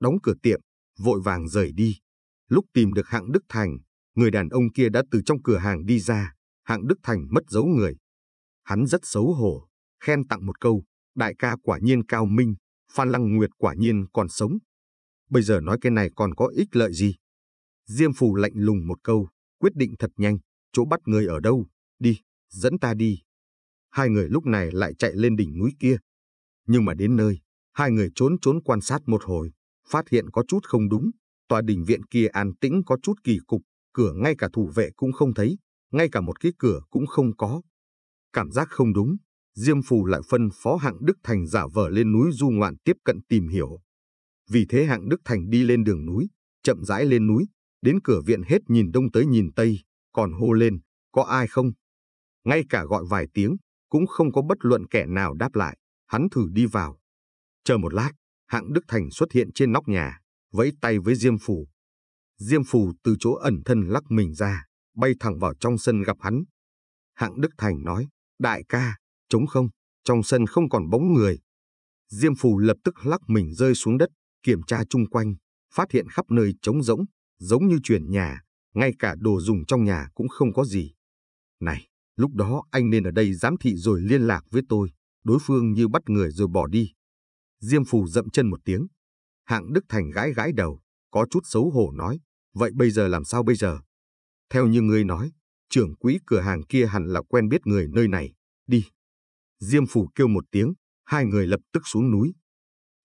đóng cửa tiệm, vội vàng rời đi. Lúc tìm được hạng Đức Thành, người đàn ông kia đã từ trong cửa hàng đi ra, hạng Đức Thành mất dấu người. Hắn rất xấu hổ, khen tặng một câu, đại ca quả nhiên cao minh, Phan Lăng Nguyệt quả nhiên còn sống. Bây giờ nói cái này còn có ích lợi gì? Diêm Phù lạnh lùng một câu, quyết định thật nhanh, chỗ bắt người ở đâu, đi, dẫn ta đi. Hai người lúc này lại chạy lên đỉnh núi kia. Nhưng mà đến nơi, hai người trốn trốn quan sát một hồi, phát hiện có chút không đúng. Tòa đình viện kia an tĩnh có chút kỳ cục, cửa ngay cả thủ vệ cũng không thấy, ngay cả một cái cửa cũng không có. Cảm giác không đúng, Diêm Phù lại phân phó hạng Đức Thành giả vờ lên núi du ngoạn tiếp cận tìm hiểu. Vì thế hạng Đức Thành đi lên đường núi, chậm rãi lên núi, đến cửa viện hết nhìn đông tới nhìn tây, còn hô lên, có ai không? Ngay cả gọi vài tiếng, cũng không có bất luận kẻ nào đáp lại, hắn thử đi vào. Chờ một lát, hạng Đức Thành xuất hiện trên nóc nhà, vẫy tay với Diêm Phù. Diêm Phù từ chỗ ẩn thân lắc mình ra, bay thẳng vào trong sân gặp hắn. Hạng Đức Thành nói, đại ca, trống không, trong sân không còn bóng người. Diêm phù lập tức lắc mình rơi xuống đất, kiểm tra chung quanh, phát hiện khắp nơi trống rỗng, giống như chuyển nhà, ngay cả đồ dùng trong nhà cũng không có gì. Này, lúc đó anh nên ở đây giám thị rồi liên lạc với tôi, đối phương như bắt người rồi bỏ đi. Diêm phù dậm chân một tiếng. Hạng Đức Thành gãi gãi đầu, có chút xấu hổ nói, vậy bây giờ làm sao bây giờ? Theo như ngươi nói, trưởng quỹ cửa hàng kia hẳn là quen biết người nơi này, đi, Diêm Phù kêu một tiếng, hai người lập tức xuống núi.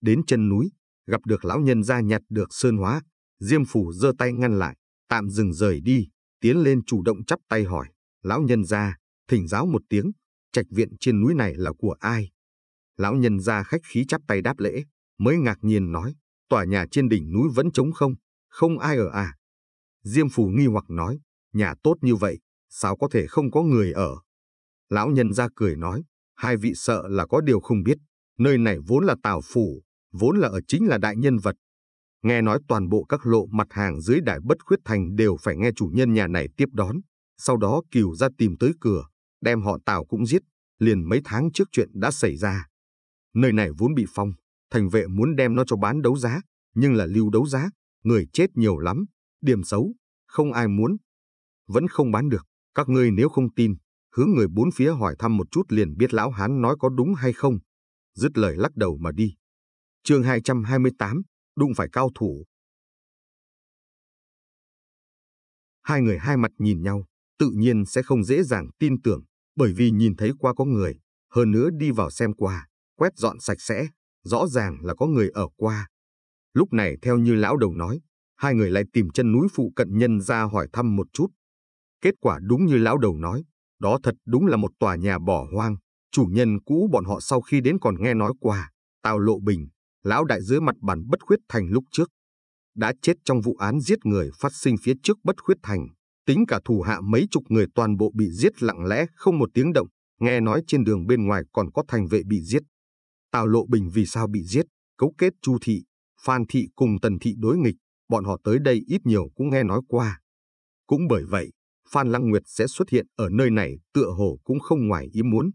Đến chân núi, gặp được lão nhân ra nhặt được sơn hóa, Diêm Phù giơ tay ngăn lại, tạm dừng rời đi, tiến lên chủ động chắp tay hỏi, lão nhân ra, thỉnh giáo một tiếng, trạch viện trên núi này là của ai? Lão nhân ra khách khí chắp tay đáp lễ, mới ngạc nhiên nói, tòa nhà trên đỉnh núi vẫn trống không, không ai ở à? Diêm Phù nghi hoặc nói, nhà tốt như vậy, sao có thể không có người ở? Lão nhân ra cười nói, Hai vị sợ là có điều không biết, nơi này vốn là tào phủ, vốn là ở chính là đại nhân vật. Nghe nói toàn bộ các lộ mặt hàng dưới đại bất khuyết thành đều phải nghe chủ nhân nhà này tiếp đón, sau đó kiều ra tìm tới cửa, đem họ tào cũng giết, liền mấy tháng trước chuyện đã xảy ra. Nơi này vốn bị phong, thành vệ muốn đem nó cho bán đấu giá, nhưng là lưu đấu giá, người chết nhiều lắm, điểm xấu, không ai muốn. Vẫn không bán được, các ngươi nếu không tin, hướng người bốn phía hỏi thăm một chút liền biết lão hán nói có đúng hay không, dứt lời lắc đầu mà đi. chương 228, đụng phải cao thủ. Hai người hai mặt nhìn nhau, tự nhiên sẽ không dễ dàng tin tưởng, bởi vì nhìn thấy qua có người, hơn nữa đi vào xem qua, quét dọn sạch sẽ, rõ ràng là có người ở qua. Lúc này theo như lão đầu nói, hai người lại tìm chân núi phụ cận nhân ra hỏi thăm một chút. Kết quả đúng như lão đầu nói, đó thật đúng là một tòa nhà bỏ hoang, chủ nhân cũ bọn họ sau khi đến còn nghe nói qua, Tào Lộ Bình, lão đại dưới mặt bàn bất khuyết thành lúc trước. Đã chết trong vụ án giết người phát sinh phía trước bất khuyết thành, tính cả thủ hạ mấy chục người toàn bộ bị giết lặng lẽ không một tiếng động, nghe nói trên đường bên ngoài còn có thành vệ bị giết. Tào Lộ Bình vì sao bị giết, cấu kết Chu Thị, Phan Thị cùng Tần Thị đối nghịch, bọn họ tới đây ít nhiều cũng nghe nói qua. Cũng bởi vậy, Phan Lăng Nguyệt sẽ xuất hiện ở nơi này tựa hồ cũng không ngoài ý muốn.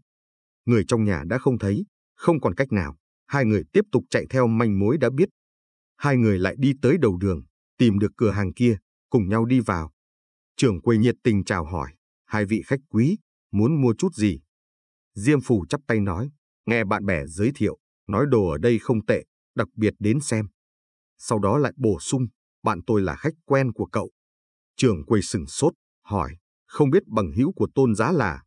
Người trong nhà đã không thấy, không còn cách nào, hai người tiếp tục chạy theo manh mối đã biết. Hai người lại đi tới đầu đường, tìm được cửa hàng kia, cùng nhau đi vào. Trường quầy nhiệt tình chào hỏi, hai vị khách quý, muốn mua chút gì? Diêm Phù chắp tay nói, nghe bạn bè giới thiệu, nói đồ ở đây không tệ, đặc biệt đến xem. Sau đó lại bổ sung, bạn tôi là khách quen của cậu. Trường quầy sừng sốt, hỏi, không biết bằng hữu của tôn giá là.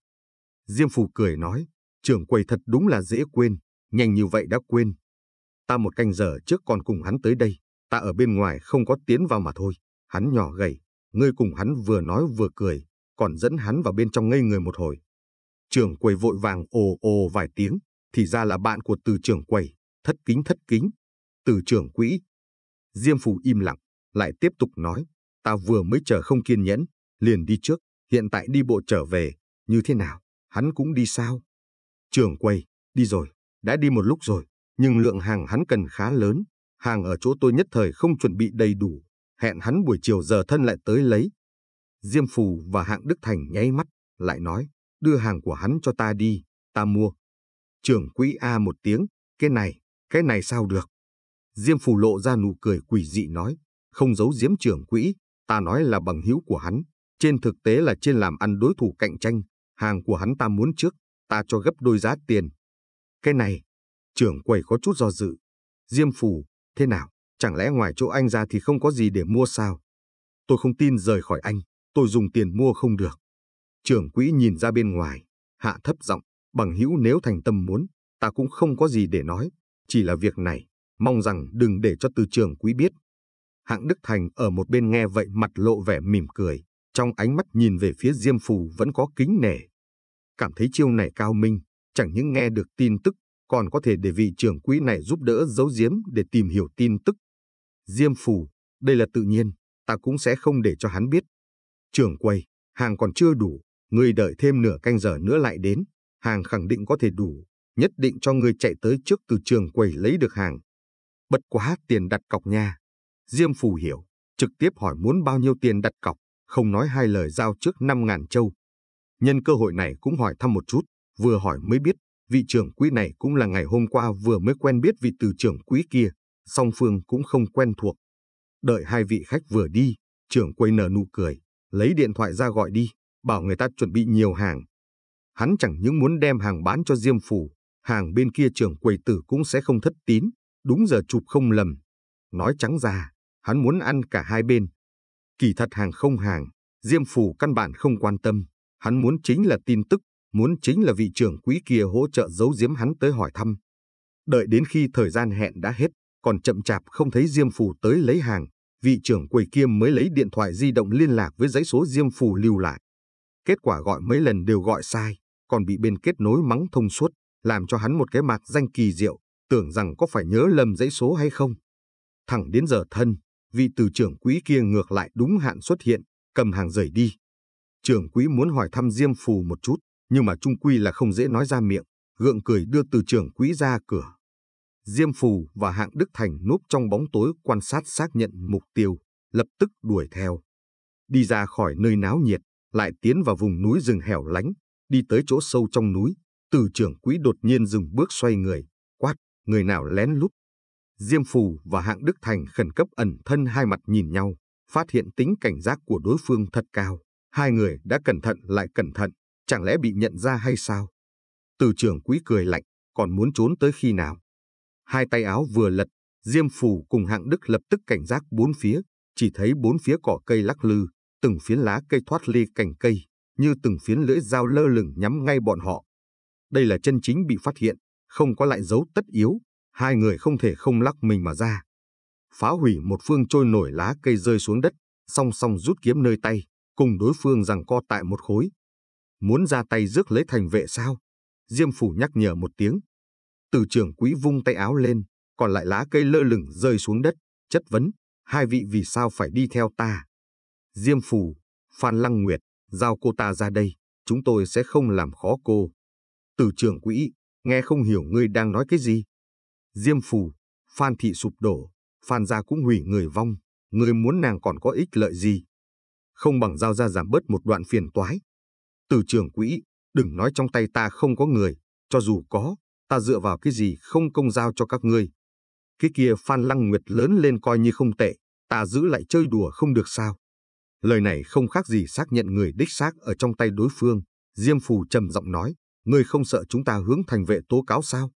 Diêm Phù cười nói, trưởng quầy thật đúng là dễ quên, nhanh như vậy đã quên. Ta một canh giờ trước còn cùng hắn tới đây, ta ở bên ngoài không có tiến vào mà thôi. Hắn nhỏ gầy, ngươi cùng hắn vừa nói vừa cười, còn dẫn hắn vào bên trong ngây người một hồi. Trưởng quầy vội vàng ồ ồ vài tiếng, thì ra là bạn của từ trưởng quầy, thất kính thất kính, từ trưởng quỹ. Diêm Phù im lặng, lại tiếp tục nói, ta vừa mới chờ không kiên nhẫn, liền đi trước, hiện tại đi bộ trở về, như thế nào, hắn cũng đi sao? Trường quay đi rồi, đã đi một lúc rồi, nhưng lượng hàng hắn cần khá lớn, hàng ở chỗ tôi nhất thời không chuẩn bị đầy đủ, hẹn hắn buổi chiều giờ thân lại tới lấy. Diêm Phù và Hạng Đức Thành nháy mắt, lại nói, đưa hàng của hắn cho ta đi, ta mua. trường quỹ A một tiếng, cái này, cái này sao được? Diêm Phù lộ ra nụ cười quỷ dị nói, không giấu diếm trưởng quỹ, ta nói là bằng hữu của hắn, trên thực tế là trên làm ăn đối thủ cạnh tranh, hàng của hắn ta muốn trước, ta cho gấp đôi giá tiền. Cái này, trưởng quầy có chút do dự. Diêm phủ, thế nào, chẳng lẽ ngoài chỗ anh ra thì không có gì để mua sao? Tôi không tin rời khỏi anh, tôi dùng tiền mua không được. Trưởng quỹ nhìn ra bên ngoài, hạ thấp giọng, bằng hữu nếu thành tâm muốn, ta cũng không có gì để nói, chỉ là việc này, mong rằng đừng để cho từ trưởng quỹ biết. Hạng Đức Thành ở một bên nghe vậy mặt lộ vẻ mỉm cười. Trong ánh mắt nhìn về phía Diêm Phù vẫn có kính nể. Cảm thấy chiêu này cao minh, chẳng những nghe được tin tức, còn có thể để vị trưởng quỹ này giúp đỡ giấu giếm để tìm hiểu tin tức. Diêm Phù, đây là tự nhiên, ta cũng sẽ không để cho hắn biết. Trưởng quầy, hàng còn chưa đủ, người đợi thêm nửa canh giờ nữa lại đến, hàng khẳng định có thể đủ, nhất định cho người chạy tới trước từ trường quầy lấy được hàng. Bất quá tiền đặt cọc nha. Diêm Phù hiểu, trực tiếp hỏi muốn bao nhiêu tiền đặt cọc không nói hai lời giao trước 5.000 châu. Nhân cơ hội này cũng hỏi thăm một chút, vừa hỏi mới biết, vị trưởng quỹ này cũng là ngày hôm qua vừa mới quen biết vị từ trưởng quỹ kia, song phương cũng không quen thuộc. Đợi hai vị khách vừa đi, trưởng quầy nở nụ cười, lấy điện thoại ra gọi đi, bảo người ta chuẩn bị nhiều hàng. Hắn chẳng những muốn đem hàng bán cho Diêm Phủ, hàng bên kia trưởng quầy tử cũng sẽ không thất tín, đúng giờ chụp không lầm. Nói trắng ra, hắn muốn ăn cả hai bên, Kỳ thật hàng không hàng, Diêm Phù căn bản không quan tâm, hắn muốn chính là tin tức, muốn chính là vị trưởng quỹ kia hỗ trợ giấu giếm hắn tới hỏi thăm. Đợi đến khi thời gian hẹn đã hết, còn chậm chạp không thấy Diêm Phù tới lấy hàng, vị trưởng quầy kia mới lấy điện thoại di động liên lạc với dãy số Diêm Phù lưu lại. Kết quả gọi mấy lần đều gọi sai, còn bị bên kết nối mắng thông suốt, làm cho hắn một cái mạc danh kỳ diệu, tưởng rằng có phải nhớ lầm dãy số hay không. Thẳng đến giờ thân, vị từ trưởng quý kia ngược lại đúng hạn xuất hiện, cầm hàng rời đi. Trưởng quý muốn hỏi thăm Diêm Phù một chút, nhưng mà trung quy là không dễ nói ra miệng, gượng cười đưa từ trưởng quý ra cửa. Diêm Phù và Hạng Đức Thành núp trong bóng tối quan sát xác nhận mục tiêu, lập tức đuổi theo. Đi ra khỏi nơi náo nhiệt, lại tiến vào vùng núi rừng hẻo lánh, đi tới chỗ sâu trong núi, từ trưởng quý đột nhiên dừng bước xoay người, quát, người nào lén lút Diêm Phù và Hạng Đức Thành khẩn cấp ẩn thân hai mặt nhìn nhau, phát hiện tính cảnh giác của đối phương thật cao. Hai người đã cẩn thận lại cẩn thận, chẳng lẽ bị nhận ra hay sao? Từ trường quý cười lạnh, còn muốn trốn tới khi nào? Hai tay áo vừa lật, Diêm Phù cùng Hạng Đức lập tức cảnh giác bốn phía, chỉ thấy bốn phía cỏ cây lắc lư, từng phiến lá cây thoát ly cành cây, như từng phiến lưỡi dao lơ lửng nhắm ngay bọn họ. Đây là chân chính bị phát hiện, không có lại dấu tất yếu, hai người không thể không lắc mình mà ra. Phá hủy một phương trôi nổi lá cây rơi xuống đất, song song rút kiếm nơi tay, cùng đối phương rằng co tại một khối. Muốn ra tay rước lấy thành vệ sao? Diêm phủ nhắc nhở một tiếng. Từ trưởng quỹ vung tay áo lên, còn lại lá cây lơ lửng rơi xuống đất, chất vấn, hai vị vì sao phải đi theo ta? Diêm phủ, Phan Lăng Nguyệt, giao cô ta ra đây, chúng tôi sẽ không làm khó cô. Từ trưởng quỹ, nghe không hiểu ngươi đang nói cái gì, Diêm Phù, Phan Thị sụp đổ, Phan gia cũng hủy người vong, người muốn nàng còn có ích lợi gì? Không bằng giao ra giảm bớt một đoạn phiền toái. Từ trường quỹ, đừng nói trong tay ta không có người, cho dù có, ta dựa vào cái gì không công giao cho các ngươi. Cái kia Phan Lăng Nguyệt lớn lên coi như không tệ, ta giữ lại chơi đùa không được sao. Lời này không khác gì xác nhận người đích xác ở trong tay đối phương. Diêm Phù trầm giọng nói, người không sợ chúng ta hướng thành vệ tố cáo sao?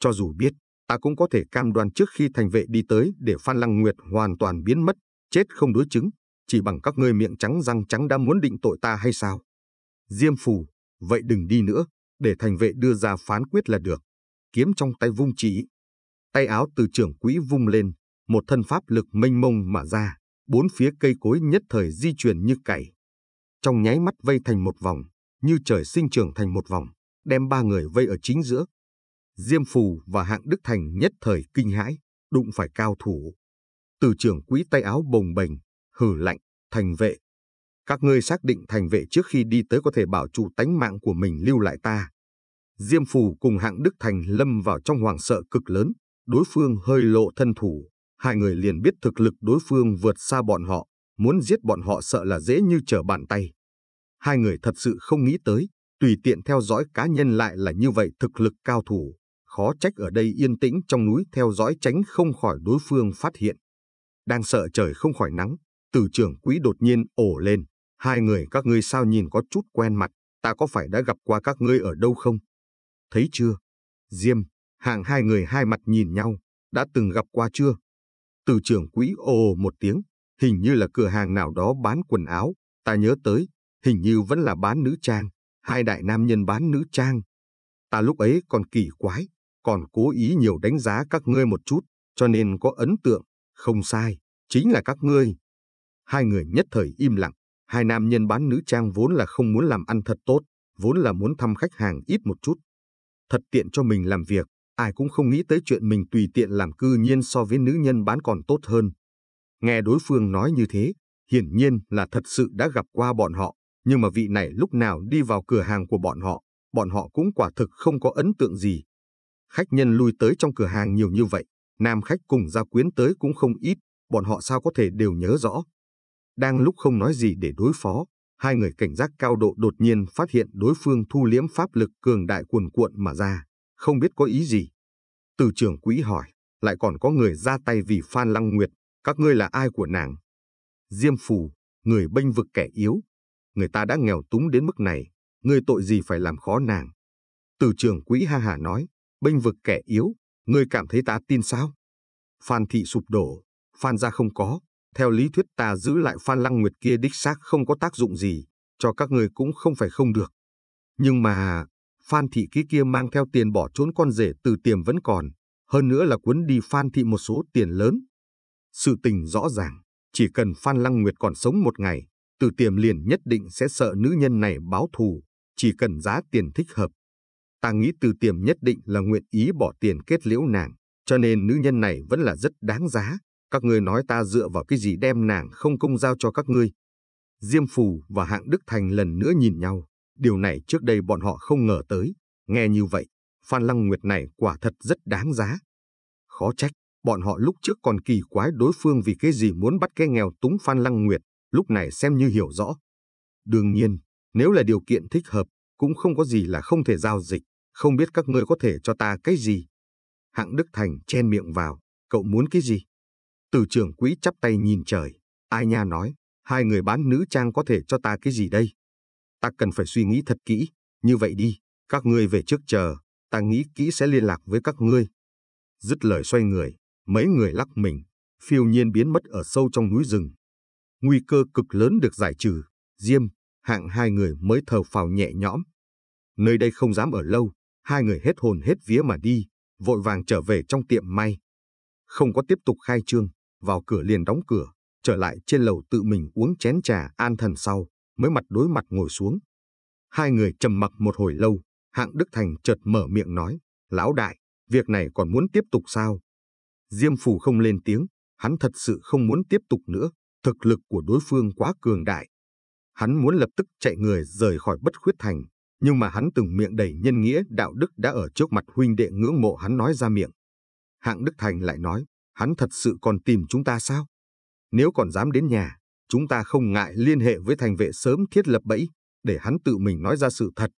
Cho dù biết, ta cũng có thể cam đoan trước khi thành vệ đi tới để Phan Lăng Nguyệt hoàn toàn biến mất, chết không đối chứng, chỉ bằng các ngươi miệng trắng răng trắng đã muốn định tội ta hay sao? Diêm phù, vậy đừng đi nữa, để thành vệ đưa ra phán quyết là được. Kiếm trong tay vung chỉ, tay áo từ trưởng quỹ vung lên, một thân pháp lực mênh mông mà ra, bốn phía cây cối nhất thời di chuyển như cày. Trong nháy mắt vây thành một vòng, như trời sinh trưởng thành một vòng, đem ba người vây ở chính giữa, Diêm Phù và Hạng Đức Thành nhất thời kinh hãi, đụng phải cao thủ. Từ trưởng quỹ tay áo bồng bềnh, hử lạnh, thành vệ. Các ngươi xác định thành vệ trước khi đi tới có thể bảo trụ tánh mạng của mình lưu lại ta. Diêm Phù cùng Hạng Đức Thành lâm vào trong hoàng sợ cực lớn, đối phương hơi lộ thân thủ. Hai người liền biết thực lực đối phương vượt xa bọn họ, muốn giết bọn họ sợ là dễ như trở bàn tay. Hai người thật sự không nghĩ tới, tùy tiện theo dõi cá nhân lại là như vậy thực lực cao thủ khó trách ở đây yên tĩnh trong núi theo dõi tránh không khỏi đối phương phát hiện. Đang sợ trời không khỏi nắng, từ trưởng quỹ đột nhiên ổ lên. Hai người các ngươi sao nhìn có chút quen mặt, ta có phải đã gặp qua các ngươi ở đâu không? Thấy chưa? Diêm, hàng hai người hai mặt nhìn nhau, đã từng gặp qua chưa? Từ trưởng quỹ ồ một tiếng, hình như là cửa hàng nào đó bán quần áo, ta nhớ tới, hình như vẫn là bán nữ trang, hai đại nam nhân bán nữ trang. Ta lúc ấy còn kỳ quái, còn cố ý nhiều đánh giá các ngươi một chút, cho nên có ấn tượng, không sai, chính là các ngươi. Hai người nhất thời im lặng, hai nam nhân bán nữ trang vốn là không muốn làm ăn thật tốt, vốn là muốn thăm khách hàng ít một chút. Thật tiện cho mình làm việc, ai cũng không nghĩ tới chuyện mình tùy tiện làm cư nhiên so với nữ nhân bán còn tốt hơn. Nghe đối phương nói như thế, hiển nhiên là thật sự đã gặp qua bọn họ, nhưng mà vị này lúc nào đi vào cửa hàng của bọn họ, bọn họ cũng quả thực không có ấn tượng gì. Khách nhân lui tới trong cửa hàng nhiều như vậy, nam khách cùng gia quyến tới cũng không ít, bọn họ sao có thể đều nhớ rõ. Đang lúc không nói gì để đối phó, hai người cảnh giác cao độ đột nhiên phát hiện đối phương thu liếm pháp lực cường đại cuồn cuộn mà ra, không biết có ý gì. Từ trưởng quỹ hỏi, lại còn có người ra tay vì Phan Lăng Nguyệt, các ngươi là ai của nàng? Diêm phù, người bênh vực kẻ yếu. Người ta đã nghèo túng đến mức này, ngươi tội gì phải làm khó nàng? Từ trưởng quỹ ha hà nói, bênh vực kẻ yếu, ngươi cảm thấy ta tin sao? Phan thị sụp đổ, Phan gia không có, theo lý thuyết ta giữ lại Phan Lăng Nguyệt kia đích xác không có tác dụng gì, cho các người cũng không phải không được. Nhưng mà, Phan thị kia kia mang theo tiền bỏ trốn con rể từ tiềm vẫn còn, hơn nữa là cuốn đi Phan thị một số tiền lớn. Sự tình rõ ràng, chỉ cần Phan Lăng Nguyệt còn sống một ngày, từ tiềm liền nhất định sẽ sợ nữ nhân này báo thù, chỉ cần giá tiền thích hợp, Ta nghĩ từ tiềm nhất định là nguyện ý bỏ tiền kết liễu nàng, cho nên nữ nhân này vẫn là rất đáng giá. Các ngươi nói ta dựa vào cái gì đem nàng không công giao cho các ngươi. Diêm Phù và Hạng Đức Thành lần nữa nhìn nhau, điều này trước đây bọn họ không ngờ tới. Nghe như vậy, Phan Lăng Nguyệt này quả thật rất đáng giá. Khó trách, bọn họ lúc trước còn kỳ quái đối phương vì cái gì muốn bắt cái nghèo túng Phan Lăng Nguyệt, lúc này xem như hiểu rõ. Đương nhiên, nếu là điều kiện thích hợp, cũng không có gì là không thể giao dịch không biết các ngươi có thể cho ta cái gì. Hạng Đức Thành chen miệng vào, cậu muốn cái gì? Từ trưởng quỹ chắp tay nhìn trời, ai nha nói, hai người bán nữ trang có thể cho ta cái gì đây? Ta cần phải suy nghĩ thật kỹ, như vậy đi, các ngươi về trước chờ, ta nghĩ kỹ sẽ liên lạc với các ngươi. Dứt lời xoay người, mấy người lắc mình, phiêu nhiên biến mất ở sâu trong núi rừng. Nguy cơ cực lớn được giải trừ, Diêm, hạng hai người mới thở phào nhẹ nhõm. Nơi đây không dám ở lâu, hai người hết hồn hết vía mà đi, vội vàng trở về trong tiệm may. Không có tiếp tục khai trương, vào cửa liền đóng cửa, trở lại trên lầu tự mình uống chén trà an thần sau, mới mặt đối mặt ngồi xuống. Hai người trầm mặc một hồi lâu, hạng Đức Thành chợt mở miệng nói, Lão đại, việc này còn muốn tiếp tục sao? Diêm Phù không lên tiếng, hắn thật sự không muốn tiếp tục nữa, thực lực của đối phương quá cường đại. Hắn muốn lập tức chạy người rời khỏi bất khuyết thành, nhưng mà hắn từng miệng đầy nhân nghĩa đạo đức đã ở trước mặt huynh đệ ngưỡng mộ hắn nói ra miệng. Hạng Đức Thành lại nói, hắn thật sự còn tìm chúng ta sao? Nếu còn dám đến nhà, chúng ta không ngại liên hệ với thành vệ sớm thiết lập bẫy, để hắn tự mình nói ra sự thật.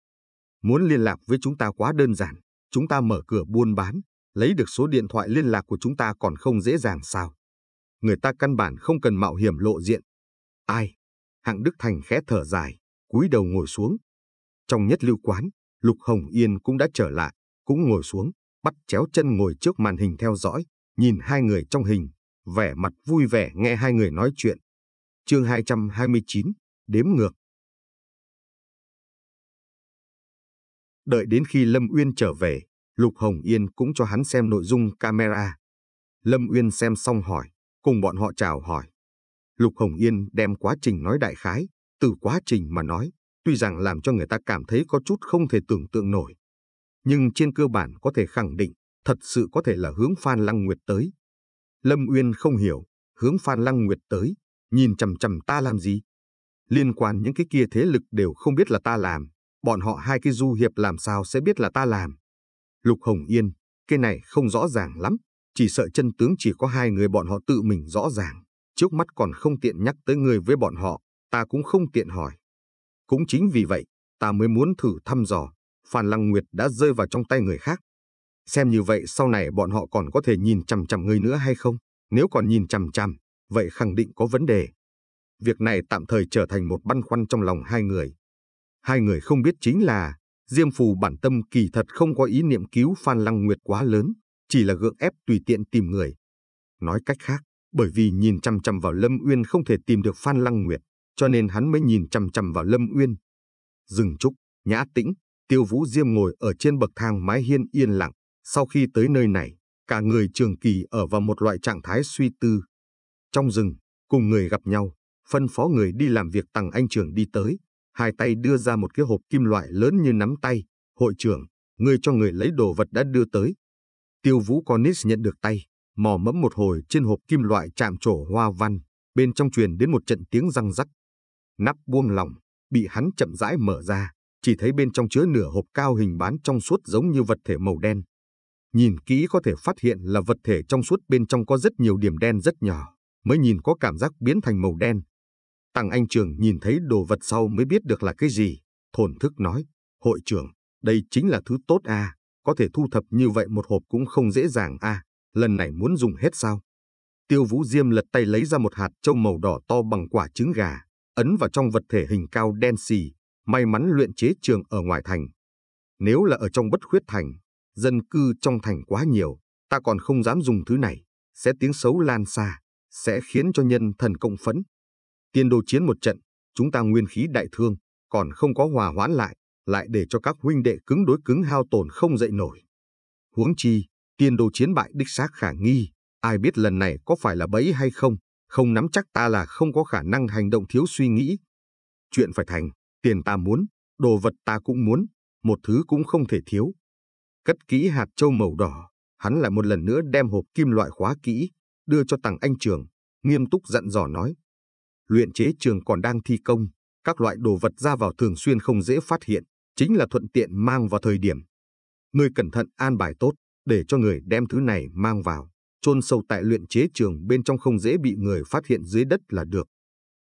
Muốn liên lạc với chúng ta quá đơn giản, chúng ta mở cửa buôn bán, lấy được số điện thoại liên lạc của chúng ta còn không dễ dàng sao. Người ta căn bản không cần mạo hiểm lộ diện. Ai? Hạng Đức Thành khẽ thở dài, cúi đầu ngồi xuống, trong nhất lưu quán, Lục Hồng Yên cũng đã trở lại, cũng ngồi xuống, bắt chéo chân ngồi trước màn hình theo dõi, nhìn hai người trong hình, vẻ mặt vui vẻ nghe hai người nói chuyện. chương 229, đếm ngược. Đợi đến khi Lâm Uyên trở về, Lục Hồng Yên cũng cho hắn xem nội dung camera. Lâm Uyên xem xong hỏi, cùng bọn họ chào hỏi. Lục Hồng Yên đem quá trình nói đại khái, từ quá trình mà nói, tuy rằng làm cho người ta cảm thấy có chút không thể tưởng tượng nổi. Nhưng trên cơ bản có thể khẳng định, thật sự có thể là hướng Phan Lăng Nguyệt tới. Lâm Uyên không hiểu, hướng Phan Lăng Nguyệt tới, nhìn chầm chầm ta làm gì? Liên quan những cái kia thế lực đều không biết là ta làm, bọn họ hai cái du hiệp làm sao sẽ biết là ta làm. Lục Hồng Yên, cái này không rõ ràng lắm, chỉ sợ chân tướng chỉ có hai người bọn họ tự mình rõ ràng, trước mắt còn không tiện nhắc tới người với bọn họ, ta cũng không tiện hỏi. Cũng chính vì vậy, ta mới muốn thử thăm dò, Phan Lăng Nguyệt đã rơi vào trong tay người khác. Xem như vậy sau này bọn họ còn có thể nhìn chằm chằm người nữa hay không? Nếu còn nhìn chằm chằm, vậy khẳng định có vấn đề. Việc này tạm thời trở thành một băn khoăn trong lòng hai người. Hai người không biết chính là, Diêm Phù bản tâm kỳ thật không có ý niệm cứu Phan Lăng Nguyệt quá lớn, chỉ là gượng ép tùy tiện tìm người. Nói cách khác, bởi vì nhìn chằm chằm vào Lâm Uyên không thể tìm được Phan Lăng Nguyệt, cho nên hắn mới nhìn chằm chằm vào Lâm Uyên. Dừng chúc nhã tĩnh, tiêu vũ diêm ngồi ở trên bậc thang mái hiên yên lặng. Sau khi tới nơi này, cả người trường kỳ ở vào một loại trạng thái suy tư. Trong rừng, cùng người gặp nhau, phân phó người đi làm việc tặng anh trưởng đi tới. Hai tay đưa ra một cái hộp kim loại lớn như nắm tay. Hội trưởng, người cho người lấy đồ vật đã đưa tới. Tiêu vũ Cornish nhận được tay, mò mẫm một hồi trên hộp kim loại chạm trổ hoa văn. Bên trong truyền đến một trận tiếng răng rắc, Nắp buông lỏng, bị hắn chậm rãi mở ra, chỉ thấy bên trong chứa nửa hộp cao hình bán trong suốt giống như vật thể màu đen. Nhìn kỹ có thể phát hiện là vật thể trong suốt bên trong có rất nhiều điểm đen rất nhỏ, mới nhìn có cảm giác biến thành màu đen. Tăng Anh Trường nhìn thấy đồ vật sau mới biết được là cái gì, thổn thức nói, hội trưởng, đây chính là thứ tốt a à, có thể thu thập như vậy một hộp cũng không dễ dàng a à, lần này muốn dùng hết sao. Tiêu Vũ Diêm lật tay lấy ra một hạt trâu màu đỏ to bằng quả trứng gà, ấn vào trong vật thể hình cao đen xì, may mắn luyện chế trường ở ngoài thành. Nếu là ở trong bất khuyết thành, dân cư trong thành quá nhiều, ta còn không dám dùng thứ này, sẽ tiếng xấu lan xa, sẽ khiến cho nhân thần công phấn. Tiên đồ chiến một trận, chúng ta nguyên khí đại thương, còn không có hòa hoãn lại, lại để cho các huynh đệ cứng đối cứng hao tổn không dậy nổi. Huống chi, tiên đồ chiến bại đích xác khả nghi, ai biết lần này có phải là bẫy hay không, không nắm chắc ta là không có khả năng hành động thiếu suy nghĩ. Chuyện phải thành, tiền ta muốn, đồ vật ta cũng muốn, một thứ cũng không thể thiếu. Cất kỹ hạt châu màu đỏ, hắn lại một lần nữa đem hộp kim loại khóa kỹ, đưa cho tàng anh trường, nghiêm túc dặn dò nói. Luyện chế trường còn đang thi công, các loại đồ vật ra vào thường xuyên không dễ phát hiện, chính là thuận tiện mang vào thời điểm. Ngươi cẩn thận an bài tốt, để cho người đem thứ này mang vào chôn sâu tại luyện chế trường bên trong không dễ bị người phát hiện dưới đất là được.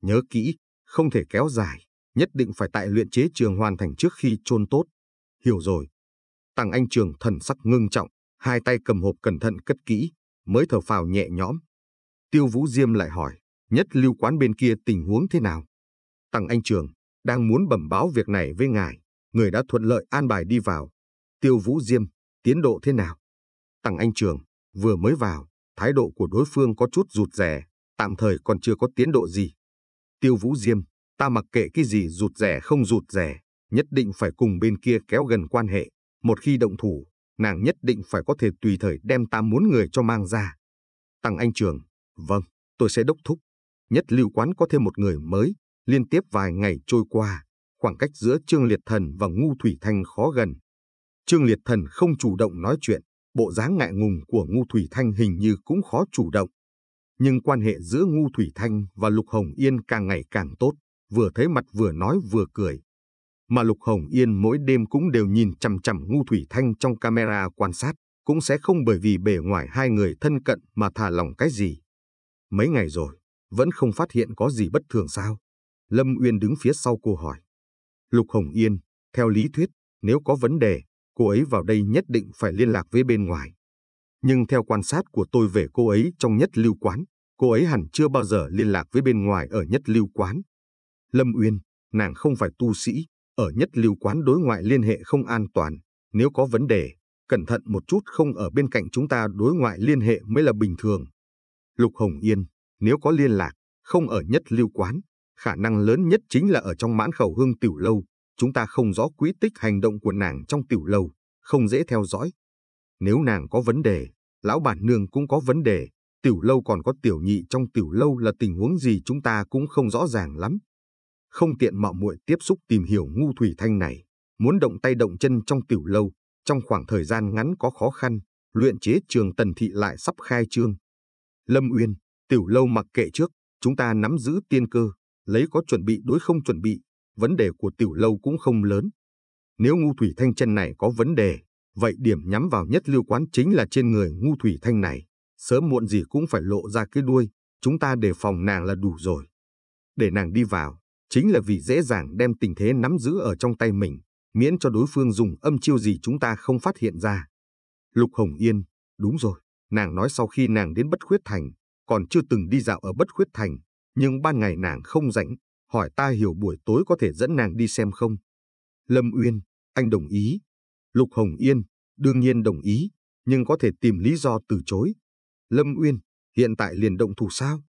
Nhớ kỹ, không thể kéo dài, nhất định phải tại luyện chế trường hoàn thành trước khi chôn tốt. Hiểu rồi. tăng Anh Trường thần sắc ngưng trọng, hai tay cầm hộp cẩn thận cất kỹ, mới thở phào nhẹ nhõm. Tiêu Vũ Diêm lại hỏi, nhất lưu quán bên kia tình huống thế nào? tăng Anh Trường đang muốn bẩm báo việc này với ngài, người đã thuận lợi an bài đi vào. Tiêu Vũ Diêm, tiến độ thế nào? tăng Anh Trường, Vừa mới vào, thái độ của đối phương có chút rụt rè, tạm thời còn chưa có tiến độ gì. Tiêu Vũ Diêm, ta mặc kệ cái gì rụt rè không rụt rè, nhất định phải cùng bên kia kéo gần quan hệ. Một khi động thủ, nàng nhất định phải có thể tùy thời đem ta muốn người cho mang ra. Tăng Anh Trường, vâng, tôi sẽ đốc thúc. Nhất lưu quán có thêm một người mới, liên tiếp vài ngày trôi qua, khoảng cách giữa Trương Liệt Thần và Ngu Thủy Thanh khó gần. Trương Liệt Thần không chủ động nói chuyện, Bộ dáng ngại ngùng của Ngu Thủy Thanh hình như cũng khó chủ động. Nhưng quan hệ giữa Ngu Thủy Thanh và Lục Hồng Yên càng ngày càng tốt, vừa thấy mặt vừa nói vừa cười. Mà Lục Hồng Yên mỗi đêm cũng đều nhìn chằm chằm Ngu Thủy Thanh trong camera quan sát, cũng sẽ không bởi vì bề ngoài hai người thân cận mà thả lòng cái gì. Mấy ngày rồi, vẫn không phát hiện có gì bất thường sao? Lâm Uyên đứng phía sau cô hỏi. Lục Hồng Yên, theo lý thuyết, nếu có vấn đề, cô ấy vào đây nhất định phải liên lạc với bên ngoài. Nhưng theo quan sát của tôi về cô ấy trong nhất lưu quán, cô ấy hẳn chưa bao giờ liên lạc với bên ngoài ở nhất lưu quán. Lâm Uyên, nàng không phải tu sĩ, ở nhất lưu quán đối ngoại liên hệ không an toàn, nếu có vấn đề, cẩn thận một chút không ở bên cạnh chúng ta đối ngoại liên hệ mới là bình thường. Lục Hồng Yên, nếu có liên lạc, không ở nhất lưu quán, khả năng lớn nhất chính là ở trong mãn khẩu hương tiểu lâu, Chúng ta không rõ quý tích hành động của nàng trong tiểu lâu không dễ theo dõi. Nếu nàng có vấn đề, lão bản nương cũng có vấn đề, tiểu lâu còn có tiểu nhị trong tiểu lâu là tình huống gì chúng ta cũng không rõ ràng lắm. Không tiện mạo muội tiếp xúc tìm hiểu ngu thủy thanh này, muốn động tay động chân trong tiểu lâu, trong khoảng thời gian ngắn có khó khăn, luyện chế trường tần thị lại sắp khai trương. Lâm Uyên, tiểu lâu mặc kệ trước, chúng ta nắm giữ tiên cơ, lấy có chuẩn bị đối không chuẩn bị, vấn đề của tiểu lâu cũng không lớn. Nếu ngu thủy thanh chân này có vấn đề, vậy điểm nhắm vào nhất lưu quán chính là trên người ngu thủy thanh này. Sớm muộn gì cũng phải lộ ra cái đuôi, chúng ta đề phòng nàng là đủ rồi. Để nàng đi vào, chính là vì dễ dàng đem tình thế nắm giữ ở trong tay mình, miễn cho đối phương dùng âm chiêu gì chúng ta không phát hiện ra. Lục Hồng Yên, đúng rồi, nàng nói sau khi nàng đến Bất Khuyết Thành, còn chưa từng đi dạo ở Bất Khuyết Thành, nhưng ban ngày nàng không rảnh, hỏi ta hiểu buổi tối có thể dẫn nàng đi xem không. Lâm Uyên, anh đồng ý. Lục Hồng Yên, đương nhiên đồng ý, nhưng có thể tìm lý do từ chối. Lâm Uyên, hiện tại liền động thủ sao?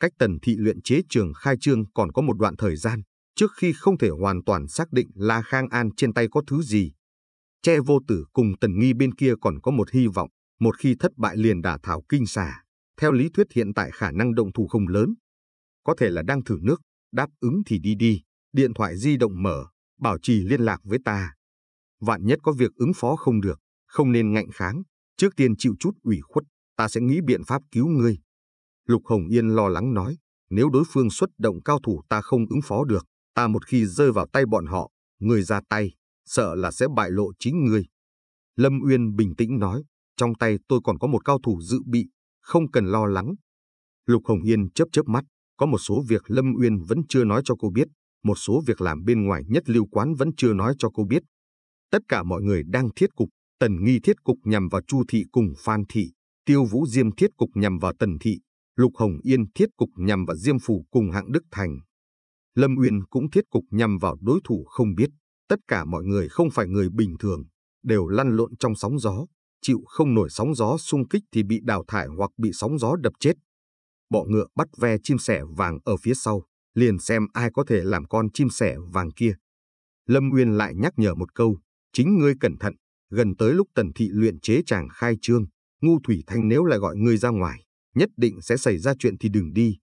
Cách tần thị luyện chế trường khai trương còn có một đoạn thời gian, trước khi không thể hoàn toàn xác định La Khang An trên tay có thứ gì. Che vô tử cùng tần nghi bên kia còn có một hy vọng, một khi thất bại liền đả thảo kinh xà. Theo lý thuyết hiện tại khả năng động thủ không lớn. Có thể là đang thử nước, đáp ứng thì đi đi, điện thoại di động mở, bảo trì liên lạc với ta. Vạn nhất có việc ứng phó không được, không nên ngạnh kháng, trước tiên chịu chút ủy khuất, ta sẽ nghĩ biện pháp cứu ngươi. Lục Hồng Yên lo lắng nói, nếu đối phương xuất động cao thủ ta không ứng phó được, ta một khi rơi vào tay bọn họ, người ra tay, sợ là sẽ bại lộ chính ngươi. Lâm Uyên bình tĩnh nói, trong tay tôi còn có một cao thủ dự bị, không cần lo lắng. Lục Hồng Yên chớp chớp mắt, có một số việc Lâm Uyên vẫn chưa nói cho cô biết, một số việc làm bên ngoài nhất lưu quán vẫn chưa nói cho cô biết. Tất cả mọi người đang thiết cục, tần nghi thiết cục nhằm vào Chu Thị cùng Phan Thị, Tiêu Vũ Diêm thiết cục nhằm vào Tần Thị, Lục Hồng Yên thiết cục nhằm vào Diêm Phủ cùng Hạng Đức Thành. Lâm Uyên cũng thiết cục nhằm vào đối thủ không biết. Tất cả mọi người không phải người bình thường, đều lăn lộn trong sóng gió, chịu không nổi sóng gió xung kích thì bị đào thải hoặc bị sóng gió đập chết, bọ ngựa bắt ve chim sẻ vàng ở phía sau, liền xem ai có thể làm con chim sẻ vàng kia. Lâm Uyên lại nhắc nhở một câu, chính ngươi cẩn thận, gần tới lúc tần thị luyện chế chàng khai trương, ngu thủy thanh nếu lại gọi ngươi ra ngoài, nhất định sẽ xảy ra chuyện thì đừng đi.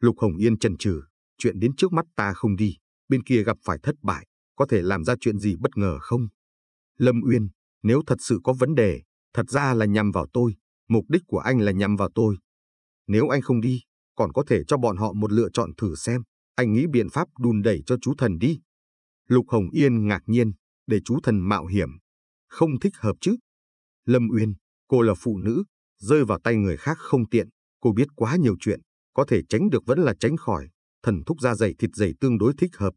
Lục Hồng Yên chần chừ, chuyện đến trước mắt ta không đi, bên kia gặp phải thất bại, có thể làm ra chuyện gì bất ngờ không? Lâm Uyên, nếu thật sự có vấn đề, thật ra là nhằm vào tôi, mục đích của anh là nhằm vào tôi, nếu anh không đi, còn có thể cho bọn họ một lựa chọn thử xem. Anh nghĩ biện pháp đùn đẩy cho chú thần đi. Lục Hồng Yên ngạc nhiên, để chú thần mạo hiểm. Không thích hợp chứ. Lâm Uyên, cô là phụ nữ, rơi vào tay người khác không tiện. Cô biết quá nhiều chuyện, có thể tránh được vẫn là tránh khỏi. Thần thúc ra dày thịt dày tương đối thích hợp.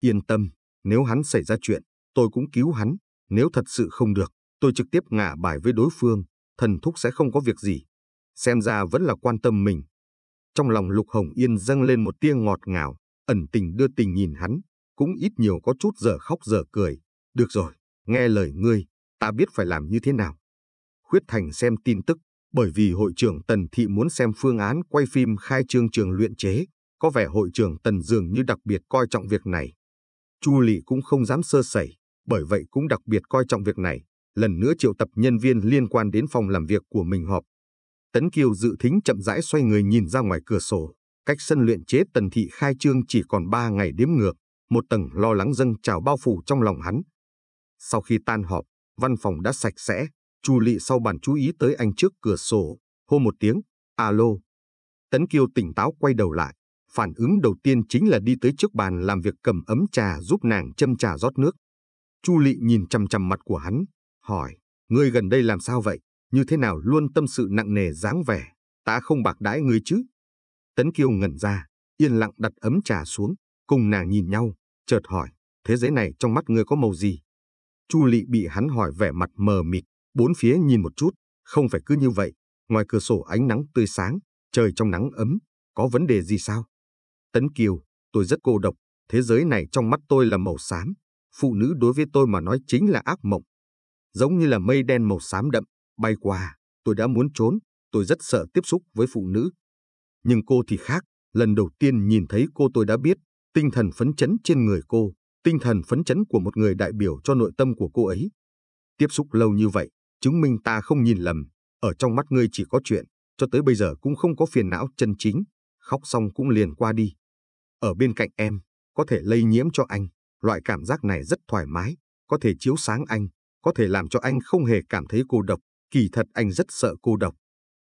Yên tâm, nếu hắn xảy ra chuyện, tôi cũng cứu hắn. Nếu thật sự không được, tôi trực tiếp ngả bài với đối phương. Thần thúc sẽ không có việc gì xem ra vẫn là quan tâm mình. Trong lòng Lục Hồng Yên dâng lên một tia ngọt ngào, ẩn tình đưa tình nhìn hắn, cũng ít nhiều có chút giờ khóc giờ cười. Được rồi, nghe lời ngươi, ta biết phải làm như thế nào. Khuyết Thành xem tin tức, bởi vì hội trưởng Tần Thị muốn xem phương án quay phim khai trương trường luyện chế, có vẻ hội trưởng Tần dường như đặc biệt coi trọng việc này. Chu Lị cũng không dám sơ sẩy, bởi vậy cũng đặc biệt coi trọng việc này. Lần nữa triệu tập nhân viên liên quan đến phòng làm việc của mình họp, Tấn Kiều dự thính chậm rãi xoay người nhìn ra ngoài cửa sổ. Cách sân luyện chế tần thị khai trương chỉ còn ba ngày đếm ngược, một tầng lo lắng dâng trào bao phủ trong lòng hắn. Sau khi tan họp, văn phòng đã sạch sẽ, Chu Lị sau bàn chú ý tới anh trước cửa sổ, hô một tiếng, alo. Tấn Kiều tỉnh táo quay đầu lại, phản ứng đầu tiên chính là đi tới trước bàn làm việc cầm ấm trà giúp nàng châm trà rót nước. Chu Lị nhìn chằm chằm mặt của hắn, hỏi, ngươi gần đây làm sao vậy? như thế nào luôn tâm sự nặng nề dáng vẻ, ta không bạc đãi người chứ. Tấn Kiêu ngẩn ra, yên lặng đặt ấm trà xuống, cùng nàng nhìn nhau, chợt hỏi, thế giới này trong mắt ngươi có màu gì? Chu Lị bị hắn hỏi vẻ mặt mờ mịt, bốn phía nhìn một chút, không phải cứ như vậy, ngoài cửa sổ ánh nắng tươi sáng, trời trong nắng ấm, có vấn đề gì sao? Tấn Kiều, tôi rất cô độc, thế giới này trong mắt tôi là màu xám, phụ nữ đối với tôi mà nói chính là ác mộng. Giống như là mây đen màu xám đậm, Bay qua, tôi đã muốn trốn, tôi rất sợ tiếp xúc với phụ nữ. Nhưng cô thì khác, lần đầu tiên nhìn thấy cô tôi đã biết, tinh thần phấn chấn trên người cô, tinh thần phấn chấn của một người đại biểu cho nội tâm của cô ấy. Tiếp xúc lâu như vậy, chứng minh ta không nhìn lầm, ở trong mắt ngươi chỉ có chuyện, cho tới bây giờ cũng không có phiền não chân chính, khóc xong cũng liền qua đi. Ở bên cạnh em, có thể lây nhiễm cho anh, loại cảm giác này rất thoải mái, có thể chiếu sáng anh, có thể làm cho anh không hề cảm thấy cô độc. Kỳ thật anh rất sợ cô độc.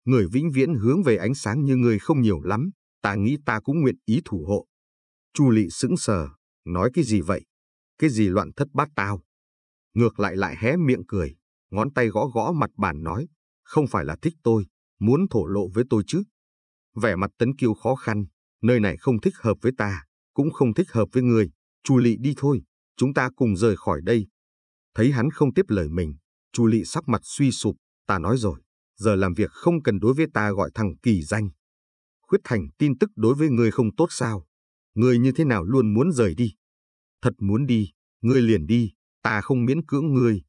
Người vĩnh viễn hướng về ánh sáng như người không nhiều lắm, ta nghĩ ta cũng nguyện ý thủ hộ. Chu Lị sững sờ, nói cái gì vậy? Cái gì loạn thất bát tao? Ngược lại lại hé miệng cười, ngón tay gõ gõ mặt bàn nói, không phải là thích tôi, muốn thổ lộ với tôi chứ. Vẻ mặt Tấn Kiêu khó khăn, nơi này không thích hợp với ta, cũng không thích hợp với người, Chu Lị đi thôi, chúng ta cùng rời khỏi đây. Thấy hắn không tiếp lời mình, Chu Lị sắc mặt suy sụp, Ta nói rồi, giờ làm việc không cần đối với ta gọi thằng kỳ danh. Khuyết Thành tin tức đối với ngươi không tốt sao? Ngươi như thế nào luôn muốn rời đi? Thật muốn đi, ngươi liền đi, ta không miễn cưỡng ngươi.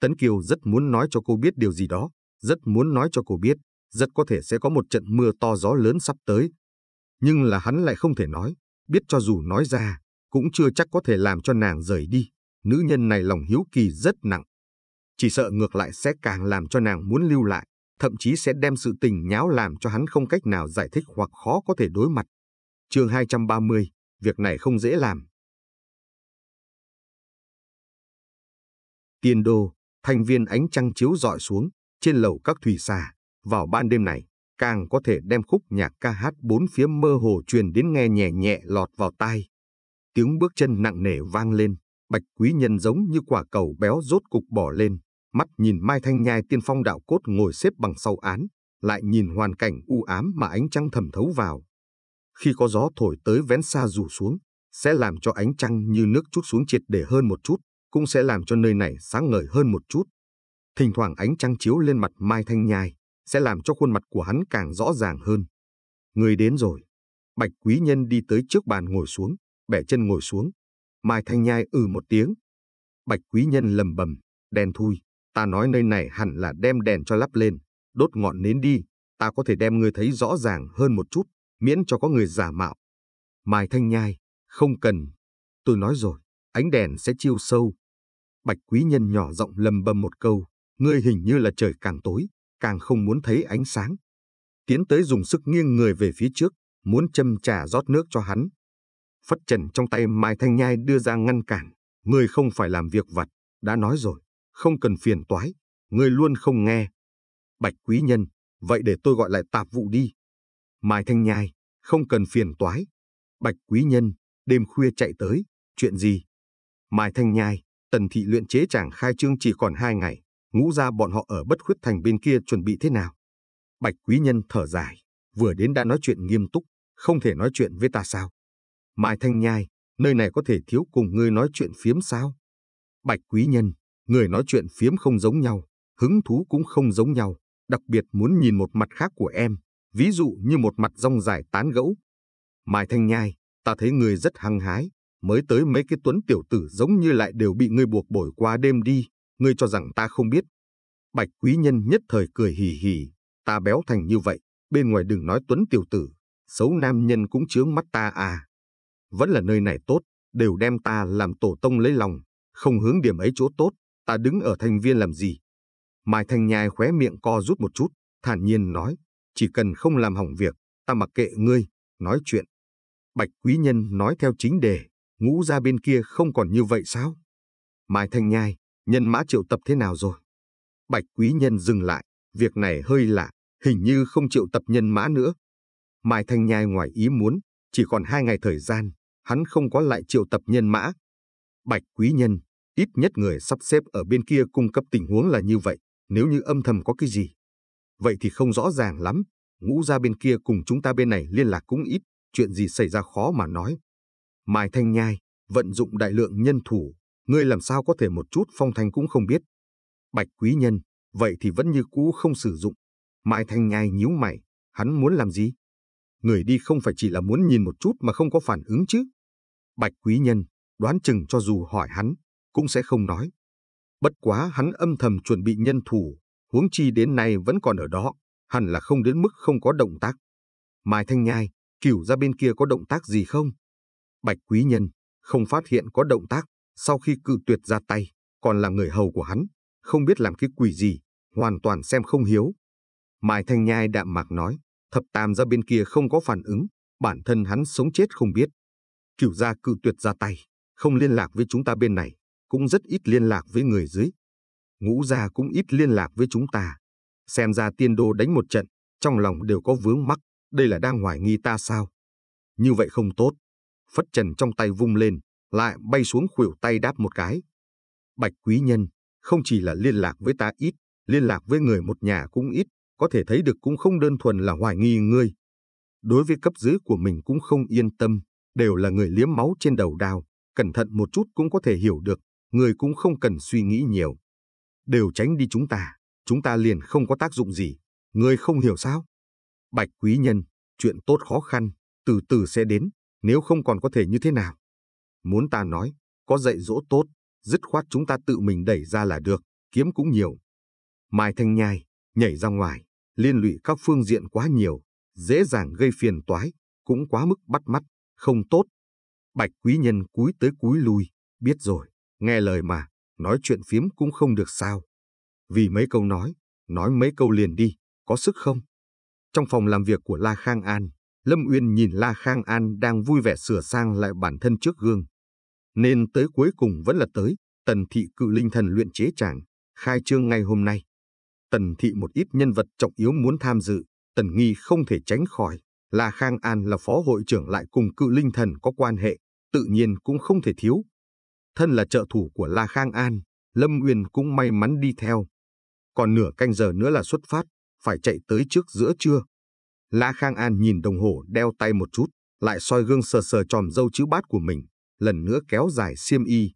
Tấn Kiều rất muốn nói cho cô biết điều gì đó, rất muốn nói cho cô biết, rất có thể sẽ có một trận mưa to gió lớn sắp tới. Nhưng là hắn lại không thể nói, biết cho dù nói ra, cũng chưa chắc có thể làm cho nàng rời đi. Nữ nhân này lòng hiếu kỳ rất nặng, chỉ sợ ngược lại sẽ càng làm cho nàng muốn lưu lại, thậm chí sẽ đem sự tình nháo làm cho hắn không cách nào giải thích hoặc khó có thể đối mặt. chương 230, việc này không dễ làm. Tiên đô, thành viên ánh trăng chiếu dọi xuống, trên lầu các thủy xà, vào ban đêm này, càng có thể đem khúc nhạc ca hát bốn phía mơ hồ truyền đến nghe nhẹ nhẹ lọt vào tai. Tiếng bước chân nặng nề vang lên, Bạch quý nhân giống như quả cầu béo rốt cục bỏ lên, mắt nhìn Mai Thanh Nhai tiên phong đạo cốt ngồi xếp bằng sau án, lại nhìn hoàn cảnh u ám mà ánh trăng thầm thấu vào. Khi có gió thổi tới vén xa rủ xuống, sẽ làm cho ánh trăng như nước chút xuống triệt để hơn một chút, cũng sẽ làm cho nơi này sáng ngời hơn một chút. Thỉnh thoảng ánh trăng chiếu lên mặt Mai Thanh Nhai, sẽ làm cho khuôn mặt của hắn càng rõ ràng hơn. Người đến rồi. Bạch quý nhân đi tới trước bàn ngồi xuống, bẻ chân ngồi xuống, Mai Thanh Nhai ừ một tiếng. Bạch quý nhân lầm bầm, đèn thui, ta nói nơi này hẳn là đem đèn cho lắp lên, đốt ngọn nến đi, ta có thể đem ngươi thấy rõ ràng hơn một chút, miễn cho có người giả mạo. Mai Thanh Nhai, không cần. Tôi nói rồi, ánh đèn sẽ chiêu sâu. Bạch quý nhân nhỏ giọng lầm bầm một câu, ngươi hình như là trời càng tối, càng không muốn thấy ánh sáng. Tiến tới dùng sức nghiêng người về phía trước, muốn châm trà rót nước cho hắn, Phất trần trong tay Mai Thanh Nhai đưa ra ngăn cản. Ngươi không phải làm việc vặt, đã nói rồi, không cần phiền toái, ngươi luôn không nghe. Bạch quý nhân, vậy để tôi gọi lại tạp vụ đi. Mai Thanh Nhai, không cần phiền toái. Bạch quý nhân, đêm khuya chạy tới, chuyện gì? Mai Thanh Nhai, tần thị luyện chế chàng khai trương chỉ còn hai ngày, ngũ ra bọn họ ở bất khuyết thành bên kia chuẩn bị thế nào? Bạch quý nhân thở dài, vừa đến đã nói chuyện nghiêm túc, không thể nói chuyện với ta sao? Mại Thanh Nhai, nơi này có thể thiếu cùng ngươi nói chuyện phiếm sao? Bạch Quý Nhân, người nói chuyện phiếm không giống nhau, hứng thú cũng không giống nhau, đặc biệt muốn nhìn một mặt khác của em, ví dụ như một mặt rong dài tán gẫu. Mai Thanh Nhai, ta thấy người rất hăng hái, mới tới mấy cái tuấn tiểu tử giống như lại đều bị ngươi buộc bổi qua đêm đi, ngươi cho rằng ta không biết. Bạch Quý Nhân nhất thời cười hì hì, ta béo thành như vậy, bên ngoài đừng nói tuấn tiểu tử, xấu nam nhân cũng chướng mắt ta à vẫn là nơi này tốt, đều đem ta làm tổ tông lấy lòng, không hướng điểm ấy chỗ tốt, ta đứng ở thành viên làm gì. Mai Thanh Nhai khóe miệng co rút một chút, thản nhiên nói, chỉ cần không làm hỏng việc, ta mặc kệ ngươi, nói chuyện. Bạch Quý Nhân nói theo chính đề, ngũ ra bên kia không còn như vậy sao? Mai Thanh Nhai, nhân mã triệu tập thế nào rồi? Bạch Quý Nhân dừng lại, việc này hơi lạ, hình như không triệu tập nhân mã nữa. Mai Thanh Nhai ngoài ý muốn, chỉ còn hai ngày thời gian, hắn không có lại triệu tập nhân mã. Bạch quý nhân, ít nhất người sắp xếp ở bên kia cung cấp tình huống là như vậy, nếu như âm thầm có cái gì. Vậy thì không rõ ràng lắm, ngũ ra bên kia cùng chúng ta bên này liên lạc cũng ít, chuyện gì xảy ra khó mà nói. Mai Thanh Nhai, vận dụng đại lượng nhân thủ, ngươi làm sao có thể một chút phong thanh cũng không biết. Bạch quý nhân, vậy thì vẫn như cũ không sử dụng. Mai Thanh Nhai nhíu mày, hắn muốn làm gì? Người đi không phải chỉ là muốn nhìn một chút mà không có phản ứng chứ. Bạch quý nhân, đoán chừng cho dù hỏi hắn, cũng sẽ không nói. Bất quá hắn âm thầm chuẩn bị nhân thủ, huống chi đến nay vẫn còn ở đó, hẳn là không đến mức không có động tác. Mai Thanh Nhai, cửu ra bên kia có động tác gì không? Bạch quý nhân, không phát hiện có động tác, sau khi cự tuyệt ra tay, còn là người hầu của hắn, không biết làm cái quỷ gì, hoàn toàn xem không hiếu. Mai Thanh Nhai đạm mạc nói, thập tam ra bên kia không có phản ứng, bản thân hắn sống chết không biết. Cửu gia cự tuyệt ra tay, không liên lạc với chúng ta bên này, cũng rất ít liên lạc với người dưới. Ngũ gia cũng ít liên lạc với chúng ta. Xem ra tiên đô đánh một trận, trong lòng đều có vướng mắc, đây là đang hoài nghi ta sao? Như vậy không tốt. Phất trần trong tay vung lên, lại bay xuống khuỷu tay đáp một cái. Bạch quý nhân, không chỉ là liên lạc với ta ít, liên lạc với người một nhà cũng ít, có thể thấy được cũng không đơn thuần là hoài nghi ngươi. Đối với cấp dưới của mình cũng không yên tâm, đều là người liếm máu trên đầu đao, cẩn thận một chút cũng có thể hiểu được, người cũng không cần suy nghĩ nhiều. Đều tránh đi chúng ta, chúng ta liền không có tác dụng gì, người không hiểu sao? Bạch quý nhân, chuyện tốt khó khăn, từ từ sẽ đến, nếu không còn có thể như thế nào? Muốn ta nói, có dạy dỗ tốt, dứt khoát chúng ta tự mình đẩy ra là được, kiếm cũng nhiều. Mai Thanh Nhai, nhảy ra ngoài, liên lụy các phương diện quá nhiều, dễ dàng gây phiền toái, cũng quá mức bắt mắt không tốt. Bạch quý nhân cúi tới cúi lui, biết rồi, nghe lời mà, nói chuyện phiếm cũng không được sao. Vì mấy câu nói, nói mấy câu liền đi, có sức không? Trong phòng làm việc của La Khang An, Lâm Uyên nhìn La Khang An đang vui vẻ sửa sang lại bản thân trước gương. Nên tới cuối cùng vẫn là tới, tần thị cự linh thần luyện chế chàng, khai trương ngay hôm nay. Tần thị một ít nhân vật trọng yếu muốn tham dự, tần nghi không thể tránh khỏi, La Khang An là phó hội trưởng lại cùng cự linh thần có quan hệ, tự nhiên cũng không thể thiếu. Thân là trợ thủ của La Khang An, Lâm Uyên cũng may mắn đi theo. Còn nửa canh giờ nữa là xuất phát, phải chạy tới trước giữa trưa. La Khang An nhìn đồng hồ đeo tay một chút, lại soi gương sờ sờ tròm dâu chữ bát của mình, lần nữa kéo dài xiêm y.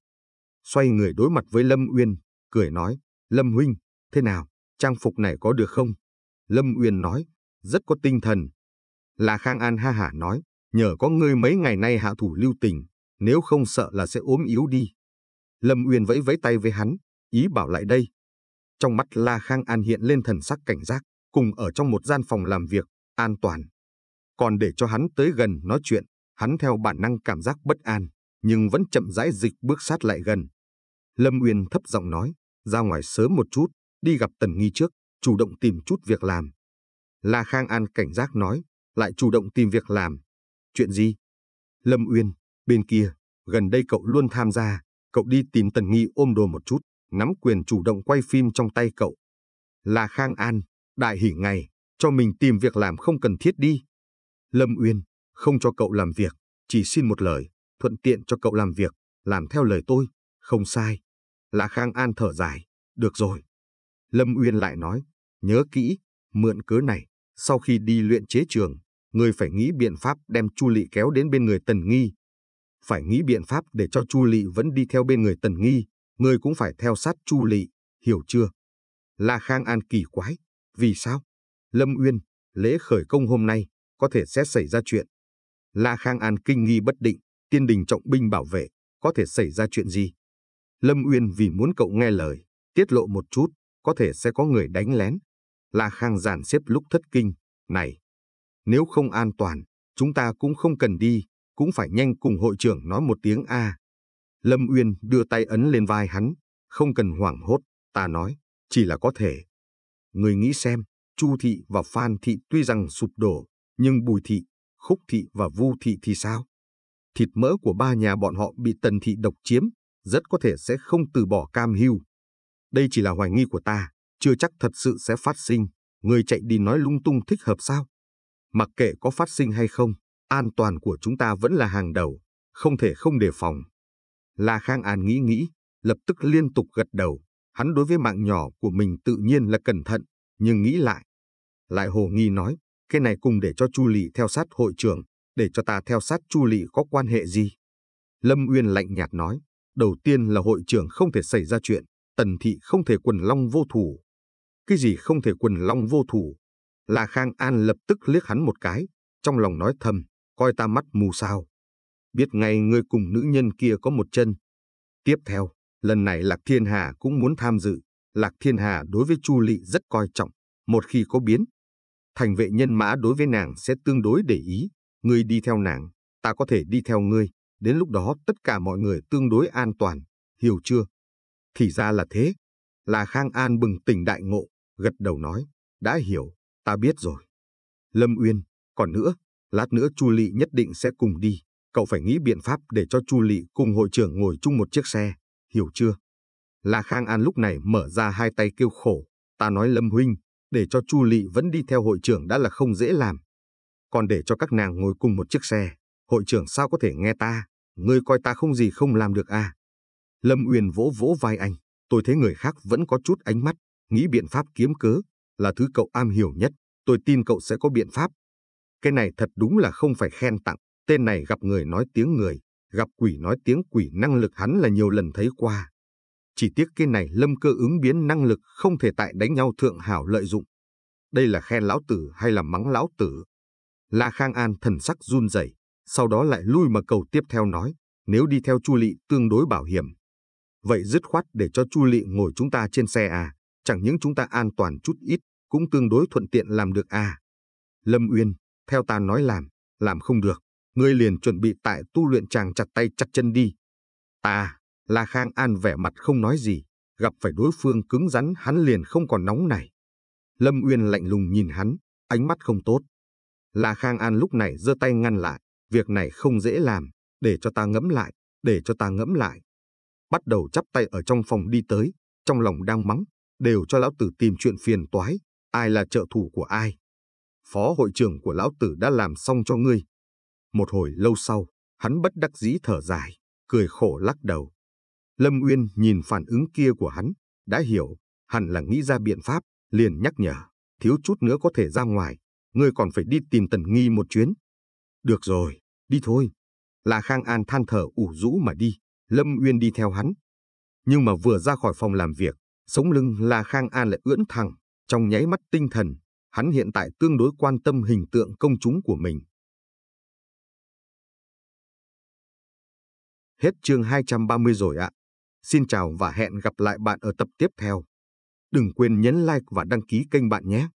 Xoay người đối mặt với Lâm Uyên, cười nói, Lâm Huynh, thế nào, trang phục này có được không? Lâm Uyên nói, rất có tinh thần, La Khang An ha hả nói, nhờ có ngươi mấy ngày nay hạ thủ lưu tình, nếu không sợ là sẽ ốm yếu đi. Lâm Uyên vẫy vẫy tay với hắn, ý bảo lại đây. Trong mắt La Khang An hiện lên thần sắc cảnh giác, cùng ở trong một gian phòng làm việc, an toàn. Còn để cho hắn tới gần nói chuyện, hắn theo bản năng cảm giác bất an, nhưng vẫn chậm rãi dịch bước sát lại gần. Lâm Uyên thấp giọng nói, ra ngoài sớm một chút, đi gặp Tần Nghi trước, chủ động tìm chút việc làm. La Khang An cảnh giác nói, lại chủ động tìm việc làm. Chuyện gì? Lâm Uyên, bên kia, gần đây cậu luôn tham gia, cậu đi tìm Tần Nghi ôm đồ một chút, nắm quyền chủ động quay phim trong tay cậu. Là Khang An, đại hỉ ngày, cho mình tìm việc làm không cần thiết đi. Lâm Uyên, không cho cậu làm việc, chỉ xin một lời, thuận tiện cho cậu làm việc, làm theo lời tôi, không sai. Là Khang An thở dài, được rồi. Lâm Uyên lại nói, nhớ kỹ, mượn cớ này, sau khi đi luyện chế trường, người phải nghĩ biện pháp đem Chu Lị kéo đến bên người Tần Nghi. Phải nghĩ biện pháp để cho Chu Lị vẫn đi theo bên người Tần Nghi, người cũng phải theo sát Chu Lị, hiểu chưa? La Khang An kỳ quái, vì sao? Lâm Uyên, lễ khởi công hôm nay, có thể sẽ xảy ra chuyện. La Khang An kinh nghi bất định, tiên đình trọng binh bảo vệ, có thể xảy ra chuyện gì? Lâm Uyên vì muốn cậu nghe lời, tiết lộ một chút, có thể sẽ có người đánh lén. La Khang giản xếp lúc thất kinh, này, nếu không an toàn, chúng ta cũng không cần đi, cũng phải nhanh cùng hội trưởng nói một tiếng A. Lâm Uyên đưa tay ấn lên vai hắn, không cần hoảng hốt, ta nói, chỉ là có thể. Người nghĩ xem, Chu Thị và Phan Thị tuy rằng sụp đổ, nhưng Bùi Thị, Khúc Thị và Vu Thị thì sao? Thịt mỡ của ba nhà bọn họ bị Tần Thị độc chiếm, rất có thể sẽ không từ bỏ cam hưu. Đây chỉ là hoài nghi của ta, chưa chắc thật sự sẽ phát sinh. Người chạy đi nói lung tung thích hợp sao? Mặc kệ có phát sinh hay không, an toàn của chúng ta vẫn là hàng đầu, không thể không đề phòng. La Khang An nghĩ nghĩ, lập tức liên tục gật đầu. Hắn đối với mạng nhỏ của mình tự nhiên là cẩn thận, nhưng nghĩ lại. Lại hồ nghi nói, cái này cùng để cho Chu Lị theo sát hội trưởng, để cho ta theo sát Chu Lị có quan hệ gì? Lâm Uyên lạnh nhạt nói, đầu tiên là hội trưởng không thể xảy ra chuyện, tần thị không thể quần long vô thủ. Cái gì không thể quần long vô thủ, La Khang An lập tức liếc hắn một cái, trong lòng nói thầm, coi ta mắt mù sao. Biết ngay người cùng nữ nhân kia có một chân. Tiếp theo, lần này Lạc Thiên Hà cũng muốn tham dự. Lạc Thiên Hà đối với Chu Lị rất coi trọng, một khi có biến. Thành vệ nhân mã đối với nàng sẽ tương đối để ý, ngươi đi theo nàng, ta có thể đi theo ngươi. Đến lúc đó tất cả mọi người tương đối an toàn, hiểu chưa? Thì ra là thế. Là Khang An bừng tỉnh đại ngộ, gật đầu nói, đã hiểu. Ta biết rồi. Lâm Uyên, còn nữa, lát nữa Chu Lị nhất định sẽ cùng đi. Cậu phải nghĩ biện pháp để cho Chu Lị cùng hội trưởng ngồi chung một chiếc xe, hiểu chưa? La Khang An lúc này mở ra hai tay kêu khổ. Ta nói Lâm Huynh, để cho Chu Lị vẫn đi theo hội trưởng đã là không dễ làm. Còn để cho các nàng ngồi cùng một chiếc xe, hội trưởng sao có thể nghe ta? Ngươi coi ta không gì không làm được à? Lâm Uyên vỗ vỗ vai anh, tôi thấy người khác vẫn có chút ánh mắt, nghĩ biện pháp kiếm cớ, là thứ cậu am hiểu nhất, tôi tin cậu sẽ có biện pháp. Cái này thật đúng là không phải khen tặng, tên này gặp người nói tiếng người, gặp quỷ nói tiếng quỷ năng lực hắn là nhiều lần thấy qua. Chỉ tiếc cái này lâm cơ ứng biến năng lực không thể tại đánh nhau thượng hảo lợi dụng. Đây là khen lão tử hay là mắng lão tử? Lạ Khang An thần sắc run rẩy, sau đó lại lui mà cầu tiếp theo nói, nếu đi theo Chu Lị tương đối bảo hiểm. Vậy dứt khoát để cho Chu Lị ngồi chúng ta trên xe à? chẳng những chúng ta an toàn chút ít, cũng tương đối thuận tiện làm được à. Lâm Uyên, theo ta nói làm, làm không được, ngươi liền chuẩn bị tại tu luyện chàng chặt tay chặt chân đi. Ta, La Khang An vẻ mặt không nói gì, gặp phải đối phương cứng rắn hắn liền không còn nóng này. Lâm Uyên lạnh lùng nhìn hắn, ánh mắt không tốt. La Khang An lúc này giơ tay ngăn lại, việc này không dễ làm, để cho ta ngẫm lại, để cho ta ngẫm lại. Bắt đầu chắp tay ở trong phòng đi tới, trong lòng đang mắng, đều cho lão tử tìm chuyện phiền toái, ai là trợ thủ của ai. Phó hội trưởng của lão tử đã làm xong cho ngươi. Một hồi lâu sau, hắn bất đắc dĩ thở dài, cười khổ lắc đầu. Lâm Uyên nhìn phản ứng kia của hắn, đã hiểu, hẳn là nghĩ ra biện pháp, liền nhắc nhở, thiếu chút nữa có thể ra ngoài, ngươi còn phải đi tìm Tần Nghi một chuyến. Được rồi, đi thôi. Là Khang An than thở ủ rũ mà đi, Lâm Uyên đi theo hắn. Nhưng mà vừa ra khỏi phòng làm việc, Sống lưng La Khang An lại ưỡn thẳng, trong nháy mắt tinh thần, hắn hiện tại tương đối quan tâm hình tượng công chúng của mình. Hết chương 230 rồi ạ. Xin chào và hẹn gặp lại bạn ở tập tiếp theo. Đừng quên nhấn like và đăng ký kênh bạn nhé.